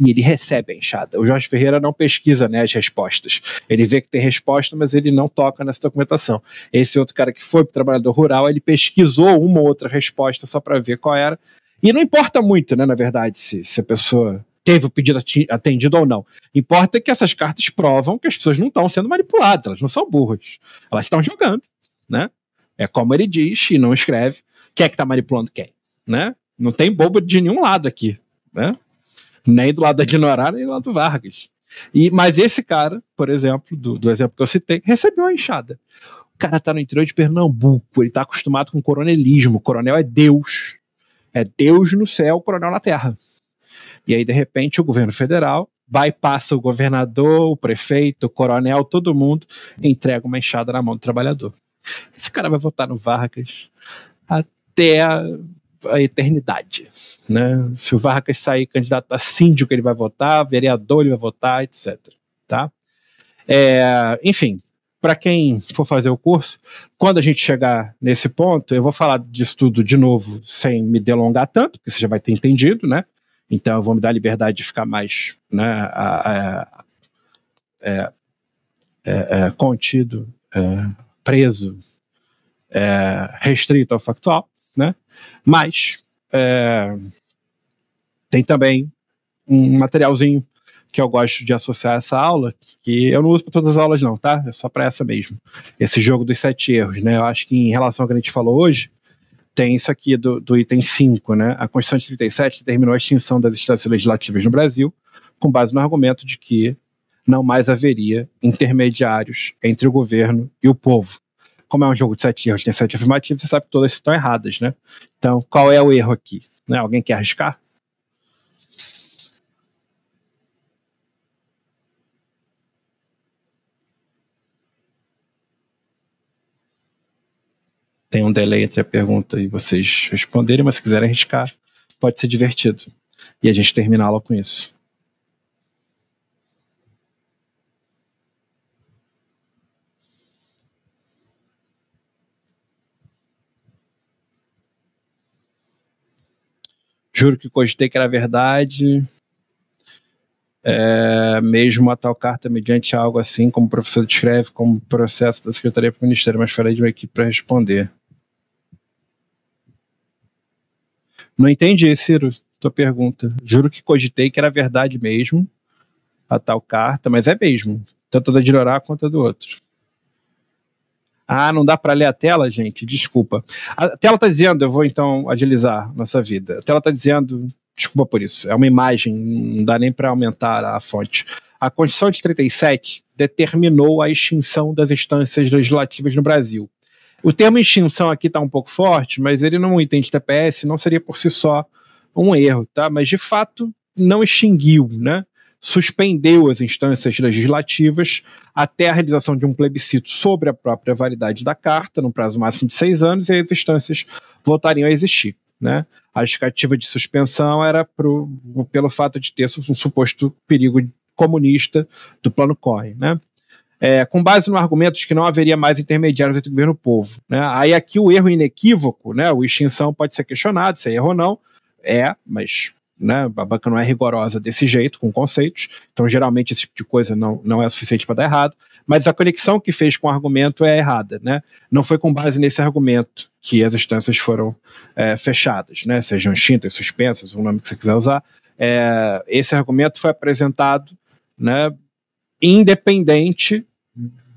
e ele recebe a enxada. O Jorge Ferreira não pesquisa né, as respostas. Ele vê que tem resposta, mas ele não toca nessa documentação. Esse outro cara que foi para o trabalhador rural, ele pesquisou uma ou outra resposta só para ver qual era. E não importa muito, né, na verdade, se, se a pessoa teve o pedido atendido ou não. Importa que essas cartas provam que as pessoas não estão sendo manipuladas, elas não são burras. Elas estão jogando, né? É como ele diz e não escreve. Quem é que está manipulando quem, né? Não tem bobo de nenhum lado aqui, né? nem do lado da Ignorar, nem do lado do Vargas. E, mas esse cara, por exemplo, do, do exemplo que eu citei, recebeu uma enxada. O cara tá no interior de Pernambuco, ele tá acostumado com coronelismo. O coronel é Deus. É Deus no céu, o coronel na terra. E aí, de repente, o governo federal bypassa o governador, o prefeito, o coronel, todo mundo, entrega uma enxada na mão do trabalhador. Esse cara vai votar no Vargas até a eternidade. Né? Se o Vargas sair candidato a síndico, ele vai votar, vereador, ele vai votar, etc. Tá? É, enfim, para quem for fazer o curso, quando a gente chegar nesse ponto, eu vou falar disso tudo de novo sem me delongar tanto, porque você já vai ter entendido, né? Então eu vou me dar a liberdade de ficar mais né, a, a, a, é, é, é, contido, preso é, restrito ao factual, né? Mas é, tem também um materialzinho que eu gosto de associar a essa aula, que eu não uso para todas as aulas não, tá? É só para essa mesmo. Esse jogo dos sete erros, né? Eu acho que em relação ao que a gente falou hoje, tem isso aqui do, do item 5, né? A Constituição de 37 determinou a extinção das instâncias legislativas no Brasil, com base no argumento de que não mais haveria intermediários entre o governo e o povo como é um jogo de sete erros, tem sete afirmativas, você sabe que todas estão erradas, né? Então, qual é o erro aqui? Né? Alguém quer arriscar? Tem um delay entre a pergunta e vocês responderem, mas se quiserem arriscar, pode ser divertido. E a gente terminá-la com isso. Juro que cogitei que era verdade. É, mesmo a tal carta mediante algo assim, como o professor descreve, como processo da Secretaria para o Ministério, mas farei de uma equipe para responder. Não entendi, Ciro, tua pergunta. Juro que cogitei que era verdade mesmo a tal carta, mas é mesmo, tanto da de Lorá quanto do outro. Ah, não dá para ler a tela, gente? Desculpa. A tela está dizendo, eu vou então agilizar nossa vida. A tela está dizendo, desculpa por isso, é uma imagem, não dá nem para aumentar a fonte. A Constituição de 37 determinou a extinção das instâncias legislativas no Brasil. O termo extinção aqui está um pouco forte, mas ele não entende TPS, não seria por si só um erro, tá? Mas de fato não extinguiu, né? suspendeu as instâncias legislativas até a realização de um plebiscito sobre a própria validade da carta, no prazo máximo de seis anos, e as instâncias voltariam a existir. Né? A justificativa de suspensão era pro, pelo fato de ter um suposto perigo comunista do plano Cohen. Né? É, com base no argumento de que não haveria mais intermediários entre o governo e o povo. Né? Aí aqui o erro inequívoco, né? o extinção pode ser questionado, se é erro ou não, é, mas né, a banca não é rigorosa desse jeito, com conceitos, então geralmente esse tipo de coisa não, não é suficiente para dar errado, mas a conexão que fez com o argumento é errada, né? Não foi com base nesse argumento que as instâncias foram é, fechadas, né? Sejam extintas, suspensas, o nome que você quiser usar. É, esse argumento foi apresentado, né, independente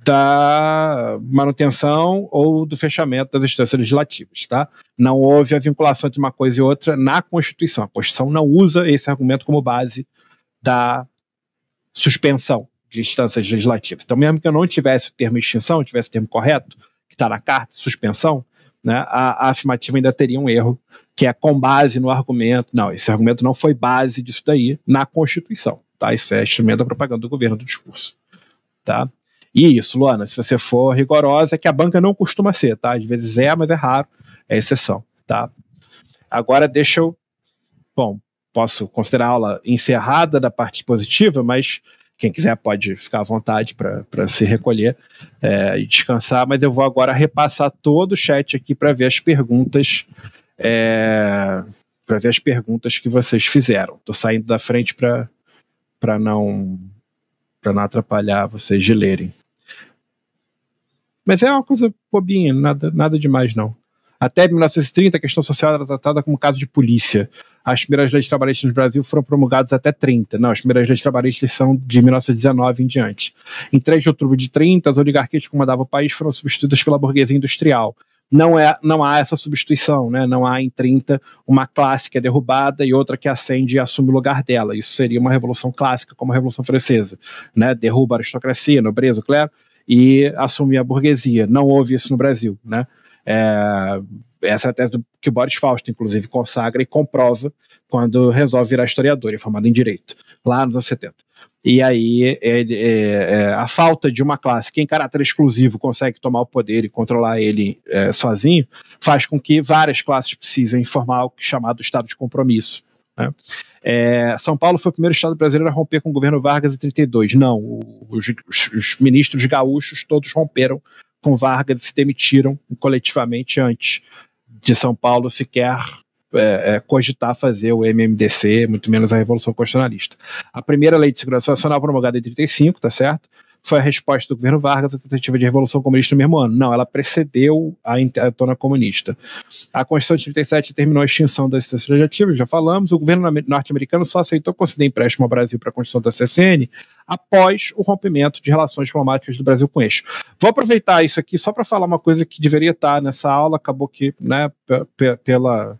da manutenção ou do fechamento das instâncias legislativas, tá? Não houve a vinculação entre uma coisa e outra na Constituição. A Constituição não usa esse argumento como base da suspensão de instâncias legislativas. Então, mesmo que eu não tivesse o termo extinção, tivesse o termo correto, que está na carta, suspensão, né, a, a, afirmativa ainda teria um erro, que é com base no argumento. Não, esse argumento não foi base disso daí na Constituição. Tá? Isso é instrumento da propaganda do governo do discurso. Tá? E isso, Luana, se você for rigorosa, é que a banca não costuma ser, tá? Às vezes é, mas é raro, é exceção, tá? Agora deixa eu. Bom, posso considerar a aula encerrada da parte positiva, mas quem quiser pode ficar à vontade para se recolher é, e descansar. Mas eu vou agora repassar todo o chat aqui para ver as perguntas. É, para ver as perguntas que vocês fizeram. Estou saindo da frente para não para não atrapalhar vocês de lerem. Mas é uma coisa bobinha, nada, nada demais não. Até 1930, a questão social era tratada como caso de polícia. As primeiras leis trabalhistas no Brasil foram promulgadas até 30. Não, as primeiras leis trabalhistas são de 1919 em diante. Em 3 de outubro de 30, as oligarquias que comandavam o país foram substituídas pela burguesia industrial não, é, não há essa substituição, né? não há em 30 uma classe que é derrubada e outra que ascende e assume o lugar dela. Isso seria uma revolução clássica, como a Revolução Francesa. Né? Derruba a aristocracia, nobreza, o clero, e assumir a burguesia. Não houve isso no Brasil. Né? É, essa é a tese do, que o Boris Fausto, inclusive, consagra e comprova quando resolve virar historiador, e é formado em Direito, lá nos anos 70. E aí, é, é, a falta de uma classe que, em caráter exclusivo, consegue tomar o poder e controlar ele é, sozinho, faz com que várias classes precisem formar o é chamado estado de compromisso. Né? É, São Paulo foi o primeiro estado brasileiro a romper com o governo Vargas em 32. Não, os, os, ministros gaúchos todos romperam com Vargas se demitiram coletivamente antes de São Paulo sequer é, é, cogitar fazer o MMDC, muito menos a Revolução Constitucionalista. A primeira lei de segurança nacional promulgada em 35, tá certo? foi a resposta do governo Vargas à tentativa de revolução comunista no mesmo ano. Não, ela precedeu a tona comunista. A Constituição de 37 terminou a extinção das instâncias legislativa, já falamos. O governo norte-americano só aceitou conceder empréstimo ao Brasil para a Constituição da CCN após o rompimento de relações diplomáticas do Brasil com o eixo. Vou aproveitar isso aqui só para falar uma coisa que deveria estar nessa aula, acabou que, né, pela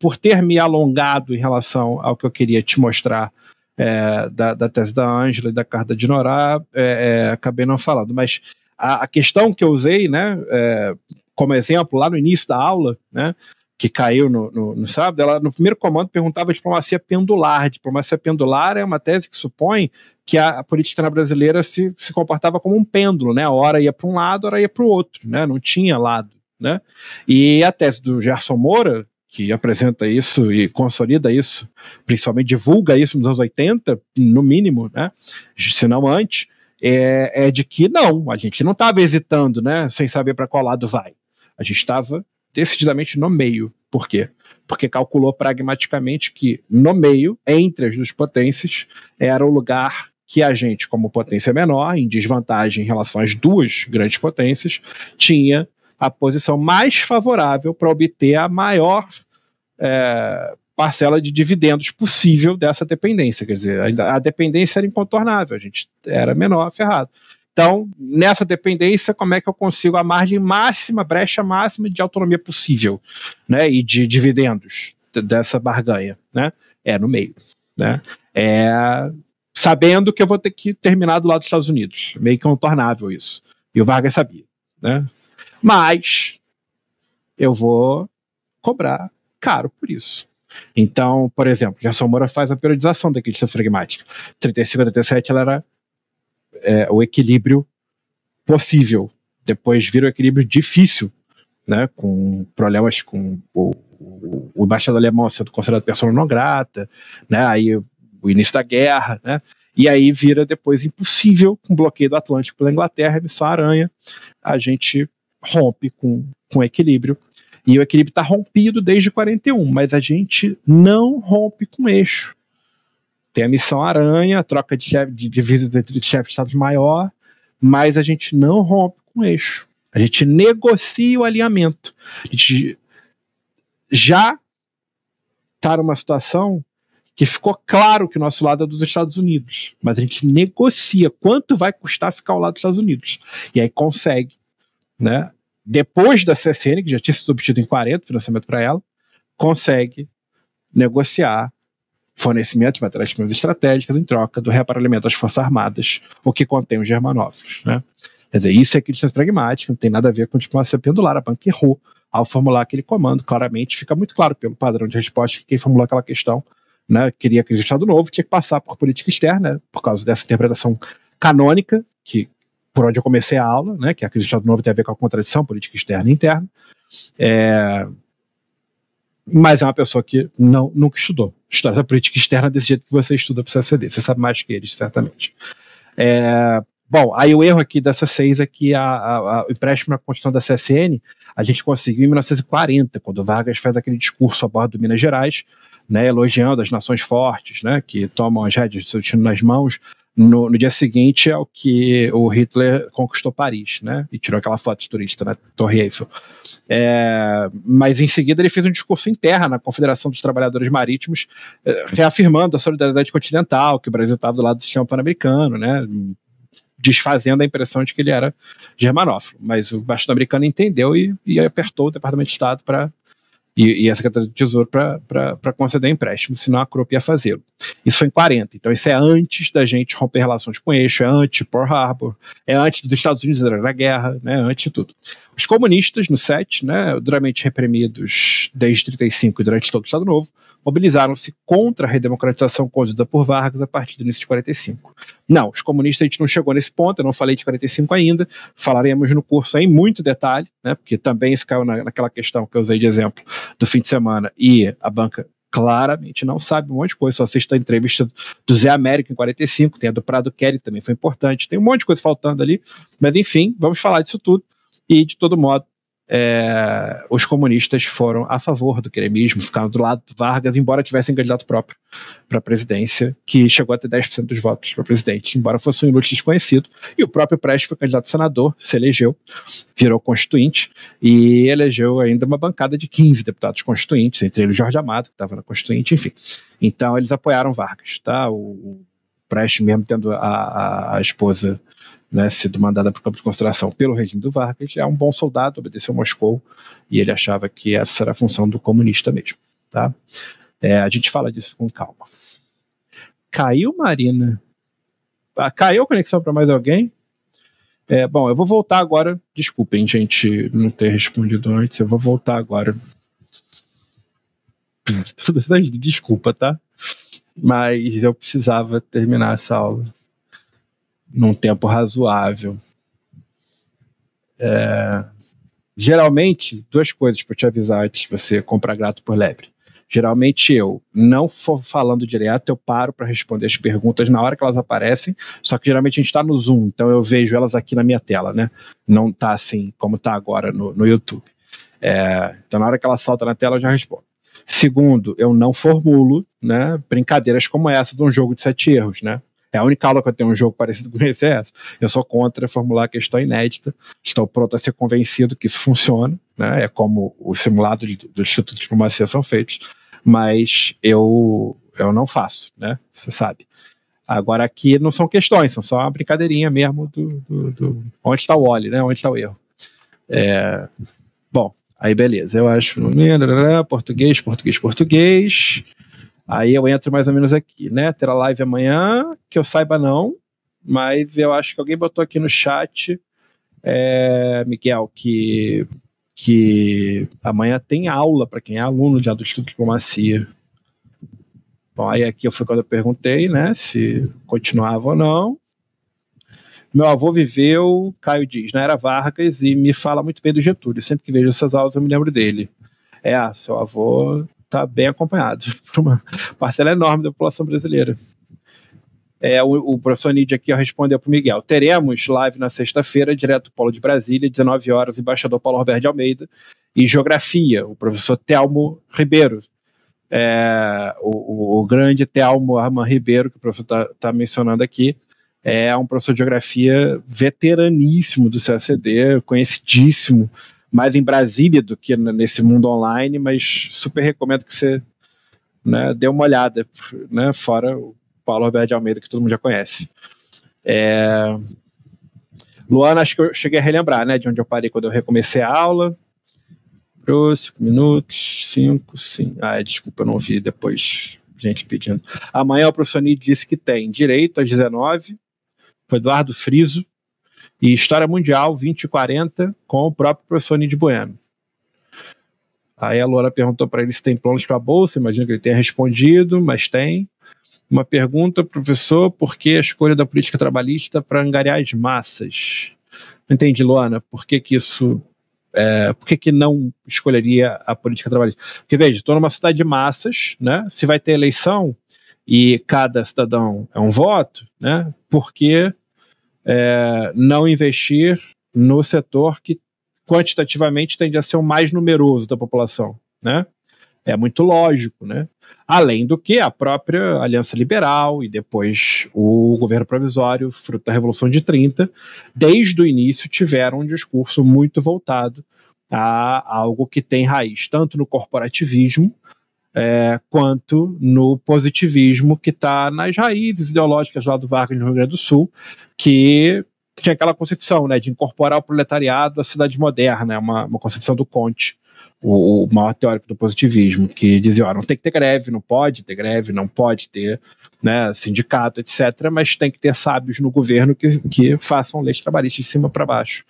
por ter me alongado em relação ao que eu queria te mostrar é, da, da, tese da Ângela e da carta de Norá, é, é, acabei não falando. Mas a, a, questão que eu usei, né, é, como exemplo, lá no início da aula, né, que caiu no, no, no sábado, ela no primeiro comando perguntava diplomacia pendular. Diplomacia pendular é uma tese que supõe que a, a política na brasileira se, se comportava como um pêndulo, né? A hora ia para um lado, a hora ia para o outro, né? Não tinha lado, né? E a tese do Gerson Moura, que apresenta isso e consolida isso, principalmente divulga isso nos anos 80, no mínimo, né? Se não antes, é, é de que não, a gente não estava hesitando, né? Sem saber para qual lado vai. A gente estava decididamente no meio. Por quê? Porque calculou pragmaticamente que no meio, entre as duas potências, era o lugar que a gente, como potência menor, em desvantagem em relação às duas grandes potências, tinha a posição mais favorável para obter a maior é, parcela de dividendos possível dessa dependência. Quer dizer, a, a dependência era incontornável, a gente era menor, ferrado. Então, nessa dependência, como é que eu consigo a margem máxima, brecha máxima de autonomia possível, né? E de dividendos dessa barganha, né? É no meio, né? É sabendo que eu vou ter que terminar do lado dos Estados Unidos, meio que contornável isso. E o Vargas sabia, né? Mas eu vou cobrar caro por isso. Então, por exemplo, Gerson Moura faz a periodização da equidistância pragmática. 35 a 37 ela era é, o equilíbrio possível. Depois vira o equilíbrio difícil, né, com problemas com o, o, o embaixador alemão sendo considerado pessoa não grata, né, aí o início da guerra, né, e aí vira depois impossível, com o bloqueio do Atlântico pela Inglaterra, a missão Aranha, a gente rompe com, com o equilíbrio. E o equilíbrio está rompido desde 41, mas a gente não rompe com eixo. Tem a missão Aranha, a troca de, chefe, de divisas entre chefe de Estado maior, mas a gente não rompe com eixo. A gente negocia o alinhamento. A gente já está numa situação que ficou claro que o nosso lado é dos Estados Unidos, mas a gente negocia quanto vai custar ficar ao lado dos Estados Unidos. E aí consegue né, depois da CSN, que já tinha sido obtido em 40 financiamento para ela, consegue negociar fornecimento de matérias primas estratégicas em troca do reaparelhamento das Forças Armadas, o que contém os germanófilos. Né? Quer dizer, isso é questão pragmática, não tem nada a ver com tipo, a diplomacia pendular. A banca errou ao formular aquele comando, claramente, fica muito claro pelo padrão de resposta que quem formulou aquela questão né, queria que o Estado Novo, tinha que passar por política externa, por causa dessa interpretação canônica que por onde eu comecei a aula, né, que a crise do Estado Novo tem a ver com a contradição política externa e interna, é, mas é uma pessoa que não, nunca estudou história da política externa é desse jeito que você estuda para o CCD, você sabe mais que eles, certamente. É, bom, aí o erro aqui dessas seis é que a, a, a, o empréstimo na Constituição da CSN a gente conseguiu em 1940, quando Vargas fez aquele discurso a bordo do Minas Gerais, né, elogiando as nações fortes, né, que tomam as rédeas do seu destino nas mãos, no, no, dia seguinte ao é que o Hitler conquistou Paris, né? E tirou aquela foto de turista na né? Torre Eiffel. É, mas em seguida ele fez um discurso em terra na Confederação dos Trabalhadores Marítimos, é, reafirmando a solidariedade continental, que o Brasil estava do lado do sistema pan-americano, né? Desfazendo a impressão de que ele era germanófilo. Mas o bastão americano entendeu e, e apertou o Departamento de Estado para e, e a Secretaria do Tesouro para conceder empréstimo, senão a Crop ia fazê-lo. Isso foi em 40, então isso é antes da gente romper relações com o eixo, é antes Pearl Harbor, é antes dos Estados Unidos entrar guerra, né, antes de tudo. Os comunistas, no 7, né, duramente reprimidos desde 35 e durante todo o Estado Novo, mobilizaram-se contra a redemocratização conduzida por Vargas a partir do início de 45. Não, os comunistas a gente não chegou nesse ponto, eu não falei de 45 ainda, falaremos no curso em muito detalhe, né, porque também isso caiu na, naquela questão que eu usei de exemplo do fim de semana e a banca claramente não sabe um monte de coisa. Só assista a entrevista do Zé América em 45, tem a do Prado Kelly também, foi importante. Tem um monte de coisa faltando ali, mas enfim, vamos falar disso tudo. E de todo modo, é, os comunistas foram a favor do cremismo, ficaram do lado do Vargas, embora tivessem candidato próprio para a presidência, que chegou a ter 10% dos votos para presidente, embora fosse um inútil desconhecido. E o próprio Prestes foi candidato a senador, se elegeu, virou constituinte e elegeu ainda uma bancada de 15 deputados constituintes, entre eles Jorge Amado, que estava na constituinte, enfim. Então eles apoiaram Vargas, tá? O, o Prestes, mesmo tendo a, a, a esposa né, sido mandada para o campo de concentração pelo regime do Vargas, é um bom soldado, obedeceu Moscou, e ele achava que essa era a função do comunista mesmo. Tá? É, a gente fala disso com calma. Caiu Marina. Ah, caiu a conexão para mais alguém? É, bom, eu vou voltar agora. Desculpem, gente, não ter respondido antes. Eu vou voltar agora. Desculpa, tá? Mas eu precisava terminar essa aula num tempo razoável. É, geralmente, duas coisas para te avisar antes de você comprar grato por lebre. Geralmente eu, não for falando direto, eu paro para responder as perguntas na hora que elas aparecem, só que geralmente a gente está no Zoom, então eu vejo elas aqui na minha tela, né? Não tá assim como tá agora no, no YouTube. É, então na hora que ela salta na tela eu já respondo. Segundo, eu não formulo né, brincadeiras como essa de um jogo de sete erros, né? É a única aula que eu tenho um jogo parecido com esse é essa. Eu sou contra formular questão inédita. Estou pronto a ser convencido que isso funciona, né? É como os simulados do Instituto de Diplomacia são feitos, mas eu eu não faço, né? Você sabe. Agora aqui não são questões, são só uma brincadeirinha mesmo do, do, do onde está o óleo, né? Onde está o erro. É, bom, aí beleza. Eu acho português, português, português. Aí eu entro mais ou menos aqui, né? Terá live amanhã, que eu saiba não, mas eu acho que alguém botou aqui no chat, é, Miguel, que, que amanhã tem aula para quem é aluno já do Instituto de Diplomacia. Bom, aí aqui foi quando eu perguntei, né, se continuava ou não. Meu avô viveu, Caio diz, na era Vargas e me fala muito bem do Getúlio. Sempre que vejo essas aulas eu me lembro dele. É, seu avô está bem acompanhado por uma parcela enorme da população brasileira. É, o, o professor Nid aqui respondeu para o Miguel. Teremos live na sexta-feira, direto do Polo de Brasília, 19 horas, embaixador Paulo Roberto de Almeida, e Geografia, o professor Telmo Ribeiro. É, o, o, grande Telmo Arman Ribeiro, que o professor está tá mencionando aqui, é um professor de geografia veteraníssimo do CACD, conhecidíssimo mais em Brasília do que nesse mundo online, mas super recomendo que você né, dê uma olhada, né, fora o Paulo Roberto de Almeida, que todo mundo já conhece. É... Luana, acho que eu cheguei a relembrar né, de onde eu parei quando eu recomecei a aula. Pro, cinco minutos, cinco, sim. Ah, desculpa, eu não vi depois gente pedindo. Amanhã o professor Nid disse que tem direito às 19, Foi Eduardo Friso, e História Mundial 2040 com o próprio professor Nid Bueno. Aí a Laura perguntou para ele se tem planos para a bolsa, imagino que ele tenha respondido, mas tem. Uma pergunta, professor, por que a escolha da política trabalhista para angariar as massas? Não entendi, Luana, por que, que isso. É, por que, que não escolheria a política trabalhista? Porque, veja, estou numa cidade de massas, né? Se vai ter eleição e cada cidadão é um voto, né? Por que é, não investir no setor que quantitativamente tende a ser o mais numeroso da população, né? É muito lógico, né? Além do que a própria Aliança Liberal e depois o governo provisório, fruto da Revolução de 30, desde o início tiveram um discurso muito voltado a algo que tem raiz tanto no corporativismo é, quanto no positivismo que está nas raízes ideológicas lá do Vargas no Rio Grande do Sul, que tinha aquela concepção né, de incorporar o proletariado à cidade moderna, é uma, uma concepção do Conte, o, o maior teórico do positivismo, que dizia, ó, não tem que ter greve, não pode ter greve, não pode ter né, sindicato, etc., mas tem que ter sábios no governo que, que façam leis trabalhistas de cima para baixo.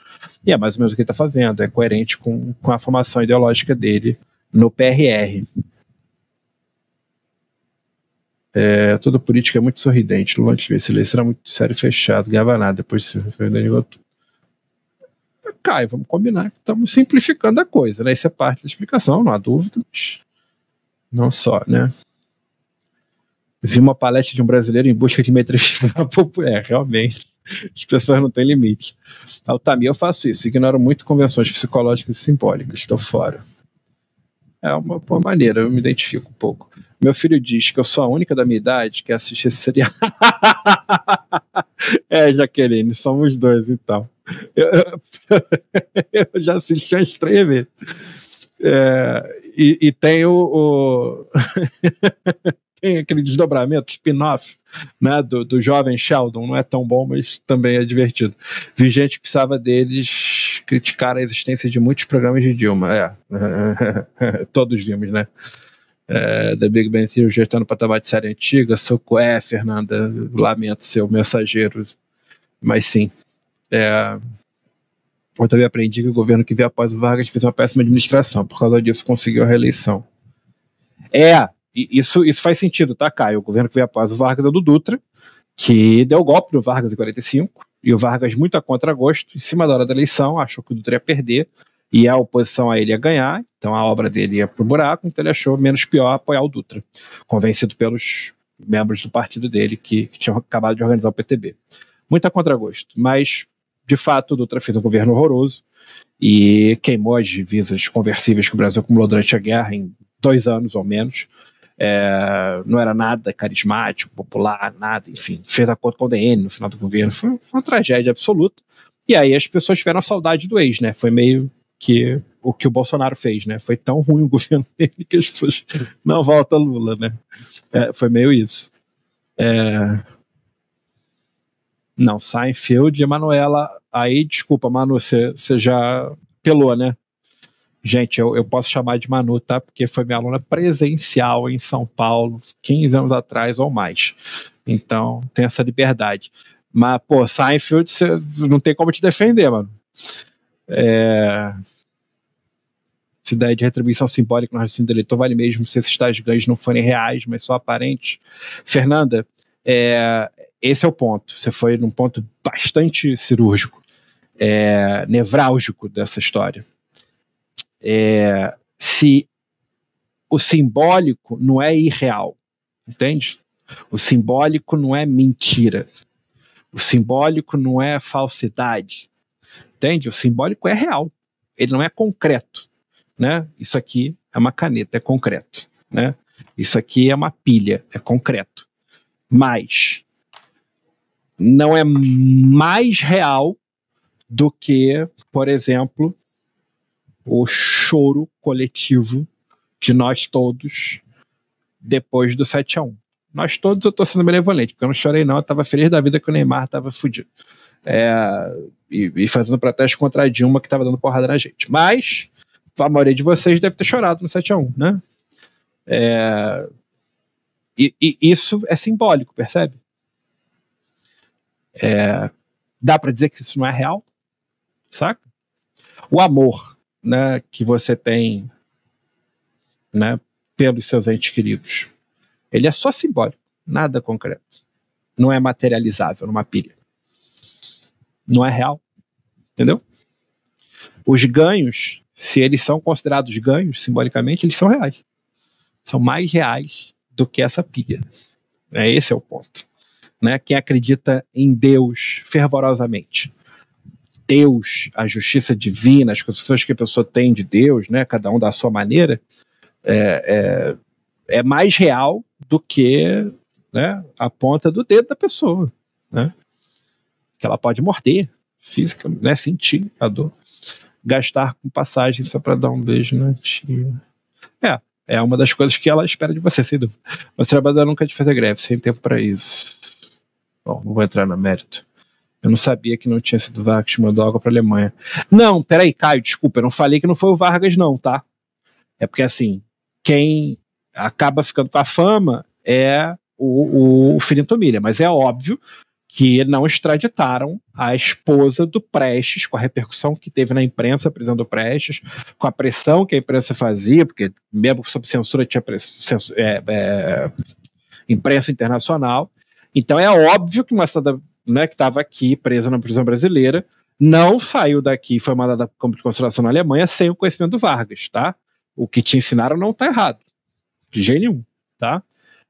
E é mais ou menos o que ele está fazendo, é coerente com, com a formação ideológica dele no PRR. É, toda política é muito sorridente. Lula antes de será muito sério e fechado, ganhava nada, depois se resolveu tudo. Cai, vamos combinar que estamos simplificando a coisa, né? Isso é parte da explicação, não há dúvida, não só, né? Vi uma palestra de um brasileiro em busca de metrificar popular. É, realmente, as pessoas não têm limite. Altami, eu faço isso, ignoro muito convenções psicológicas e simbólicas, estou fora. É uma boa maneira, eu me identifico um pouco. Meu filho diz que eu sou a única da minha idade que assiste esse seriado. é, Jaqueline, somos dois então. Eu, eu, eu já assisti a três vezes. É, e, e tem o, o tem aquele desdobramento, spin-off, né, do, do jovem Sheldon, não é tão bom, mas também é divertido. Vi gente que precisava deles criticar a existência de muitos programas de Dilma, é, todos vimos, né é, da Big Bang Theory já está no patamar de série antiga. é, Fernanda, lamento seu mensageiro, mas sim. É, eu também aprendi que o governo que veio após o Vargas fez uma péssima administração, por causa disso conseguiu a reeleição. É, isso, isso faz sentido, tá, Caio? O governo que veio após o Vargas é do Dutra, que deu golpe no Vargas em 45, e o Vargas muito a contragosto, em cima da hora da eleição, achou que o Dutra ia perder, e a oposição a ele ia ganhar, então a obra dele ia pro buraco, então ele achou menos pior apoiar o Dutra, convencido pelos membros do partido dele que, que tinham acabado de organizar o PTB. Muita contragosto, mas de fato o Dutra fez um governo horroroso e queimou as divisas conversíveis que o Brasil acumulou durante a guerra em dois anos ou menos. É, não era nada carismático, popular, nada, enfim, fez acordo com o DN no final do governo, foi, foi uma tragédia absoluta. E aí as pessoas tiveram saudade do ex, né? Foi meio que o que o Bolsonaro fez, né? Foi tão ruim o governo dele que as pessoas não volta Lula, né? É, foi meio isso. É... Não, Seinfeld e Manuela. Aí, desculpa, Manu, você já pelou, né? Gente, eu, eu posso chamar de Manu, tá? Porque foi minha aluna presencial em São Paulo, 15 anos atrás ou mais. Então, tem essa liberdade. Mas, pô, Seinfeld, cê, não tem como te defender, mano. É... Se de retribuição simbólica no raciocínio do eleitor vale mesmo se esses tais ganhos não forem reais, mas só aparentes. Fernanda, é... esse é o ponto. Você foi num ponto bastante cirúrgico, é... nevrálgico dessa história. É... Se o simbólico não é irreal, entende? O simbólico não é mentira. O simbólico não é falsidade entende? O simbólico é real, ele não é concreto, né? Isso aqui é uma caneta, é concreto, né? Isso aqui é uma pilha, é concreto. Mas não é mais real do que, por exemplo, o choro coletivo de nós todos depois do 7 a 1 Nós todos, eu tô sendo benevolente, porque eu não chorei não, eu estava feliz da vida que o Neymar estava fudido. É, e, e fazendo protesto contra a Dilma que estava dando porrada na gente. Mas a maioria de vocês deve ter chorado no 7 a 1 né? É, e, e, isso é simbólico, percebe? É, dá para dizer que isso não é real, saca? O amor, né, que você tem, né, pelos seus entes queridos, ele é só simbólico, nada concreto. Não é materializável numa pilha. Não é real. Entendeu? Os ganhos, se eles são considerados ganhos simbolicamente, eles são reais. São mais reais do que essa pilha. É, esse é o ponto. Né? Quem acredita em Deus fervorosamente, Deus, a justiça divina, as concepções que a pessoa tem de Deus, né, cada um da sua maneira, é, é, é mais real do que né, a ponta do dedo da pessoa, né? Que ela pode morder, física, né? Sentir a dor. Gastar com passagem só para dar um beijo na tia. É, é uma das coisas que ela espera de você, sem dúvida. Mas trabalhador nunca é de fazer greve, sem tempo para isso. Bom, não vou entrar no mérito. Eu não sabia que não tinha sido o Vargas que mandou água para Alemanha. Não, peraí, Caio, desculpa, eu não falei que não foi o Vargas, não, tá? É porque, assim, quem acaba ficando com a fama é o, o Filinto Milha, mas é óbvio que não extraditaram a esposa do Prestes, com a repercussão que teve na imprensa a prisão do Prestes, com a pressão que a imprensa fazia, porque mesmo sob censura tinha é, é, imprensa internacional. Então é óbvio que uma cidadã né, que estava aqui presa na prisão brasileira não saiu daqui, foi mandada para campo de concentração na Alemanha sem o conhecimento do Vargas, tá? O que te ensinaram não está errado, de jeito nenhum, tá?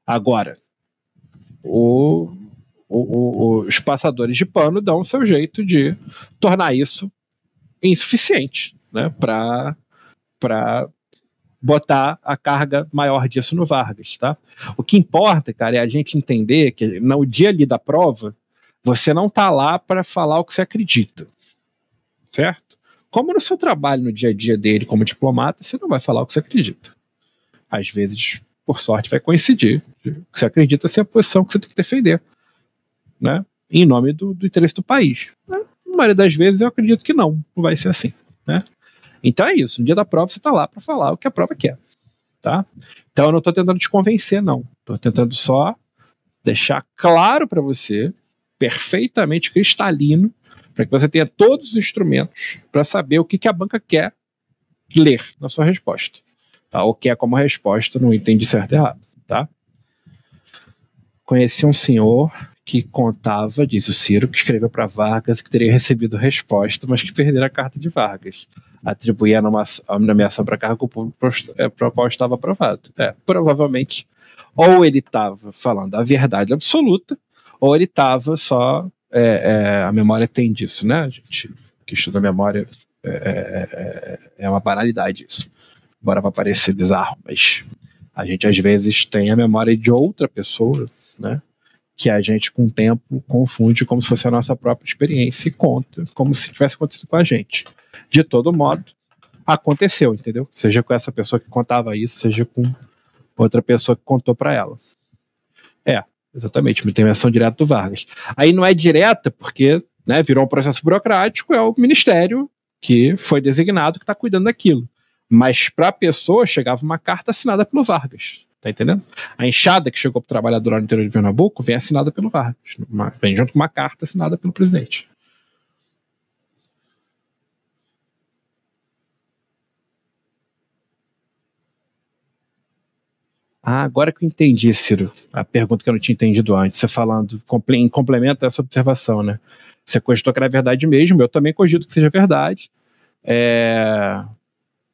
Agora, o o, o, os passadores de pano dão o seu jeito de tornar isso insuficiente né, para botar a carga maior disso no Vargas. Tá? O que importa, cara, é a gente entender que no dia ali da prova, você não tá lá para falar o que você acredita. Certo? Como no seu trabalho no dia a dia dele como diplomata, você não vai falar o que você acredita. Às vezes, por sorte, vai coincidir. O que você acredita ser a posição que você tem que defender né? Em nome do, do interesse do país. Né? Na maioria das vezes eu acredito que não, vai ser assim, né? Então é isso, no dia da prova você está lá para falar o que a prova quer, tá? Então eu não estou tentando te convencer, não. Estou tentando só deixar claro para você, perfeitamente cristalino, para que você tenha todos os instrumentos para saber o que, que a banca quer ler na sua resposta, tá? Ou quer como resposta no item de certo e errado, tá? Conheci um senhor que contava, diz o Ciro, que escreveu para Vargas que teria recebido resposta, mas que perdera a carta de Vargas. Atribuía a nomeação para cargo público para o é, qual estava aprovado. É, provavelmente, ou ele estava falando a verdade absoluta, ou ele estava só. É, é, a memória tem disso, né? A gente que estuda a memória é, é, é, é uma banalidade isso. Embora vai parecer bizarro, mas a gente às vezes tem a memória de outra pessoa, né? que a gente, com o tempo, confunde como se fosse a nossa própria experiência e conta como se tivesse acontecido com a gente. De todo modo, aconteceu, entendeu? Seja com essa pessoa que contava isso, seja com outra pessoa que contou para ela. É, exatamente, uma intervenção direta do Vargas. Aí não é direta, porque né, virou um processo burocrático, é o ministério que foi designado que está cuidando daquilo. Mas para a pessoa chegava uma carta assinada pelo Vargas. Tá entendendo? A enxada que chegou para o trabalhador no interior de Pernambuco vem assinada pelo Vargas. Uma, vem junto com uma carta assinada pelo presidente. Ah, agora que eu entendi, Ciro, a pergunta que eu não tinha entendido antes, você falando, em complemento a essa observação, né? Você cogitou que era verdade mesmo, eu também cogito que seja verdade. É,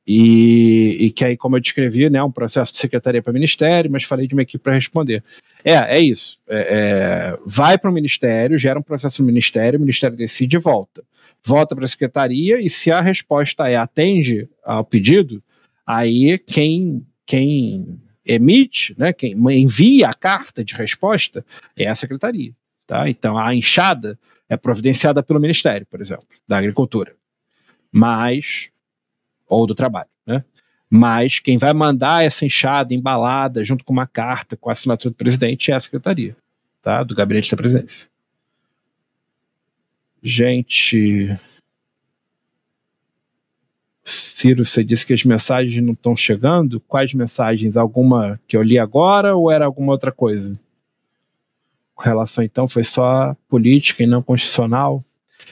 e, e, que aí, como eu descrevi, né, um processo de secretaria para ministério, mas falei de uma equipe para responder. É, é isso. É, é, vai para o ministério, gera um processo no ministério, o ministério decide e volta. Volta para a secretaria e se a resposta é atende ao pedido, aí quem, quem emite, né, quem envia a carta de resposta é a secretaria. Tá? Então, a enxada é providenciada pelo Ministério, por exemplo, da Agricultura. Mas ou do trabalho, né? Mas quem vai mandar essa enxada embalada junto com uma carta com a assinatura do presidente é a secretaria, tá? Do gabinete da presidência. Gente, Ciro, você disse que as mensagens não estão chegando. Quais mensagens? Alguma que eu li agora ou era alguma outra coisa? Com relação, então, foi só política e não constitucional?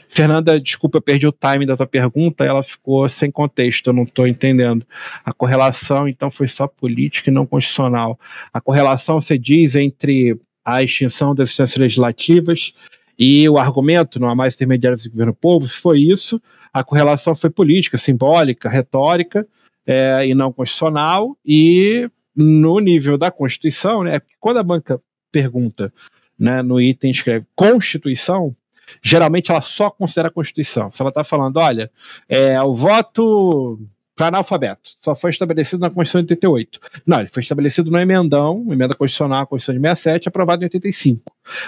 Fernanda, desculpa, eu perdi o time da tua pergunta, ela ficou sem contexto, eu não estou entendendo. A correlação, então, foi só política e não constitucional. A correlação, você diz, entre a extinção das instâncias legislativas e o argumento, não há mais intermediários do governo povo, se foi isso, a correlação foi política, simbólica, retórica é, e não constitucional, e no nível da Constituição, né, quando a banca pergunta né, no item, escreve Constituição, geralmente ela só considera a Constituição. Se ela está falando, olha, é, o voto para analfabeto. Só foi estabelecido na Constituição de 88. Não, ele foi estabelecido no emendão, emenda constitucional, Constituição de 67, aprovado em 85.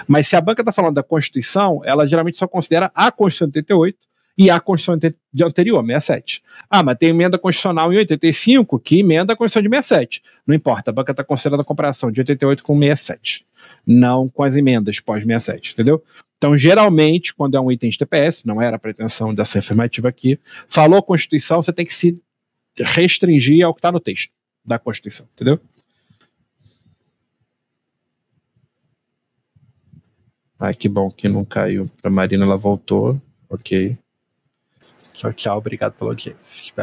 Mas se a banca está falando da Constituição, ela geralmente só considera a Constituição de 88 e a Constituição de anterior, 67. Ah, mas tem emenda constitucional em 85 que emenda a Constituição de 67. Não importa, a banca está considerando a comparação de 88 com 67, não com as emendas pós-67, entendeu? Então, geralmente, quando é um item de TPS, não era a pretensão dessa afirmativa aqui, falou Constituição, você tem que se restringir ao que está no texto da Constituição, entendeu? Ai, que bom que não caiu. Para Marina, ela voltou. Ok. Tchau, tchau. Obrigado pela audiência. Espero